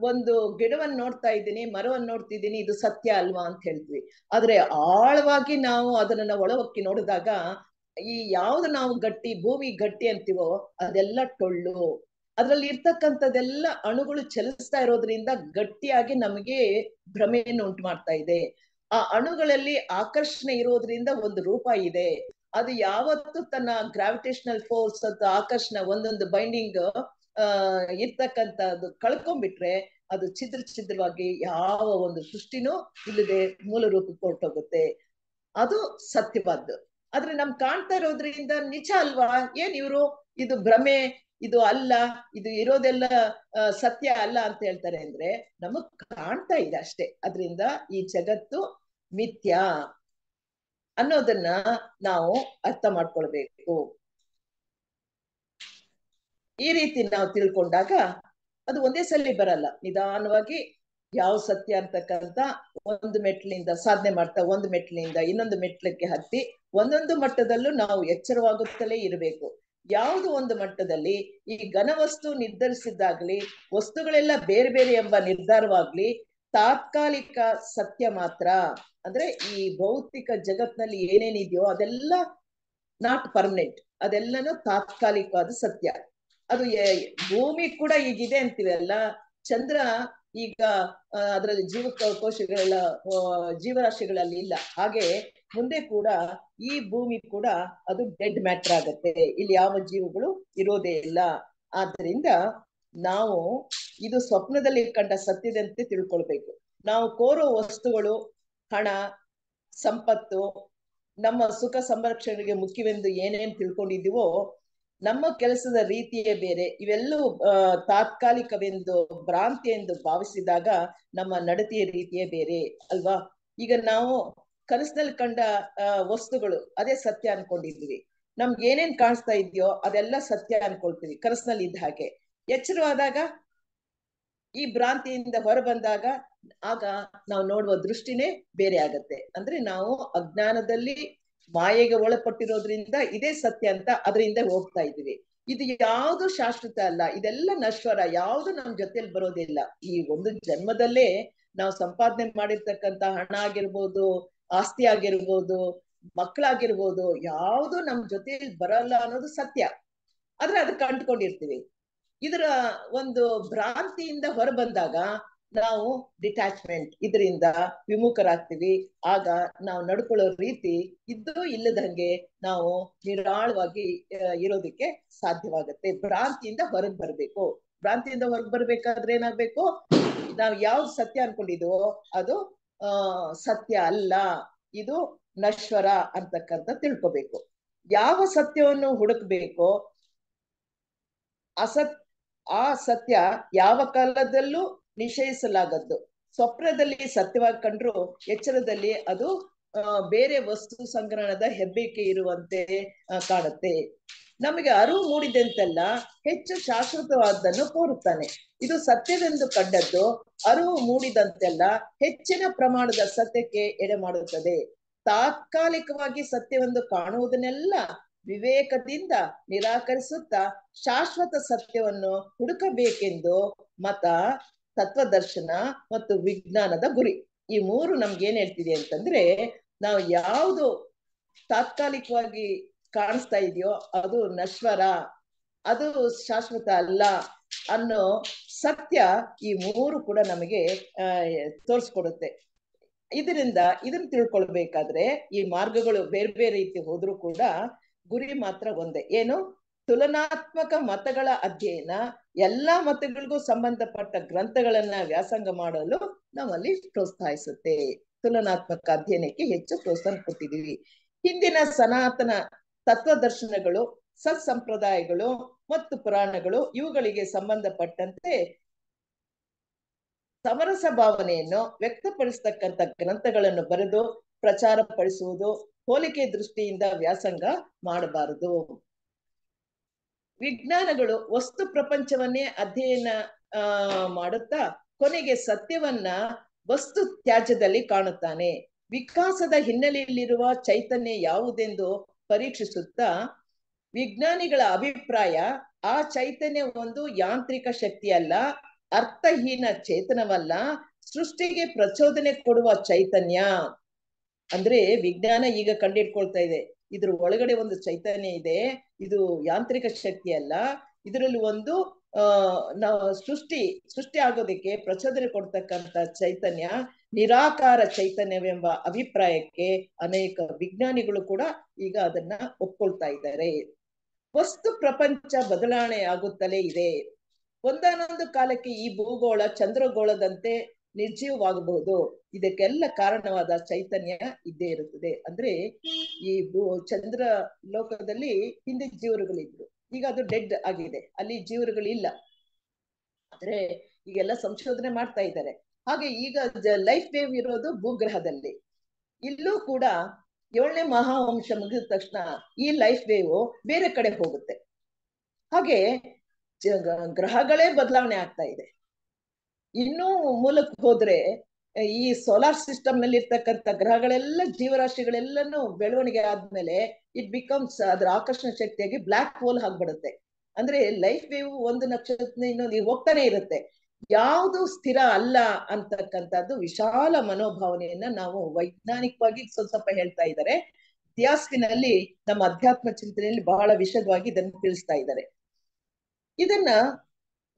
ಒಂದು ಗಿಡವನ್ನು ನೋಡ್ತಾ ಇದ್ದೀನಿ ಮರವನ್ನು ನೋಡ್ತಿದ್ದೀನಿ ಇದು ಸತ್ಯ ಅಲ್ವಾ ಅಂತ ಹೇಳ್ತೀವಿ ಆದ್ರೆ ಆಳವಾಗಿ ನಾವು ಅದನ್ನ ಒಳಹೊಕ್ಕಿ ನೋಡಿದಾಗ ಈ ಯಾವ್ದು ನಾವು ಗಟ್ಟಿ ಭೂಮಿ ಗಟ್ಟಿ ಅಂತೀವೋ ಅದೆಲ್ಲ ಟೊಳ್ಳು ಅದ್ರಲ್ಲಿ ಇರ್ತಕ್ಕಂಥದ್ದೆಲ್ಲ ಅಣುಗಳು ಚಲಿಸ್ತಾ ಇರೋದ್ರಿಂದ ಗಟ್ಟಿಯಾಗಿ ನಮಗೆ ಭ್ರಮೆಯನ್ನು ಉಂಟು ಮಾಡ್ತಾ ಇದೆ ಆ ಅಣುಗಳಲ್ಲಿ ಆಕರ್ಷಣೆ ಇರೋದ್ರಿಂದ ಒಂದು ರೂಪ ಇದೆ ಅದು ಯಾವತ್ತು ತನ್ನ ಗ್ರಾವಿಟೇಷನಲ್ ಫೋರ್ಸ್ ಅಂತ ಆಕರ್ಷಣೆ ಒಂದೊಂದು ಬೈಂಡಿಂಗ್ ಇರ್ತಕ್ಕಂತ ಅದು ಕಳ್ಕೊಂಡ್ಬಿಟ್ರೆ ಅದು ಛಿದ್ರ ಛಿದ್ರವಾಗಿ ಯಾವ ಒಂದು ಸೃಷ್ಟಿನೂ ಇಲ್ಲದೆ ಮೂಲ ರೂಪಕ್ಕೆ ಕೊಟ್ಟೋಗುತ್ತೆ ಅದು ಸತ್ಯವಾದ್ದು ಆದ್ರೆ ನಮ್ ಕಾಣ್ತಾ ಇರೋದ್ರಿಂದ ನಿಜ ಅಲ್ವಾ ಏನ್ ಇವರು ಇದು ಭ್ರಮೆ ಇದು ಅಲ್ಲ ಇದು ಇರೋದೆಲ್ಲ ಸತ್ಯ ಅಲ್ಲ ಅಂತ ಹೇಳ್ತಾರೆ ಅಂದ್ರೆ ನಮಗ್ ಕಾಣ್ತಾ ಇದೆ ಅಷ್ಟೇ ಅದರಿಂದ ಈ ಜಗತ್ತು ಮಿಥ್ಯ ಅನ್ನೋದನ್ನ ನಾವು ಅರ್ಥ ಮಾಡ್ಕೊಳ್ಬೇಕು ಈ ರೀತಿ ನಾವು ತಿಳ್ಕೊಂಡಾಗ ಅದು ಒಂದೇ ಸಲ ಬರಲ್ಲ ನಿಧಾನವಾಗಿ ಯಾವ ಸತ್ಯ ಅಂತಕ್ಕಂಥ ಒಂದು ಮೆಟ್ಲಿಂದ ಸಾಧನೆ ಮಾಡ್ತಾ ಒಂದು ಮೆಟ್ಲಿಂದ ಇನ್ನೊಂದು ಮೆಟ್ಲಕ್ಕೆ ಹತ್ತಿ ಒಂದೊಂದು ಮಟ್ಟದಲ್ಲೂ ನಾವು ಎಚ್ಚರವಾಗುತ್ತಲೇ ಇರಬೇಕು ಯಾವುದು ಒಂದು ಮಟ್ಟದಲ್ಲಿ ಈ ಘನವಸ್ತು ನಿರ್ಧರಿಸಿದ್ದಾಗ್ಲಿ ವಸ್ತುಗಳೆಲ್ಲ ಬೇರೆ ಬೇರೆ ಎಂಬ ನಿರ್ಧಾರವಾಗ್ಲಿ ತಾತ್ಕಾಲಿಕ ಸತ್ಯ ಮಾತ್ರ ಅಂದ್ರೆ ಈ ಭೌತಿಕ ಜಗತ್ನಲ್ಲಿ ಏನೇನಿದೆಯೋ ಅದೆಲ್ಲ ನಾಟ್ ಪರ್ಮನೆಂಟ್ ಅದೆಲ್ಲನೂ ತಾತ್ಕಾಲಿಕವಾದ ಸತ್ಯ ಅದು ಭೂಮಿ ಕೂಡ ಈಗಿದೆ ಅಂತೀವಲ್ಲ ಚಂದ್ರ ಈಗ ಅದರಲ್ಲಿ ಜೀವ ಜೀವರಾಶಿಗಳಲ್ಲಿ ಇಲ್ಲ ಹಾಗೆ ಮುಂದೆ ಕೂಡ ಈ ಭೂಮಿ ಕೂಡ ಅದು ಡೆಡ್ ಮ್ಯಾಟರ್ ಆಗತ್ತೆ ಇಲ್ಲಿ ಯಾವ ಜೀವಗಳು ಇರೋದೇ ಇಲ್ಲ ಆದ್ದರಿಂದ ನಾವು ಇದು ಸ್ವಪ್ನದಲ್ಲಿ ಕಂಡ ಸತ್ಯದಂತೆ ತಿಳ್ಕೊಳ್ಬೇಕು ನಾವು ಕೋರೋ ವಸ್ತುಗಳು ಹಣ ಸಂಪತ್ತು ನಮ್ಮ ಸುಖ ಸಂರಕ್ಷಣೆಗೆ ಮುಖ್ಯವೆಂದು ಏನೇನ್ ತಿಳ್ಕೊಂಡಿದ್ದೀವೋ ನಮ್ಮ ಕೆಲಸದ ರೀತಿಯೇ ಬೇರೆ ಇವೆಲ್ಲವೂ ತಾತ್ಕಾಲಿಕವೆಂದು ಭ್ರಾಂತಿ ಎಂದು ಭಾವಿಸಿದಾಗ ನಮ್ಮ ನಡತೆಯ ರೀತಿಯೇ ಬೇರೆ ಅಲ್ವಾ ಈಗ ನಾವು ಕನಸಿನಲ್ಲಿ ಕಂಡ ವಸ್ತುಗಳು ಅದೇ ಸತ್ಯ ಅನ್ಕೊಂಡಿದ್ವಿ ನಮ್ಗೆ ಏನೇನ್ ಕಾಣಿಸ್ತಾ ಇದೆಯೋ ಅದೆಲ್ಲ ಸತ್ಯ ಅನ್ಕೊಳ್ತೀವಿ ಕನಸಿನಲ್ಲಿ ಇದ್ದ ಹಾಗೆ ಎಚ್ಚರವಾದಾಗ ಈ ಭ್ರಾಂತಿಯಿಂದ ಹೊರ ಬಂದಾಗ ಆಗ ನಾವು ನೋಡುವ ದೃಷ್ಟಿನೇ ಬೇರೆ ಆಗತ್ತೆ ಅಂದ್ರೆ ನಾವು ಅಜ್ಞಾನದಲ್ಲಿ ಮಾಯೆಗೆ ಒಳಪಟ್ಟಿರೋದ್ರಿಂದ ಇದೇ ಸತ್ಯ ಅಂತ ಅದರಿಂದ ಹೋಗ್ತಾ ಇದೀವಿ ಇದು ಯಾವುದು ಶಾಶ್ವತ ಅಲ್ಲ ಇದೆಲ್ಲ ನಶ್ವರ ಯಾವುದು ನಮ್ ಜೊತೆಯಲ್ಲಿ ಬರೋದಿಲ್ಲ ಈ ಒಂದು ಜನ್ಮದಲ್ಲೇ ನಾವು ಸಂಪಾದನೆ ಮಾಡಿರ್ತಕ್ಕಂತ ಹಣ ಆಗಿರ್ಬೋದು ಆಸ್ತಿ ಆಗಿರ್ಬೋದು ಮಕ್ಕಳಾಗಿರ್ಬೋದು ಯಾವುದು ನಮ್ ಜೊತೆ ಬರಲ್ಲ ಅನ್ನೋದು ಸತ್ಯ ಆದ್ರೆ ಅದಕ್ಕೆ ಅಂಟ್ಕೊಂಡಿರ್ತೀವಿ ಇದರ ಒಂದು ಭ್ರಾಂತಿಯಿಂದ ಬಂದಾಗ ನಾವು ಡಿಟ್ಯಾಚ್ಮೆಂಟ್ ಇದರಿಂದ ವಿಮುಖರಾಗ್ತಿವಿ ಆಗ ನಾವು ನಡ್ಕೊಳ್ಳೋ ರೀತಿ ಇದ್ದೋ ಇಲ್ಲದಂಗೆ ನಾವು ನಿರಾಳವಾಗಿ ಇರೋದಕ್ಕೆ ಸಾಧ್ಯವಾಗುತ್ತೆ ಭ್ರಾಂತಿಯಿಂದ ಹೊರಗೆ ಬರ್ಬೇಕು ಭ್ರಾಂತಿಯಿಂದ ಹೊರಗೆ ಬರ್ಬೇಕಾದ್ರೆ ಏನಾಗ್ಬೇಕು ನಾವು ಯಾವ್ದು ಸತ್ಯ ಅನ್ಕೊಂಡಿದ್ವೋ ಅದು ಸತ್ಯ ಅಲ್ಲ ಇದು ನಶ್ವರ ಅಂತಕ್ಕಂಥ ತಿಳ್ಕೊಬೇಕು ಯಾವ ಸತ್ಯವನ್ನು ಹುಡುಕ್ಬೇಕೋ ಅಸತ್ ಆ ಸತ್ಯ ಯಾವ ಕಾಲದಲ್ಲೂ ನಿಷೇಧಿಸಲಾಗದ್ದು ಸ್ವಪ್ನದಲ್ಲಿ ಸತ್ಯವಾಗಿ ಕಂಡ್ರು ಎಚ್ಚರದಲ್ಲಿ ಅದು ಬೇರೆ ವಸ್ತು ಸಂಗ್ರಹಣದ ಹೆಬ್ಬೇಕೆ ಇರುವಂತೆ ಕಾಣುತ್ತೆ ನಮಗೆ ಅರಿವು ಮೂಡಿದಂತೆಲ್ಲ ಹೆಚ್ಚು ಶಾಶ್ವತವಾದ್ದನ್ನು ಕೋರುತ್ತಾನೆ ಇದು ಸತ್ಯವೆಂದು ಕಂಡದ್ದು ಅರಿವು ಮೂಡಿದಂತೆಲ್ಲ ಹೆಚ್ಚಿನ ಪ್ರಮಾಣದ ಸತ್ಯಕ್ಕೆ ಎಡೆ ಮಾಡುತ್ತದೆ ತಾತ್ಕಾಲಿಕವಾಗಿ ಸತ್ಯವೆಂದು ಕಾಣುವುದನ್ನೆಲ್ಲ ವಿವೇಕದಿಂದ ನಿರಾಕರಿಸುತ್ತಾ ಶಾಶ್ವತ ಸತ್ಯವನ್ನು ಹುಡುಕಬೇಕೆಂದು ಮತ ತತ್ವದರ್ಶನ ಮತ್ತು ವಿಜ್ಞಾನದ ಗುರಿ ಈ ಮೂರು ನಮ್ಗೆ ಏನ್ ಹೇಳ್ತಿದೆ ಅಂತಂದ್ರೆ ನಾವು ಯಾವುದು ತಾತ್ಕಾಲಿಕವಾಗಿ ಕಾಣಿಸ್ತಾ ಇದೆಯೋ ಅದು ನಶ್ವರ ಅದು ಶಾಶ್ವತ ಅಲ್ಲ ಅನ್ನೋ ಸತ್ಯ ಈ ಮೂರು ಕೂಡ ನಮಗೆ ತೋರಿಸ್ಕೊಡುತ್ತೆ ಇದರಿಂದ ಇದನ್ನ ತಿಳ್ಕೊಳ್ಬೇಕಾದ್ರೆ ಈ ಮಾರ್ಗಗಳು ಬೇರೆ ಬೇರೆ ರೀತಿ ಹೋದ್ರೂ ಕೂಡ ಗುರಿ ಮಾತ್ರ ಒಂದೇ ಏನು ತುಲನಾತ್ಮಕ ಮತಗಳ ಅಧ್ಯಯನ ಎಲ್ಲಾ ಮತಗಳಿಗೂ ಸಂಬಂಧಪಟ್ಟ ಗ್ರಂಥಗಳನ್ನ ವ್ಯಾಸಂಗ ಮಾಡಲು ನಮ್ಮಲ್ಲಿ ಪ್ರೋತ್ಸಾಹಿಸುತ್ತೆ ತುಲನಾತ್ಮಕ ಅಧ್ಯಯನಕ್ಕೆ ಹೆಚ್ಚು ಪ್ರೋತ್ಸಾಹ ಕೊಟ್ಟಿದೀವಿ ಹಿಂದಿನ ಸನಾತನ ತತ್ವದರ್ಶನಗಳು ಸತ್ಸಂಪ್ರದಾಯಗಳು ಮತ್ತು ಪುರಾಣಗಳು ಇವುಗಳಿಗೆ ಸಂಬಂಧಪಟ್ಟಂತೆ ಸಮರಸ ಭಾವನೆಯನ್ನು ವ್ಯಕ್ತಪಡಿಸತಕ್ಕಂಥ ಗ್ರಂಥಗಳನ್ನು ಬರೆದು ಪ್ರಚಾರ ಪಡಿಸುವುದು ಹೋಲಿಕೆ ದೃಷ್ಟಿಯಿಂದ ವ್ಯಾಸಂಗ ಮಾಡಬಾರದು ವಿಜ್ಞಾನಗಳು ವಸ್ತು ಪ್ರಪಂಚವನ್ನೇ ಅಧ್ಯಯನ ಮಾಡುತ್ತಾ ಕೊನೆಗೆ ಸತ್ಯವನ್ನ ವಸ್ತು ತ್ಯಾಜ್ಯದಲ್ಲಿ ಕಾಣುತ್ತಾನೆ ವಿಕಾಸದ ಹಿನ್ನೆಲೆಯಲ್ಲಿರುವ ಚೈತನ್ಯ ಯಾವುದೆಂದು ಪರೀಕ್ಷಿಸುತ್ತಾ ವಿಜ್ಞಾನಿಗಳ ಅಭಿಪ್ರಾಯ ಆ ಚೈತನ್ಯ ಒಂದು ಯಾಂತ್ರಿಕ ಶಕ್ತಿಯಲ್ಲ ಅರ್ಥಹೀನ ಚೇತನವಲ್ಲ ಸೃಷ್ಟಿಗೆ ಪ್ರಚೋದನೆ ಕೊಡುವ ಚೈತನ್ಯ ಅಂದ್ರೆ ವಿಜ್ಞಾನ ಈಗ ಕಂಡಿಟ್ಕೊಳ್ತಾ ಇದೆ ಇದ್ರ ಒಳಗಡೆ ಒಂದು ಚೈತನ್ಯ ಇದೆ ಇದು ಯಾಂತ್ರಿಕ ಶಕ್ತಿ ಅಲ್ಲ ಇದರಲ್ಲಿ ಒಂದು ಅಹ್ ನಾವು ಸೃಷ್ಟಿ ಸೃಷ್ಟಿ ಆಗೋದಕ್ಕೆ ಪ್ರಚೋದನೆ ಕೊಡ್ತಕ್ಕಂಥ ಚೈತನ್ಯ ನಿರಾಕಾರ ಚೈತನ್ಯವೆಂಬ ಅಭಿಪ್ರಾಯಕ್ಕೆ ಅನೇಕ ವಿಜ್ಞಾನಿಗಳು ಕೂಡ ಈಗ ಅದನ್ನ ಒಪ್ಕೊಳ್ತಾ ಇದ್ದಾರೆ ವಸ್ತು ಪ್ರಪಂಚ ಬದಲಾವಣೆ ಆಗುತ್ತಲೇ ಇದೆ ಒಂದಾನೊಂದು ಕಾಲಕ್ಕೆ ಈ ಭೂಗೋಳ ಚಂದ್ರಗೋಳದಂತೆ ನಿರ್ಜೀವವಾಗಬಹುದು ಇದಕ್ಕೆಲ್ಲ ಕಾರಣವಾದ ಚೈತನ್ಯ ಇದ್ದೇ ಇರುತ್ತದೆ ಅಂದ್ರೆ ಈ ಭೂ ಚಂದ್ರ ಲೋಕದಲ್ಲಿ ಹಿಂದೆ ಜೀವರುಗಳಿದ್ರು ಈಗ ಅದು ಡೆಡ್ ಆಗಿದೆ ಅಲ್ಲಿ ಜೀವರುಗಳಿಲ್ಲ ಆದ್ರೆ ಈಗೆಲ್ಲ ಸಂಶೋಧನೆ ಮಾಡ್ತಾ ಇದ್ದಾರೆ ಹಾಗೆ ಈಗ ಲೈಫ್ ವೇವ್ ಇರೋದು ಭೂಗ್ರಹದಲ್ಲಿ ಇಲ್ಲೂ ಕೂಡ ಏಳನೇ ಮಹಾವಂಶ ಮುಗಿದ ತಕ್ಷಣ ಈ ಲೈಫ್ ವೇವ್ ಬೇರೆ ಕಡೆ ಹೋಗುತ್ತೆ ಹಾಗೆ ಗ್ರಹಗಳೇ ಬದಲಾವಣೆ ಆಗ್ತಾ ಇದೆ ಇನ್ನೂ ಮೂಲಕ್ಕೆ ಹೋದ್ರೆ ಈ ಸೋಲಾರ್ ಸಿಸ್ಟಮ್ ನಲ್ಲಿ ಇರ್ತಕ್ಕಂಥ ಗ್ರಹಗಳೆಲ್ಲ ಜೀವರಾಶಿಗಳೆಲ್ಲನು ಬೆಳವಣಿಗೆ ಆದ್ಮೇಲೆ ಇಟ್ ಬಿಕಮ್ಸ್ ಅದ್ರ ಆಕರ್ಷಣ ಶಕ್ತಿಯಾಗಿ ಬ್ಲಾಕ್ ಹೋಲ್ ಆಗ್ಬಿಡುತ್ತೆ ಅಂದ್ರೆ ಲೈಫ್ ವೇವ್ ಒಂದು ನಕ್ಷತ್ರ ಇನ್ನೊಂದು ಹೋಗ್ತಾನೆ ಇರುತ್ತೆ ಯಾವುದು ಸ್ಥಿರ ಅಲ್ಲ ಅಂತಕ್ಕಂಥದ್ದು ವಿಶಾಲ ಮನೋಭಾವನೆಯನ್ನ ನಾವು ವೈಜ್ಞಾನಿಕವಾಗಿ ಸ್ವಲ್ಪ ಸ್ವಲ್ಪ ಹೇಳ್ತಾ ಇದ್ದಾರೆ ಇತಿಹಾಸಿನಲ್ಲಿ ನಮ್ಮ ಅಧ್ಯಾತ್ಮ ಚಿಂತನೆಯಲ್ಲಿ ಬಹಳ ವಿಷದವಾಗಿ ಇದನ್ನು ತಿಳಿಸ್ತಾ ಇದ್ದಾರೆ ಇದನ್ನ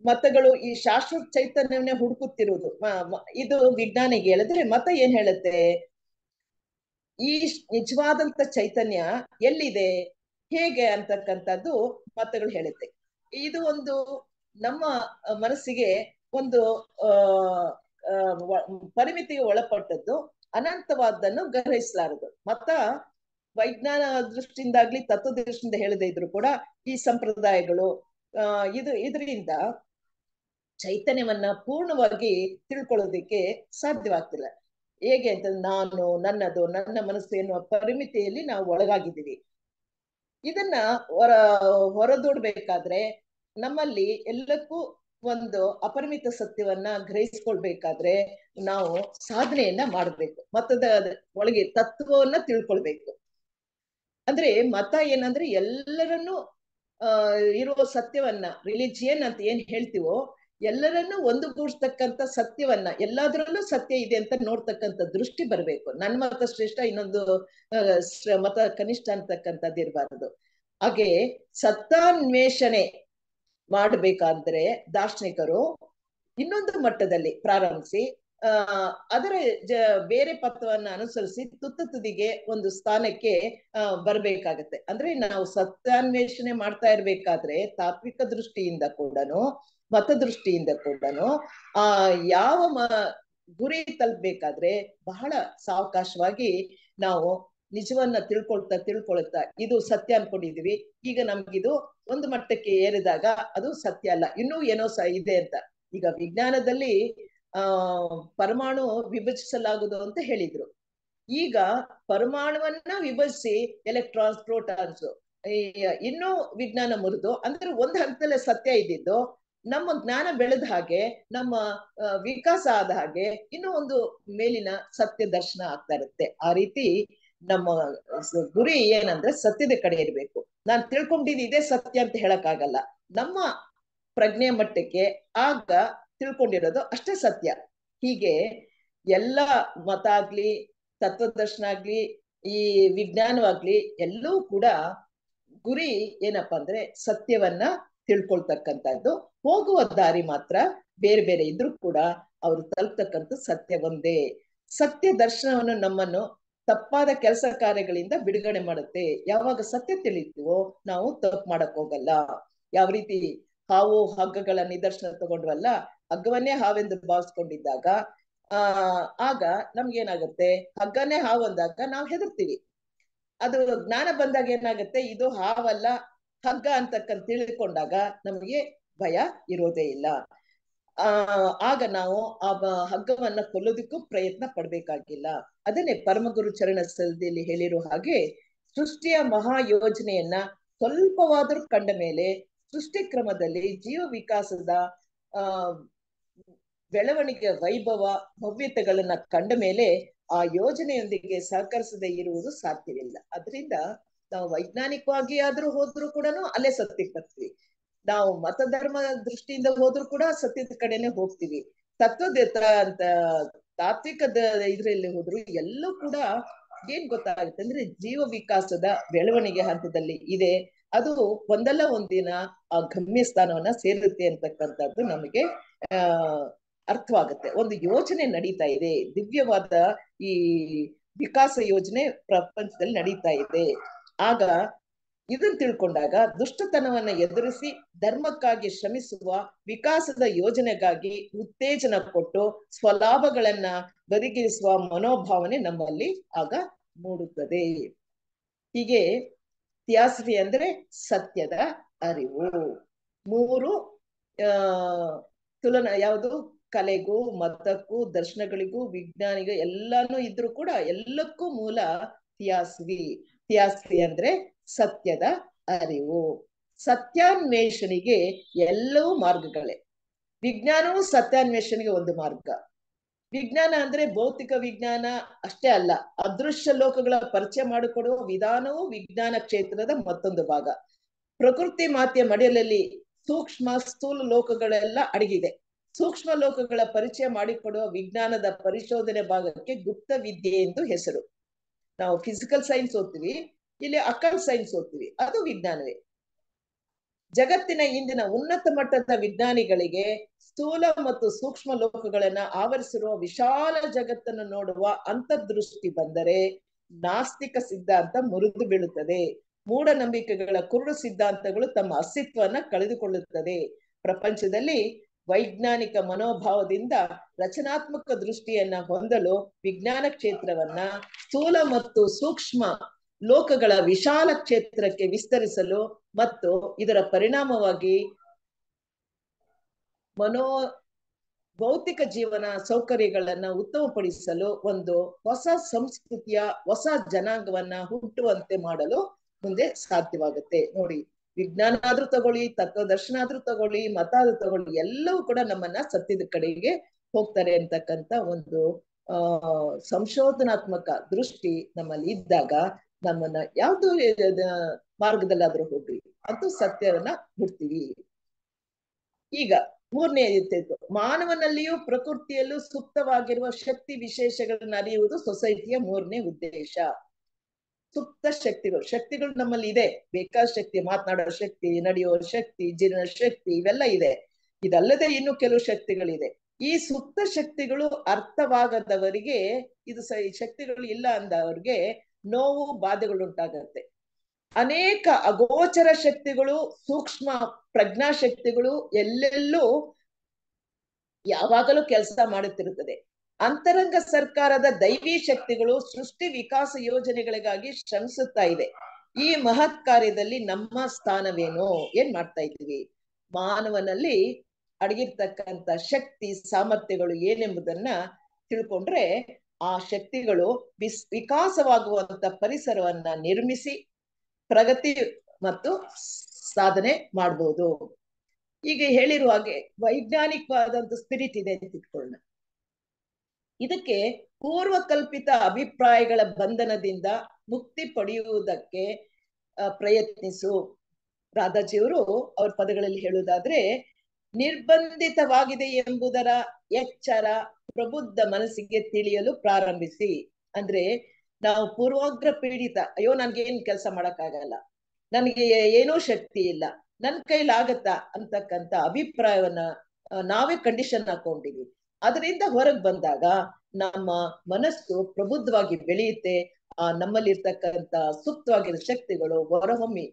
ಮತಗಳು ಈ ಶಾಶ್ವತ ಚೈತನ್ಯವನ್ನೇ ಹುಡುಕುತ್ತಿರುವುದು ಇದು ವಿಜ್ಞಾನಿಗೆ ಹೇಳಿದ್ರೆ ಮತ ಏನ್ ಹೇಳುತ್ತೆ ಈ ನಿಜವಾದಂತ ಚೈತನ್ಯ ಎಲ್ಲಿದೆ ಹೇಗೆ ಅಂತಕ್ಕಂಥದ್ದು ಮತಗಳು ಹೇಳುತ್ತೆ ಇದು ಒಂದು ನಮ್ಮ ಮನಸ್ಸಿಗೆ ಒಂದು ಪರಿಮಿತಿಗೆ ಒಳಪಟ್ಟದ್ದು ಅನಂತವಾದ್ದನ್ನು ಗ್ರಹಿಸಲಾರದು ಮತ್ತ ವೈಜ್ಞಾನ ದೃಷ್ಟಿಯಿಂದಾಗ್ಲಿ ತತ್ವ ದೃಷ್ಟಿಯಿಂದ ಹೇಳದೇ ಇದ್ರು ಕೂಡ ಈ ಸಂಪ್ರದಾಯಗಳು ಇದು ಇದರಿಂದ ಚೈತನ್ಯವನ್ನ ಪೂರ್ಣವಾಗಿ ತಿಳ್ಕೊಳ್ಳೋದಿಕ್ಕೆ ಸಾಧ್ಯವಾಗ್ತಿಲ್ಲ ಹೇಗೆ ಅಂತ ನಾನು ನನ್ನದು ನನ್ನ ಮನಸ್ಸು ಎನ್ನುವ ಪರಿಮಿತಿಯಲ್ಲಿ ನಾವು ಒಳಗಾಗಿದ್ದೀವಿ ಇದನ್ನ ಹೊರ ಹೊರದೂಡ್ಬೇಕಾದ್ರೆ ನಮ್ಮಲ್ಲಿ ಎಲ್ಲಕ್ಕೂ ಒಂದು ಅಪರಿಮಿತ ಸತ್ಯವನ್ನ ಗ್ರಹಿಸ್ಕೊಳ್ಬೇಕಾದ್ರೆ ನಾವು ಸಾಧನೆಯನ್ನ ಮಾಡ್ಬೇಕು ಮತದ ಒಳಗೆ ತತ್ವವನ್ನ ತಿಳ್ಕೊಳ್ಬೇಕು ಅಂದ್ರೆ ಮತ ಏನಂದ್ರೆ ಎಲ್ಲರನ್ನು ಇರುವ ಸತ್ಯವನ್ನ ರಿಲಿಜಿಯನ್ ಅಂತ ಏನ್ ಹೇಳ್ತೀವೋ ಎಲ್ಲರನ್ನು ಒಂದುಗೂಡಿಸ್ತಕ್ಕಂಥ ಸತ್ಯವನ್ನ ಎಲ್ಲಾದ್ರಲ್ಲೂ ಸತ್ಯ ಇದೆ ಅಂತ ನೋಡ್ತಕ್ಕಂಥ ದೃಷ್ಟಿ ಬರ್ಬೇಕು ನನ್ನ ಮತ ಶ್ರೇಷ್ಠ ಇನ್ನೊಂದು ಮತ ಕನಿಷ್ಠ ಅಂತಕ್ಕಂಥದ್ದು ಇರಬಾರದು ಹಾಗೆ ಸತ್ತಾನ್ವೇಷಣೆ ಮಾಡಬೇಕಾದ್ರೆ ದಾರ್ಶನಿಕರು ಇನ್ನೊಂದು ಮಟ್ಟದಲ್ಲಿ ಪ್ರಾರಂಭಿಸಿ ಆ ಅದರ ಜ ಬೇರೆ ಪಥವನ್ನ ಅನುಸರಿಸಿ ತುತ್ತ ತುದಿಗೆ ಒಂದು ಸ್ಥಾನಕ್ಕೆ ಬರ್ಬೇಕಾಗತ್ತೆ ಅಂದ್ರೆ ನಾವು ಸತ್ಯಾನ್ವೇಷಣೆ ಮಾಡ್ತಾ ಇರ್ಬೇಕಾದ್ರೆ ತಾತ್ವಿಕ ದೃಷ್ಟಿಯಿಂದ ಕೂಡನು ಮತದೃಷ್ಟಿಯಿಂದ ಕೂಡ ಆ ಯಾವ ಮ ಗುರಿ ತಲುಪಬೇಕಾದ್ರೆ ಬಹಳ ಸಾವಕಾಶವಾಗಿ ನಾವು ನಿಜವನ್ನ ತಿಳ್ಕೊಳ್ತಾ ತಿಳ್ಕೊಳ್ತಾ ಇದು ಸತ್ಯ ಅನ್ಕೊಂಡಿದೀವಿ ಈಗ ನಮ್ಗಿದು ಒಂದು ಮಟ್ಟಕ್ಕೆ ಏರಿದಾಗ ಅದು ಸತ್ಯ ಅಲ್ಲ ಇನ್ನೂ ಏನೋ ಸ ಇದೆ ಅಂತ ಈಗ ವಿಜ್ಞಾನದಲ್ಲಿ ಆ ಪರಮಾಣು ವಿಭಜಿಸಲಾಗುವುದು ಅಂತ ಹೇಳಿದ್ರು ಈಗ ಪರಮಾಣುವನ್ನ ವಿಭಜಿಸಿ ಎಲೆಕ್ಟ್ರಾನ್ಸ್ ಪ್ರೋಟಾನ್ಸ್ ಇನ್ನೂ ವಿಜ್ಞಾನ ಮುರಿದು ಅಂದ್ರೆ ಒಂದು ಹಂತದಲ್ಲೇ ಸತ್ಯ ಇದ್ದಿದ್ದು ನಮ್ಮ ಜ್ಞಾನ ಬೆಳೆದ ಹಾಗೆ ನಮ್ಮ ವಿಕಾಸ ಆದ ಹಾಗೆ ಇನ್ನೂ ಒಂದು ಮೇಲಿನ ಸತ್ಯ ದರ್ಶನ ಆಗ್ತಾ ಇರುತ್ತೆ ಆ ರೀತಿ ನಮ್ಮ ಗುರಿ ಏನಂದ್ರೆ ಸತ್ಯದ ಕಡೆ ಇರಬೇಕು ನಾನು ತಿಳ್ಕೊಂಡಿದ್ದು ಇದೇ ಸತ್ಯ ಅಂತ ಹೇಳಕ್ಕಾಗಲ್ಲ ನಮ್ಮ ಪ್ರಜ್ಞೆ ಮಟ್ಟಕ್ಕೆ ಆಗ ತಿಳ್ಕೊಂಡಿರೋದು ಅಷ್ಟೇ ಸತ್ಯ ಹೀಗೆ ಎಲ್ಲ ಮತ ಆಗ್ಲಿ ತತ್ವದರ್ಶನ ಆಗ್ಲಿ ಈ ವಿಜ್ಞಾನವಾಗ್ಲಿ ಎಲ್ಲವೂ ಕೂಡ ಗುರಿ ಏನಪ್ಪಾ ಅಂದ್ರೆ ಸತ್ಯವನ್ನ ತಿಳ್ಕೊಳ್ತಕ್ಕಂಥದ್ದು ಹೋಗುವ ದಾರಿ ಮಾತ್ರ ಬೇರೆ ಬೇರೆ ಇದ್ರೂ ಕೂಡ ಅವರು ತಲುಪ್ತಕ್ಕಂಥ ಸತ್ಯ ಒಂದೇ ಸತ್ಯ ದರ್ಶನವನ್ನು ನಮ್ಮನ್ನು ತಪ್ಪಾದ ಕೆಲಸ ಕಾರ್ಯಗಳಿಂದ ಬಿಡುಗಡೆ ಮಾಡುತ್ತೆ ಯಾವಾಗ ಸತ್ಯ ತಿಳಿತೀವೋ ನಾವು ತಪ್ಪು ಮಾಡಕ್ ಹೋಗಲ್ಲ ಯಾವ ರೀತಿ ಹಾವು ಹಗ್ಗಗಳ ನಿದರ್ಶನ ತಗೊಂಡ್ವಲ್ಲ ಹಗ್ಗವನ್ನೇ ಹಾವೆಂದು ಭಾವಿಸ್ಕೊಂಡಿದ್ದಾಗ ಆ ಆಗ ನಮ್ಗೇನಾಗುತ್ತೆ ಹಗ್ಗನೇ ಹಾವು ಅಂದಾಗ ನಾವು ಹೆದರ್ತೀವಿ ಅದು ಜ್ಞಾನ ಬಂದಾಗ ಏನಾಗುತ್ತೆ ಇದು ಹಾವಲ್ಲ ಹಗ್ಗ ಅಂತಕ್ಕಂತ ತಿಳ್ಕೊಂಡಾಗ ನಮಗೆ ಭಯ ಇರೋದೇ ಇಲ್ಲ ಆ ಆಗ ನಾವು ಆ ಹಗ್ಗವನ್ನ ಕೊಲ್ಲೋದಕ್ಕೂ ಪ್ರಯತ್ನ ಪಡ್ಬೇಕಾಗಿಲ್ಲ ಅದನ್ನೇ ಪರಮಗುರು ಚರಣ ಸಲದಲ್ಲಿ ಹೇಳಿರೋ ಹಾಗೆ ಸೃಷ್ಟಿಯ ಮಹಾ ಯೋಜನೆಯನ್ನ ಸ್ವಲ್ಪವಾದರೂ ಕಂಡ ಮೇಲೆ ಸೃಷ್ಟಿ ಕ್ರಮದಲ್ಲಿ ಜೀವ ವಿಕಾಸದ ಆ ಬೆಳವಣಿಗೆ ವೈಭವ ಭವ್ಯತೆಗಳನ್ನ ಕಂಡ ಮೇಲೆ ಆ ಯೋಜನೆಯೊಂದಿಗೆ ಸಹಕರಿಸದೇ ಇರುವುದು ಸಾಧ್ಯವಿಲ್ಲ ಅದರಿಂದ ನಾವು ವೈಜ್ಞಾನಿಕವಾಗಿ ಆದ್ರೂ ಹೋದ್ರೂ ಕೂಡ ಅಲ್ಲೇ ಸತ್ಯಕ್ಕೆ ಬರ್ತೀವಿ ನಾವು ಮತಧರ್ಮ ದೃಷ್ಟಿಯಿಂದ ಹೋದ್ರು ಕೂಡ ಸತ್ಯದ ಕಡೆನೆ ಹೋಗ್ತೀವಿ ತತ್ವದ ಅಂತ ತಾತ್ವಿಕದ ಇದ್ರಲ್ಲಿ ಹೋದ್ರು ಎಲ್ಲೂ ಕೂಡ ಏನ್ ಗೊತ್ತಾಗುತ್ತೆ ಅಂದ್ರೆ ಜೀವ ವಿಕಾಸದ ಬೆಳವಣಿಗೆ ಹಂತದಲ್ಲಿ ಇದೆ ಅದು ಒಂದಲ್ಲ ಒಂದಿನ ಆ ಗಮ್ಯ ಸ್ಥಾನವನ್ನ ಸೇರುತ್ತೆ ಅಂತಕ್ಕಂಥದ್ದು ನಮಗೆ ಆ ಅರ್ಥವಾಗುತ್ತೆ ಒಂದು ಯೋಜನೆ ನಡೀತಾ ಇದೆ ದಿವ್ಯವಾದ ಈ ವಿಕಾಸ ಯೋಜನೆ ಪ್ರಪಂಚದಲ್ಲಿ ನಡೀತಾ ಇದೆ ಆಗ ಇದನ್ನ ತಿಳ್ಕೊಂಡಾಗ ದುಷ್ಟತನವನ್ನ ಎದುರಿಸಿ ಧರ್ಮಕ್ಕಾಗಿ ಶ್ರಮಿಸುವ ವಿಕಾಸದ ಯೋಜನೆಗಾಗಿ ಉತ್ತೇಜನ ಕೊಟ್ಟು ಸ್ವಲಾಭಗಳನ್ನ ಬದಿಗಿರಿಸುವ ಮನೋಭಾವನೆ ನಮ್ಮಲ್ಲಿ ಆಗ ಮೂಡುತ್ತದೆ ಹೀಗೆ ತಿಯಾಸಫಿ ಅಂದ್ರೆ ಸತ್ಯದ ಅರಿವು ಮೂರು ಆ ತುಲನ ಯಾವುದು ಕಲೆಗೂ ಮತಕ್ಕೂ ದರ್ಶನಗಳಿಗೂ ವಿಜ್ಞಾನಿಗೂ ಎಲ್ಲಾನು ಇದ್ರೂ ಕೂಡ ಎಲ್ಲಕ್ಕೂ ಮೂಲ ತಿಯಾಸವಿ ತ್ಯಾಸವಿ ಅಂದ್ರೆ ಸತ್ಯದ ಅರಿವು ಸತ್ಯಾನ್ವೇಷಣೆಗೆ ಎಲ್ಲವೂ ಮಾರ್ಗಗಳೇ ವಿಜ್ಞಾನವು ಸತ್ಯಾನ್ವೇಷಣೆಗೆ ಒಂದು ಮಾರ್ಗ ವಿಜ್ಞಾನ ಅಂದ್ರೆ ಭೌತಿಕ ವಿಜ್ಞಾನ ಅಷ್ಟೇ ಅಲ್ಲ ಅದೃಶ್ಯ ಲೋಕಗಳ ಪರಿಚಯ ಮಾಡಿಕೊಡುವ ವಿಧಾನವು ವಿಜ್ಞಾನ ಕ್ಷೇತ್ರದ ಮತ್ತೊಂದು ಭಾಗ ಪ್ರಕೃತಿ ಮಾತೆಯ ಮಡಿಯಲಲ್ಲಿ ಸೂಕ್ಷ್ಮ ಸ್ಥೂಲ ಲೋಕಗಳೆಲ್ಲ ಅಡಗಿದೆ ಸೂಕ್ಷ್ಮ ಲೋಕಗಳ ಪರಿಚಯ ಮಾಡಿಕೊಡುವ ವಿಜ್ಞಾನದ ಪರಿಶೋಧನೆ ಭಾಗಕ್ಕೆ ಗುಪ್ತ ವಿದ್ಯೆ ಎಂದು ಹೆಸರು ನಾವು ಫಿಸಿಕಲ್ ಸೈನ್ಸ್ ಓದ್ತೀವಿ ಇಲ್ಲಿ ಅಕಲ್ ಸೈನ್ಸ್ ಓದ್ತೀವಿ ಅದು ವಿಜ್ಞಾನವೇ ಜಗತ್ತಿನ ಇಂದಿನ ಉನ್ನತ ಮಟ್ಟದ ವಿಜ್ಞಾನಿಗಳಿಗೆ ಸ್ಥೂಲ ಮತ್ತು ಸೂಕ್ಷ್ಮ ಲೋಕಗಳನ್ನ ಆವರಿಸಿರುವ ವಿಶಾಲ ಜಗತ್ತನ್ನು ನೋಡುವ ಅಂತರ್ದೃಷ್ಟಿ ಬಂದರೆ ನಾಸ್ತಿಕ ಸಿದ್ಧಾಂತ ಮುರಿದು ಬೀಳುತ್ತದೆ ಮೂಢನಂಬಿಕೆಗಳ ಕುರುಡು ಸಿದ್ಧಾಂತಗಳು ತಮ್ಮ ಅಸ್ತಿತ್ವವನ್ನು ಕಳೆದುಕೊಳ್ಳುತ್ತದೆ ಪ್ರಪಂಚದಲ್ಲಿ ವೈಜ್ಞಾನಿಕ ಮನೋಭಾವದಿಂದ ರಚನಾತ್ಮಕ ದೃಷ್ಟಿಯನ್ನ ಹೊಂದಲು ವಿಜ್ಞಾನ ಕ್ಷೇತ್ರವನ್ನ ಸ್ಥೂಲ ಮತ್ತು ಸೂಕ್ಷ್ಮ ಲೋಕಗಳ ವಿಶಾಲ ಕ್ಷೇತ್ರಕ್ಕೆ ವಿಸ್ತರಿಸಲು ಮತ್ತು ಇದರ ಪರಿಣಾಮವಾಗಿ ಮನೋ ಭೌತಿಕ ಜೀವನ ಸೌಕರ್ಯಗಳನ್ನ ಉತ್ತಮಪಡಿಸಲು ಒಂದು ಹೊಸ ಸಂಸ್ಕೃತಿಯ ಹೊಸ ಜನಾಂಗವನ್ನ ಹುಟ್ಟುವಂತೆ ಮಾಡಲು ಮುಂದೆ ಸಾಧ್ಯವಾಗುತ್ತೆ ನೋಡಿ ವಿಜ್ಞಾನ ಆದ್ರೂ ತಗೊಳ್ಳಿ ತತ್ವದರ್ಶನ ಆದ್ರೂ ತಗೊಳ್ಳಿ ಮತ ಆದ್ರೂ ತಗೊಳ್ಳಿ ಎಲ್ಲವೂ ಕೂಡ ನಮ್ಮನ್ನ ಸತ್ಯದ ಕಡೆಗೆ ಹೋಗ್ತಾರೆ ಅಂತಕ್ಕಂತ ಒಂದು ಆ ಸಂಶೋಧನಾತ್ಮಕ ದೃಷ್ಟಿ ನಮ್ಮಲ್ಲಿ ಇದ್ದಾಗ ನಮ್ಮನ್ನ ಯಾವ್ದು ಮಾರ್ಗದಲ್ಲಾದ್ರೂ ಹೋಗ್ರಿ ಅದು ಸತ್ಯವನ್ನ ಬಿಡ್ತೀವಿ ಈಗ ಮೂರನೇ ಇರ್ತಿತ್ತು ಮಾನವನಲ್ಲಿಯೂ ಪ್ರಕೃತಿಯಲ್ಲೂ ಸುಪ್ತವಾಗಿರುವ ಶಕ್ತಿ ವಿಶೇಷಗಳನ್ನ ಅರಿಯುವುದು ಸೊಸೈಟಿಯ ಮೂರನೇ ಉದ್ದೇಶ ಸುಪ್ತ ಶಕ್ತಿಗಳು ಶಕ್ತಿಗಳು ನಮ್ಮಲ್ಲಿ ಇದೆ ಬೇಕಾದ ಶಕ್ತಿ ಮಾತನಾಡೋ ಶಕ್ತಿ ನಡೆಯೋ ಶಕ್ತಿ ಜೀರ್ಣ ಶಕ್ತಿ ಇವೆಲ್ಲ ಇದೆ ಇದಲ್ಲದೆ ಇನ್ನು ಕೆಲವು ಶಕ್ತಿಗಳಿದೆ ಈ ಸುಪ್ತ ಶಕ್ತಿಗಳು ಅರ್ಥವಾಗದವರಿಗೆ ಇದು ಸ ಶಕ್ತಿಗಳು ಇಲ್ಲ ಅಂದವ್ರಿಗೆ ನೋವು ಬಾಧೆಗಳುಂಟಾಗುತ್ತೆ ಅನೇಕ ಅಗೋಚರ ಶಕ್ತಿಗಳು ಸೂಕ್ಷ್ಮ ಪ್ರಜ್ಞಾ ಶಕ್ತಿಗಳು ಎಲ್ಲೆಲ್ಲೂ ಯಾವಾಗಲೂ ಕೆಲಸ ಮಾಡುತ್ತಿರುತ್ತದೆ ಅಂತರಂಗ ಸರ್ಕಾರದ ದೈವಿ ಶಕ್ತಿಗಳು ಸೃಷ್ಟಿ ವಿಕಾಸ ಯೋಜನೆಗಳಿಗಾಗಿ ಶ್ರಮಿಸುತ್ತಾ ಇದೆ ಈ ಮಹತ್ ಕಾರ್ಯದಲ್ಲಿ ನಮ್ಮ ಸ್ಥಾನವೇನು ಏನ್ ಮಾಡ್ತಾ ಇದ್ದೀವಿ ಮಾನವನಲ್ಲಿ ಅಡಗಿರ್ತಕ್ಕಂಥ ಶಕ್ತಿ ಸಾಮರ್ಥ್ಯಗಳು ಏನೆಂಬುದನ್ನ ತಿಳ್ಕೊಂಡ್ರೆ ಆ ಶಕ್ತಿಗಳು ವಿಸ್ ವಿಕಾಸವಾಗುವಂತ ಪರಿಸರವನ್ನ ನಿರ್ಮಿಸಿ ಪ್ರಗತಿ ಮತ್ತು ಸಾಧನೆ ಮಾಡ್ಬೋದು ಈಗ ಹೇಳಿರುವ ಹಾಗೆ ವೈಜ್ಞಾನಿಕವಾದಂತ ಸ್ಪಿರಿಟ್ ಇದೆ ಅಂತ ಇಟ್ಕೊಳ್ಳೋಣ ಇದಕ್ಕೆ ಪೂರ್ವಕಲ್ಪಿತ ಅಭಿಪ್ರಾಯಗಳ ಬಂಧನದಿಂದ ಮುಕ್ತಿ ಪಡೆಯುವುದಕ್ಕೆ ಪ್ರಯತ್ನಿಸು ರಾಧಾಜಿಯವರು ಅವ್ರ ಪದಗಳಲ್ಲಿ ಹೇಳುವುದಾದ್ರೆ ನಿರ್ಬಂಧಿತವಾಗಿದೆ ಎಂಬುದರ ಎಚ್ಚರ ಪ್ರಬುದ್ಧ ಮನಸ್ಸಿಗೆ ತಿಳಿಯಲು ಪ್ರಾರಂಭಿಸಿ ಅಂದ್ರೆ ನಾವು ಪೂರ್ವಾಗ್ರ ಪೀಡಿತ ಅಯ್ಯೋ ನನ್ಗೆ ಏನ್ ಕೆಲಸ ಮಾಡಕ್ಕಾಗಲ್ಲ ನನಗೆ ಏನೋ ಶಕ್ತಿ ಇಲ್ಲ ನನ್ ಕೈಲಾಗತ್ತಾ ಅಂತಕ್ಕಂತ ಅಭಿಪ್ರಾಯವನ್ನ ನಾವೇ ಕಂಡೀಷನ್ ಹಾಕೊಂಡಿವಿ ಅದರಿಂದ ಹೊರಗೆ ಬಂದಾಗ ನಮ್ಮ ಮನಸ್ಸು ಪ್ರಬುದ್ಧವಾಗಿ ಬೆಳೆಯುತ್ತೆ ಆ ನಮ್ಮಲ್ಲಿರ್ತಕ್ಕಂತ ಸುಪ್ತವಾಗಿರೋ ಶಕ್ತಿಗಳು ಹೊರಹೊಮ್ಮಿ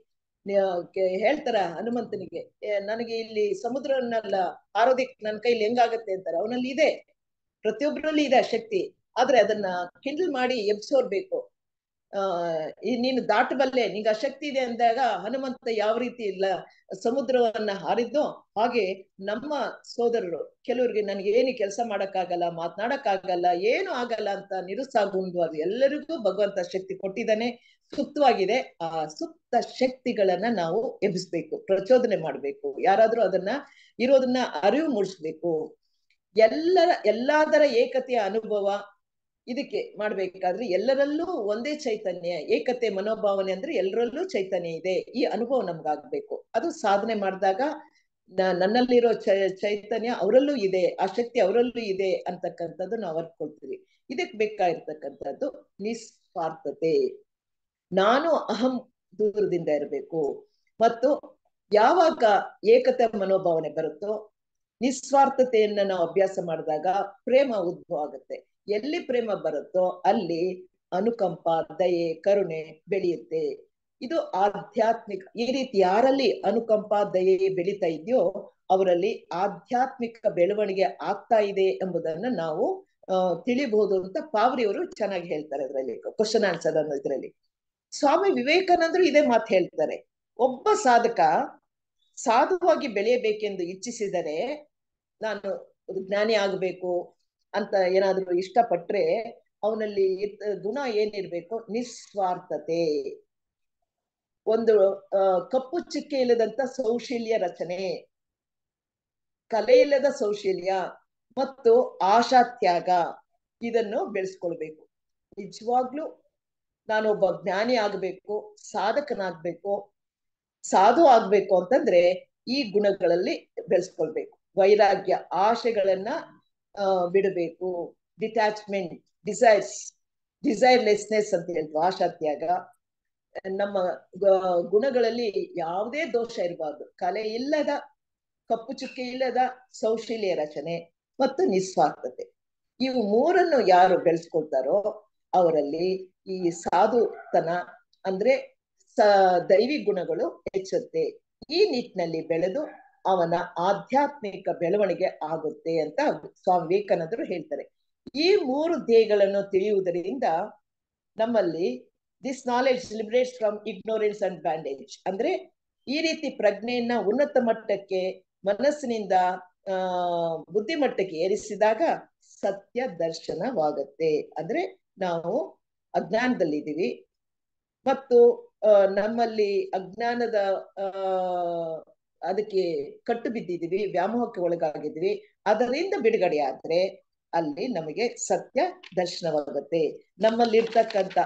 ಹೇಳ್ತಾರ ಹನುಮಂತನಿಗೆ ನನಗೆ ಇಲ್ಲಿ ಸಮುದ್ರವನ್ನೆಲ್ಲ ಆರೋದಿಕ್ ನನ್ನ ಕೈಲಿ ಹೆಂಗಾಗತ್ತೆ ಅಂತಾರೆ ಅವನಲ್ಲಿ ಇದೆ ಪ್ರತಿಯೊಬ್ಬರಲ್ಲಿ ಇದೆ ಶಕ್ತಿ ಆದ್ರೆ ಅದನ್ನ ಕಿಂಡಲ್ ಮಾಡಿ ಎಬ್ಸೋರ್ಬೇಕು ಆ ನೀನು ದಾಟಬಲ್ಲೆ ನಿಂಗೆ ಆ ಶಕ್ತಿ ಇದೆ ಅಂದಾಗ ಹನುಮಂತ ಯಾವ ರೀತಿ ಇಲ್ಲ ಸಮುದ್ರವನ್ನ ಹಾರಿದ್ದು ಹಾಗೆ ನಮ್ಮ ಸೋದರರು ಕೆಲವ್ರಿಗೆ ನನಗೆ ಏನು ಕೆಲಸ ಮಾಡಕ್ಕಾಗಲ್ಲ ಮಾತನಾಡಕ್ಕಾಗಲ್ಲ ಏನು ಆಗಲ್ಲ ಅಂತ ನಿರುತ್ಸಾಹಗೊಂಡು ಅದು ಎಲ್ಲರಿಗೂ ಭಗವಂತ ಶಕ್ತಿ ಕೊಟ್ಟಿದ್ದಾನೆ ಸುಪ್ತವಾಗಿದೆ ಆ ಸುಪ್ತ ಶಕ್ತಿಗಳನ್ನ ನಾವು ಎಬ್ಬಿಸ್ಬೇಕು ಪ್ರಚೋದನೆ ಮಾಡ್ಬೇಕು ಯಾರಾದ್ರೂ ಅದನ್ನ ಇರೋದನ್ನ ಅರಿವು ಮೂಡಿಸ್ಬೇಕು ಎಲ್ಲರ ಎಲ್ಲಾದರ ಏಕತೆಯ ಅನುಭವ ಇದಕ್ಕೆ ಮಾಡ್ಬೇಕಾದ್ರೆ ಎಲ್ಲರಲ್ಲೂ ಒಂದೇ ಚೈತನ್ಯ ಏಕತೆ ಮನೋಭಾವನೆ ಅಂದ್ರೆ ಎಲ್ಲರಲ್ಲೂ ಚೈತನ್ಯ ಇದೆ ಈ ಅನುಭವ ನಮ್ಗಾಗ್ಬೇಕು ಅದು ಸಾಧನೆ ಮಾಡಿದಾಗ ನನ್ನಲ್ಲಿರೋ ಚ ಚೈತನ್ಯ ಅವರಲ್ಲೂ ಇದೆ ಆ ಶಕ್ತಿ ಅವರಲ್ಲೂ ಇದೆ ಅಂತಕ್ಕಂಥದ್ದು ನಾವು ಅರ್ಕೊಳ್ತೀವಿ ಇದಕ್ ಬೇಕಾಗಿರ್ತಕ್ಕಂಥದ್ದು ನಿಸ್ವಾರ್ಥತೆ ನಾನು ಅಹಂ ದೂರದಿಂದ ಇರಬೇಕು ಮತ್ತು ಯಾವಾಗ ಏಕತೆ ಮನೋಭಾವನೆ ಬರುತ್ತೋ ನಿಸ್ವಾರ್ಥತೆಯನ್ನ ನಾವು ಅಭ್ಯಾಸ ಮಾಡಿದಾಗ ಪ್ರೇಮ ಉದ್ಭವ ಆಗುತ್ತೆ ಎಲ್ಲಿ ಪ್ರೇಮ ಬರುತ್ತೋ ಅಲ್ಲಿ ಅನುಕಂಪ ದಯೆ ಕರುಣೆ ಬೆಳೆಯುತ್ತೆ ಇದು ಆಧ್ಯಾತ್ಮಿಕ ಈ ರೀತಿ ಯಾರಲ್ಲಿ ಅನುಕಂಪ ದಯೆ ಬೆಳೀತಾ ಇದೆಯೋ ಅವರಲ್ಲಿ ಆಧ್ಯಾತ್ಮಿಕ ಬೆಳವಣಿಗೆ ಆಗ್ತಾ ಇದೆ ಎಂಬುದನ್ನ ನಾವು ಅಹ್ ತಿಳಿಬಹುದು ಅಂತ ಪಾವ್ರಿಯವರು ಚೆನ್ನಾಗಿ ಹೇಳ್ತಾರೆ ಅದರಲ್ಲಿ ಕ್ವಶನ್ ಆನ್ಸರ್ ಅನ್ನೋ ಇದರಲ್ಲಿ ಸ್ವಾಮಿ ವಿವೇಕಾನಂದರು ಇದೇ ಮಾತು ಹೇಳ್ತಾರೆ ಒಬ್ಬ ಸಾಧಕ ಸಾಧುವಾಗಿ ಬೆಳೆಯಬೇಕೆಂದು ಇಚ್ಛಿಸಿದರೆ ನಾನು ಜ್ಞಾನಿ ಆಗಬೇಕು ಅಂತ ಏನಾದರೂ ಇಷ್ಟಪಟ್ರೆ ಅವನಲ್ಲಿ ಗುಣ ಏನಿರ್ಬೇಕು ನಿಸ್ವಾರ್ಥತೆ ಒಂದು ಕಪ್ಪು ಚಿಕ್ಕೆ ಇಲ್ಲದಂತ ಸೌಶೀಲ್ಯ ರಚನೆ ಕಲೆಯಿಲ್ಲದ ಇಲ್ಲದ ಸೌಶೀಲ್ಯ ಮತ್ತು ಆಶಾತ್ಯಾಗ ಇದನ್ನು ಬೆಳೆಸ್ಕೊಳ್ಬೇಕು ನಿಜವಾಗ್ಲೂ ನಾನೊಬ್ಬ ಜ್ಞಾನಿ ಆಗ್ಬೇಕು ಸಾಧಕನಾಗ್ಬೇಕು ಸಾಧು ಆಗ್ಬೇಕು ಅಂತಂದ್ರೆ ಈ ಗುಣಗಳಲ್ಲಿ ಬೆಳೆಸ್ಕೊಳ್ಬೇಕು ವೈರಾಗ್ಯ ಆಶೆಗಳನ್ನ ಬಿಡಬೇಕು ಡಿಟ್ಯಾಚ್ಮೆಂಟ್ ಡಿಸೈರ್ಸ್ ಡಿಸೈರ್ಲೆಸ್ನೆಸ್ ಅಂತ ಆಶಾ ಆಶಾತ್ಯಾಗ ನಮ್ಮ ಗುಣಗಳಲ್ಲಿ ಯಾವುದೇ ದೋಷ ಇರಬಾರ್ದು ಕಲೆ ಇಲ್ಲದ ಕಪ್ಪು ಚುಕ್ಕೆ ಇಲ್ಲದ ಸೌಶೀಲ್ಯ ರಚನೆ ಮತ್ತು ನಿಸ್ವಾರ್ಥತೆ ಇವು ಮೂರನ್ನು ಯಾರು ಬೆಳೆಸ್ಕೊಳ್ತಾರೋ ಅವರಲ್ಲಿ ಈ ಸಾಧುತನ ಅಂದ್ರೆ ಸ ದೈವಿ ಗುಣಗಳು ಹೆಚ್ಚುತ್ತೆ ಈ ನಿಟ್ಟಿನಲ್ಲಿ ಬೆಳೆದು ಅವನ ಆಧ್ಯಾತ್ಮಿಕ ಬೆಳವಣಿಗೆ ಆಗುತ್ತೆ ಅಂತ ಸ್ವಾಮಿ ವಿವೇಕಾನಂದರು ಹೇಳ್ತಾರೆ ಈ ಮೂರು ಧ್ಯೇಯಗಳನ್ನು ತಿಳಿಯುವುದರಿಂದ ನಮ್ಮಲ್ಲಿ this knowledge liberates from ignorance and bondage ಅಂದ್ರೆ ಈ ರೀತಿ ಪ್ರಜ್ಞೆಯನ್ನ ಉನ್ನತ ಮಟ್ಟಕ್ಕೆ ಮನಸ್ಸಿನಿಂದ ಆ ಬುದ್ಧಿಮಟ್ಟಕ್ಕೆ ಏರಿಸಿದಾಗ ಸತ್ಯ ದರ್ಶನವಾಗುತ್ತೆ ಅಂದ್ರೆ ನಾವು ಇದ್ದೀವಿ ಮತ್ತು ನಮ್ಮಲ್ಲಿ ಅಜ್ಞಾನದ ಅದಕ್ಕೆ ಕಟ್ಟು ಬಿದ್ದಿದ್ದೀವಿ ವ್ಯಾಮೋಹಕ್ಕೆ ಒಳಗಾಗಿದ್ವಿ ಅದರಿಂದ ಬಿಡುಗಡೆ ಆದ್ರೆ ಅಲ್ಲಿ ನಮಗೆ ಸತ್ಯ ದರ್ಶನವಾಗುತ್ತೆ ನಮ್ಮಲ್ಲಿರ್ತಕ್ಕಂಥ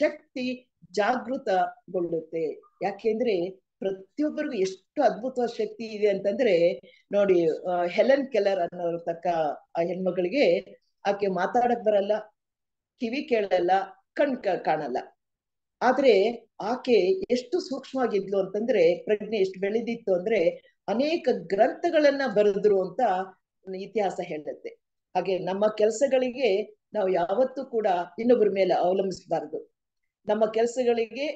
ಶಕ್ತಿ ಜಾಗೃತಗೊಳ್ಳುತ್ತೆ ಯಾಕೆಂದ್ರೆ ಪ್ರತಿಯೊಬ್ಬರಿಗೂ ಎಷ್ಟು ಅದ್ಭುತ ಶಕ್ತಿ ಇದೆ ಅಂತಂದ್ರೆ ನೋಡಿ ಹೆಲನ್ ಕೆಲರ್ ಅನ್ನೋತಕ್ಕ ಆ ಹೆಣ್ಮಗಳಿಗೆ ಆಕೆ ಮಾತಾಡಕ್ ಬರಲ್ಲ ಕಿವಿ ಕೇಳಲ್ಲ ಕಣ್ ಕಾಣಲ್ಲ ಆದ್ರೆ ಆಕೆ ಎಷ್ಟು ಸೂಕ್ಷ್ಮವಾಗಿದ್ಲು ಅಂತಂದ್ರೆ ಪ್ರಜ್ಞೆ ಎಷ್ಟು ಬೆಳೆದಿತ್ತು ಅಂದ್ರೆ ಅನೇಕ ಗ್ರಂಥಗಳನ್ನ ಬರೆದ್ರು ಅಂತ ಇತಿಹಾಸ ಹೇಳುತ್ತೆ ಹಾಗೆ ನಮ್ಮ ಕೆಲಸಗಳಿಗೆ ನಾವು ಯಾವತ್ತೂ ಕೂಡ ಇನ್ನೊಬ್ಬರ ಮೇಲೆ ಅವಲಂಬಿಸಬಾರದು ನಮ್ಮ ಕೆಲಸಗಳಿಗೆ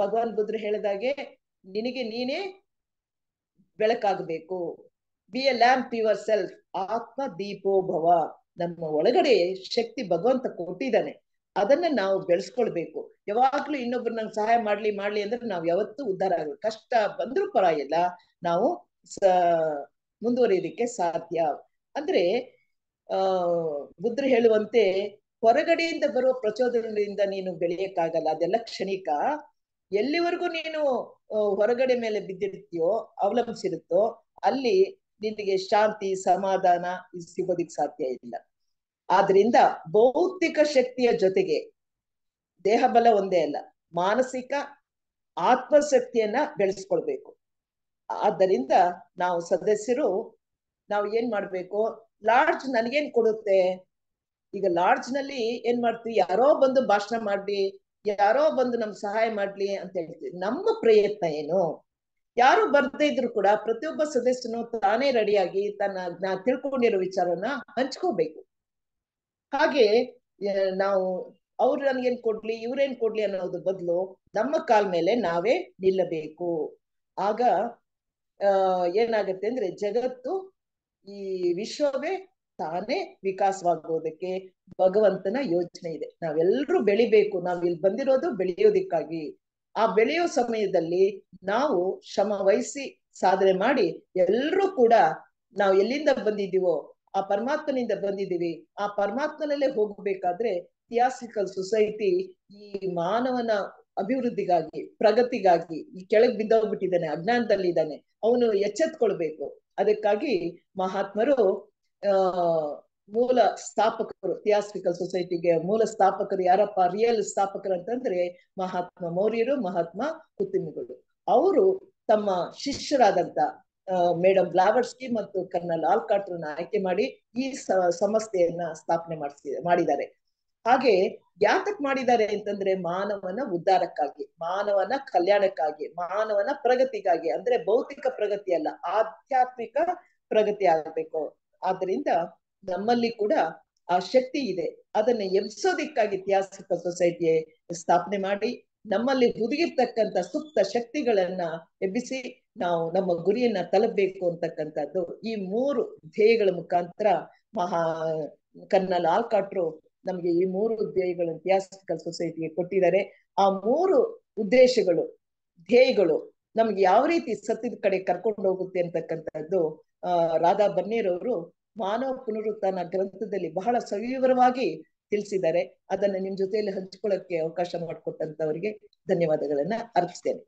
ಭಗವಾನ್ ಬುದ್ಧರು ಹೇಳಿದಾಗೆ ನಿನಗೆ ನೀನೇ ಬೆಳಕಾಗಬೇಕು be a lamp yourself ಆತ್ಮ ದೀಪೋಭವ ನಮ್ಮ ಒಳಗಡೆ ಶಕ್ತಿ ಭಗವಂತ ಕೊಟ್ಟಿದ್ದಾನೆ ಅದನ್ನ ನಾವು ಬೆಳೆಸ್ಕೊಳ್ಬೇಕು ಯಾವಾಗ್ಲೂ ಇನ್ನೊಬ್ರು ನಂಗೆ ಸಹಾಯ ಮಾಡ್ಲಿ ಮಾಡ್ಲಿ ಅಂದ್ರೆ ನಾವ್ ಯಾವತ್ತೂ ಉದ್ಧಾರ ಆಗಲ್ಲ ಕಷ್ಟ ಬಂದ್ರೂ ಪರವಾಗಿಲ್ಲ ನಾವು ಸ ಮುಂದುವರಿಯೋದಕ್ಕೆ ಸಾಧ್ಯ ಅಂದ್ರೆ ಆ ಬುದ್ಧರು ಹೇಳುವಂತೆ ಹೊರಗಡೆಯಿಂದ ಬರುವ ಪ್ರಚೋದನೆಯಿಂದ ನೀನು ಬೆಳೆಯಕ್ಕಾಗಲ್ಲ ಅದೆಲ್ಲ ಕ್ಷಣಿಕ ಎಲ್ಲಿವರೆಗೂ ನೀನು ಹೊರಗಡೆ ಮೇಲೆ ಬಿದ್ದಿರ್ತೀಯೋ ಅವಲಂಬಿಸಿರುತ್ತೋ ಅಲ್ಲಿ ನಿನಗೆ ಶಾಂತಿ ಸಮಾಧಾನ ಸಿಗೋದಿಕ್ ಸಾಧ್ಯ ಇಲ್ಲ ಆದ್ರಿಂದ ಭೌತಿಕ ಶಕ್ತಿಯ ಜೊತೆಗೆ ದೇಹ ಬಲ ಒಂದೇ ಅಲ್ಲ ಮಾನಸಿಕ ಆತ್ಮಶಕ್ತಿಯನ್ನ ಬೆಳೆಸ್ಕೊಳ್ಬೇಕು ಆದ್ದರಿಂದ ನಾವು ಸದಸ್ಯರು ನಾವು ಏನ್ ಮಾಡ್ಬೇಕು ಲಾಡ್ಜ್ ನನಗೇನ್ ಕೊಡುತ್ತೆ ಈಗ ಲಾಡ್ಜ್ ನಲ್ಲಿ ಏನ್ ಮಾಡ್ತೀವಿ ಯಾರೋ ಬಂದು ಭಾಷಣ ಮಾಡ್ಲಿ ಯಾರೋ ಬಂದು ನಮ್ ಸಹಾಯ ಮಾಡ್ಲಿ ಅಂತ ಹೇಳ್ತೀವಿ ನಮ್ಮ ಪ್ರಯತ್ನ ಏನು ಯಾರು ಬರ್ದೇ ಇದ್ರು ಕೂಡ ಪ್ರತಿಯೊಬ್ಬ ಸದಸ್ಯನು ತಾನೇ ರೆಡಿಯಾಗಿ ತನ್ನ ತಿಳ್ಕೊಂಡಿರೋ ವಿಚಾರವನ್ನ ಹಂಚ್ಕೋಬೇಕು ಹಾಗೆ ನಾವು ಅವ್ರು ನನ್ಗೇನ್ ಕೊಡ್ಲಿ ಇವ್ರೇನ್ ಕೊಡ್ಲಿ ಅನ್ನೋದ್ರ ಬದಲು ನಮ್ಮ ಕಾಲ್ ಮೇಲೆ ನಾವೇ ನಿಲ್ಲಬೇಕು ಆಗ ಏನಾಗತ್ತೆ ಅಂದ್ರೆ ಜಗತ್ತು ಈ ವಿಶ್ವವೇ ತಾನೇ ವಿಕಾಸವಾಗೋದಕ್ಕೆ ಭಗವಂತನ ಯೋಚನೆ ಇದೆ ನಾವೆಲ್ಲರೂ ಬೆಳಿಬೇಕು ನಾವ್ ಇಲ್ಲಿ ಬಂದಿರೋದು ಬೆಳೆಯೋದಿಕ್ಕಾಗಿ ಆ ಬೆಳೆಯೋ ಸಮಯದಲ್ಲಿ ನಾವು ಶ್ರಮ ವಹಿಸಿ ಸಾಧನೆ ಮಾಡಿ ಎಲ್ಲರೂ ಕೂಡ ನಾವು ಎಲ್ಲಿಂದ ಬಂದಿದ್ದೀವೋ ಆ ಪರಮಾತ್ಮನಿಂದ ಬಂದಿದ್ದೀವಿ ಆ ಪರಮಾತ್ಮನಲ್ಲೇ ಹೋಗಬೇಕಾದ್ರೆ ಥಿಯಾಸಿಕಲ್ ಸೊಸೈಟಿ ಈ ಮಾನವನ ಅಭಿವೃದ್ಧಿಗಾಗಿ ಪ್ರಗತಿಗಾಗಿ ಈ ಕೆಳಗೆ ಬಿದ್ದೋಗ್ಬಿಟ್ಟಿದ್ದಾನೆ ಅಜ್ಞಾನದಲ್ಲಿ ಇದ್ದಾನೆ ಅವನು ಎಚ್ಚೆತ್ಕೊಳ್ಬೇಕು ಅದಕ್ಕಾಗಿ ಮಹಾತ್ಮರು ಆ ಮೂಲ ಸ್ಥಾಪಕರು ಥಿಯಾಸಫಿಕಲ್ ಸೊಸೈಟಿಗೆ ಮೂಲ ಸ್ಥಾಪಕರು ಯಾರಪ್ಪ ರಿಯಲ್ ಸ್ಥಾಪಕರು ಅಂತಂದ್ರೆ ಮಹಾತ್ಮ ಮೌರ್ಯರು ಮಹಾತ್ಮ ಕುತ್ತಿಮಿಗಳು ಅವರು ತಮ್ಮ ಶಿಷ್ಯರಾದಂತ ಮೇಡಮ್ ಬ್ಲಾವರ್ಸ್ಕಿ ಮತ್ತು ಕರ್ನಲ್ ಆಲ್ಕಾಟ್ರನ್ನ ಆಯ್ಕೆ ಮಾಡಿ ಈ ಸಂಸ್ಥೆಯನ್ನ ಸ್ಥಾಪನೆ ಮಾಡಿಸಿ ಮಾಡಿದ್ದಾರೆ ಹಾಗೆ ಯಾತಕ್ ಮಾಡಿದ್ದಾರೆ ಅಂತಂದ್ರೆ ಮಾನವನ ಉದ್ಧಾರಕ್ಕಾಗಿ ಮಾನವನ ಕಲ್ಯಾಣಕ್ಕಾಗಿ ಮಾನವನ ಪ್ರಗತಿಗಾಗಿ ಅಂದ್ರೆ ಭೌತಿಕ ಪ್ರಗತಿ ಅಲ್ಲ ಆಧ್ಯಾತ್ಮಿಕ ಪ್ರಗತಿ ಆಗಬೇಕು ಆದ್ರಿಂದ ನಮ್ಮಲ್ಲಿ ಕೂಡ ಆ ಶಕ್ತಿ ಇದೆ ಅದನ್ನ ಎಬ್ಸೋದಿಕ್ಕಾಗಿ ಇತಿಹಾಸಿಕ ಸೊಸೈಟಿ ಸ್ಥಾಪನೆ ಮಾಡಿ ನಮ್ಮಲ್ಲಿ ಹುದುಗಿರ್ತಕ್ಕಂಥ ಸುಪ್ತ ಶಕ್ತಿಗಳನ್ನ ಎಬ್ಬಿಸಿ ನಾವು ನಮ್ಮ ಗುರಿಯನ್ನ ತಲುಪಬೇಕು ಅಂತಕ್ಕಂಥದ್ದು ಈ ಮೂರು ಧ್ಯೇಯಗಳ ಮುಖಾಂತರ ಮಹಾ ಕರ್ನಲ್ ಆಲ್ಕಾಟ್ರು ನಮಗೆ ಈ ಮೂರು ಧ್ಯೇಯಗಳು ಇತಿಹಾಸಿಕ ಸೊಸೈಟಿಗೆ ಕೊಟ್ಟಿದ್ದಾರೆ ಆ ಮೂರು ಉದ್ದೇಶಗಳು ಧ್ಯೇಯಗಳು ನಮ್ಗೆ ಯಾವ ರೀತಿ ಸತ್ಯದ ಕಡೆ ಕರ್ಕೊಂಡು ಹೋಗುತ್ತೆ ಅಂತಕ್ಕಂಥದ್ದು ರಾಧಾ ಬನ್ನೇರವರು ಮಾನವ ಪುನರುತ್ಥಾನ ಗ್ರಂಥದಲ್ಲಿ ಬಹಳ ಸವಿವರವಾಗಿ ತಿಳಿಸಿದ್ದಾರೆ ಅದನ್ನ ನಿಮ್ ಜೊತೆಯಲ್ಲಿ ಹಂಚಿಕೊಳ್ಳಕ್ಕೆ ಅವಕಾಶ ಮಾಡಿಕೊಟ್ಟಂತವರಿಗೆ ಧನ್ಯವಾದಗಳನ್ನ ಅರ್ಪಿಸ್ತೇನೆ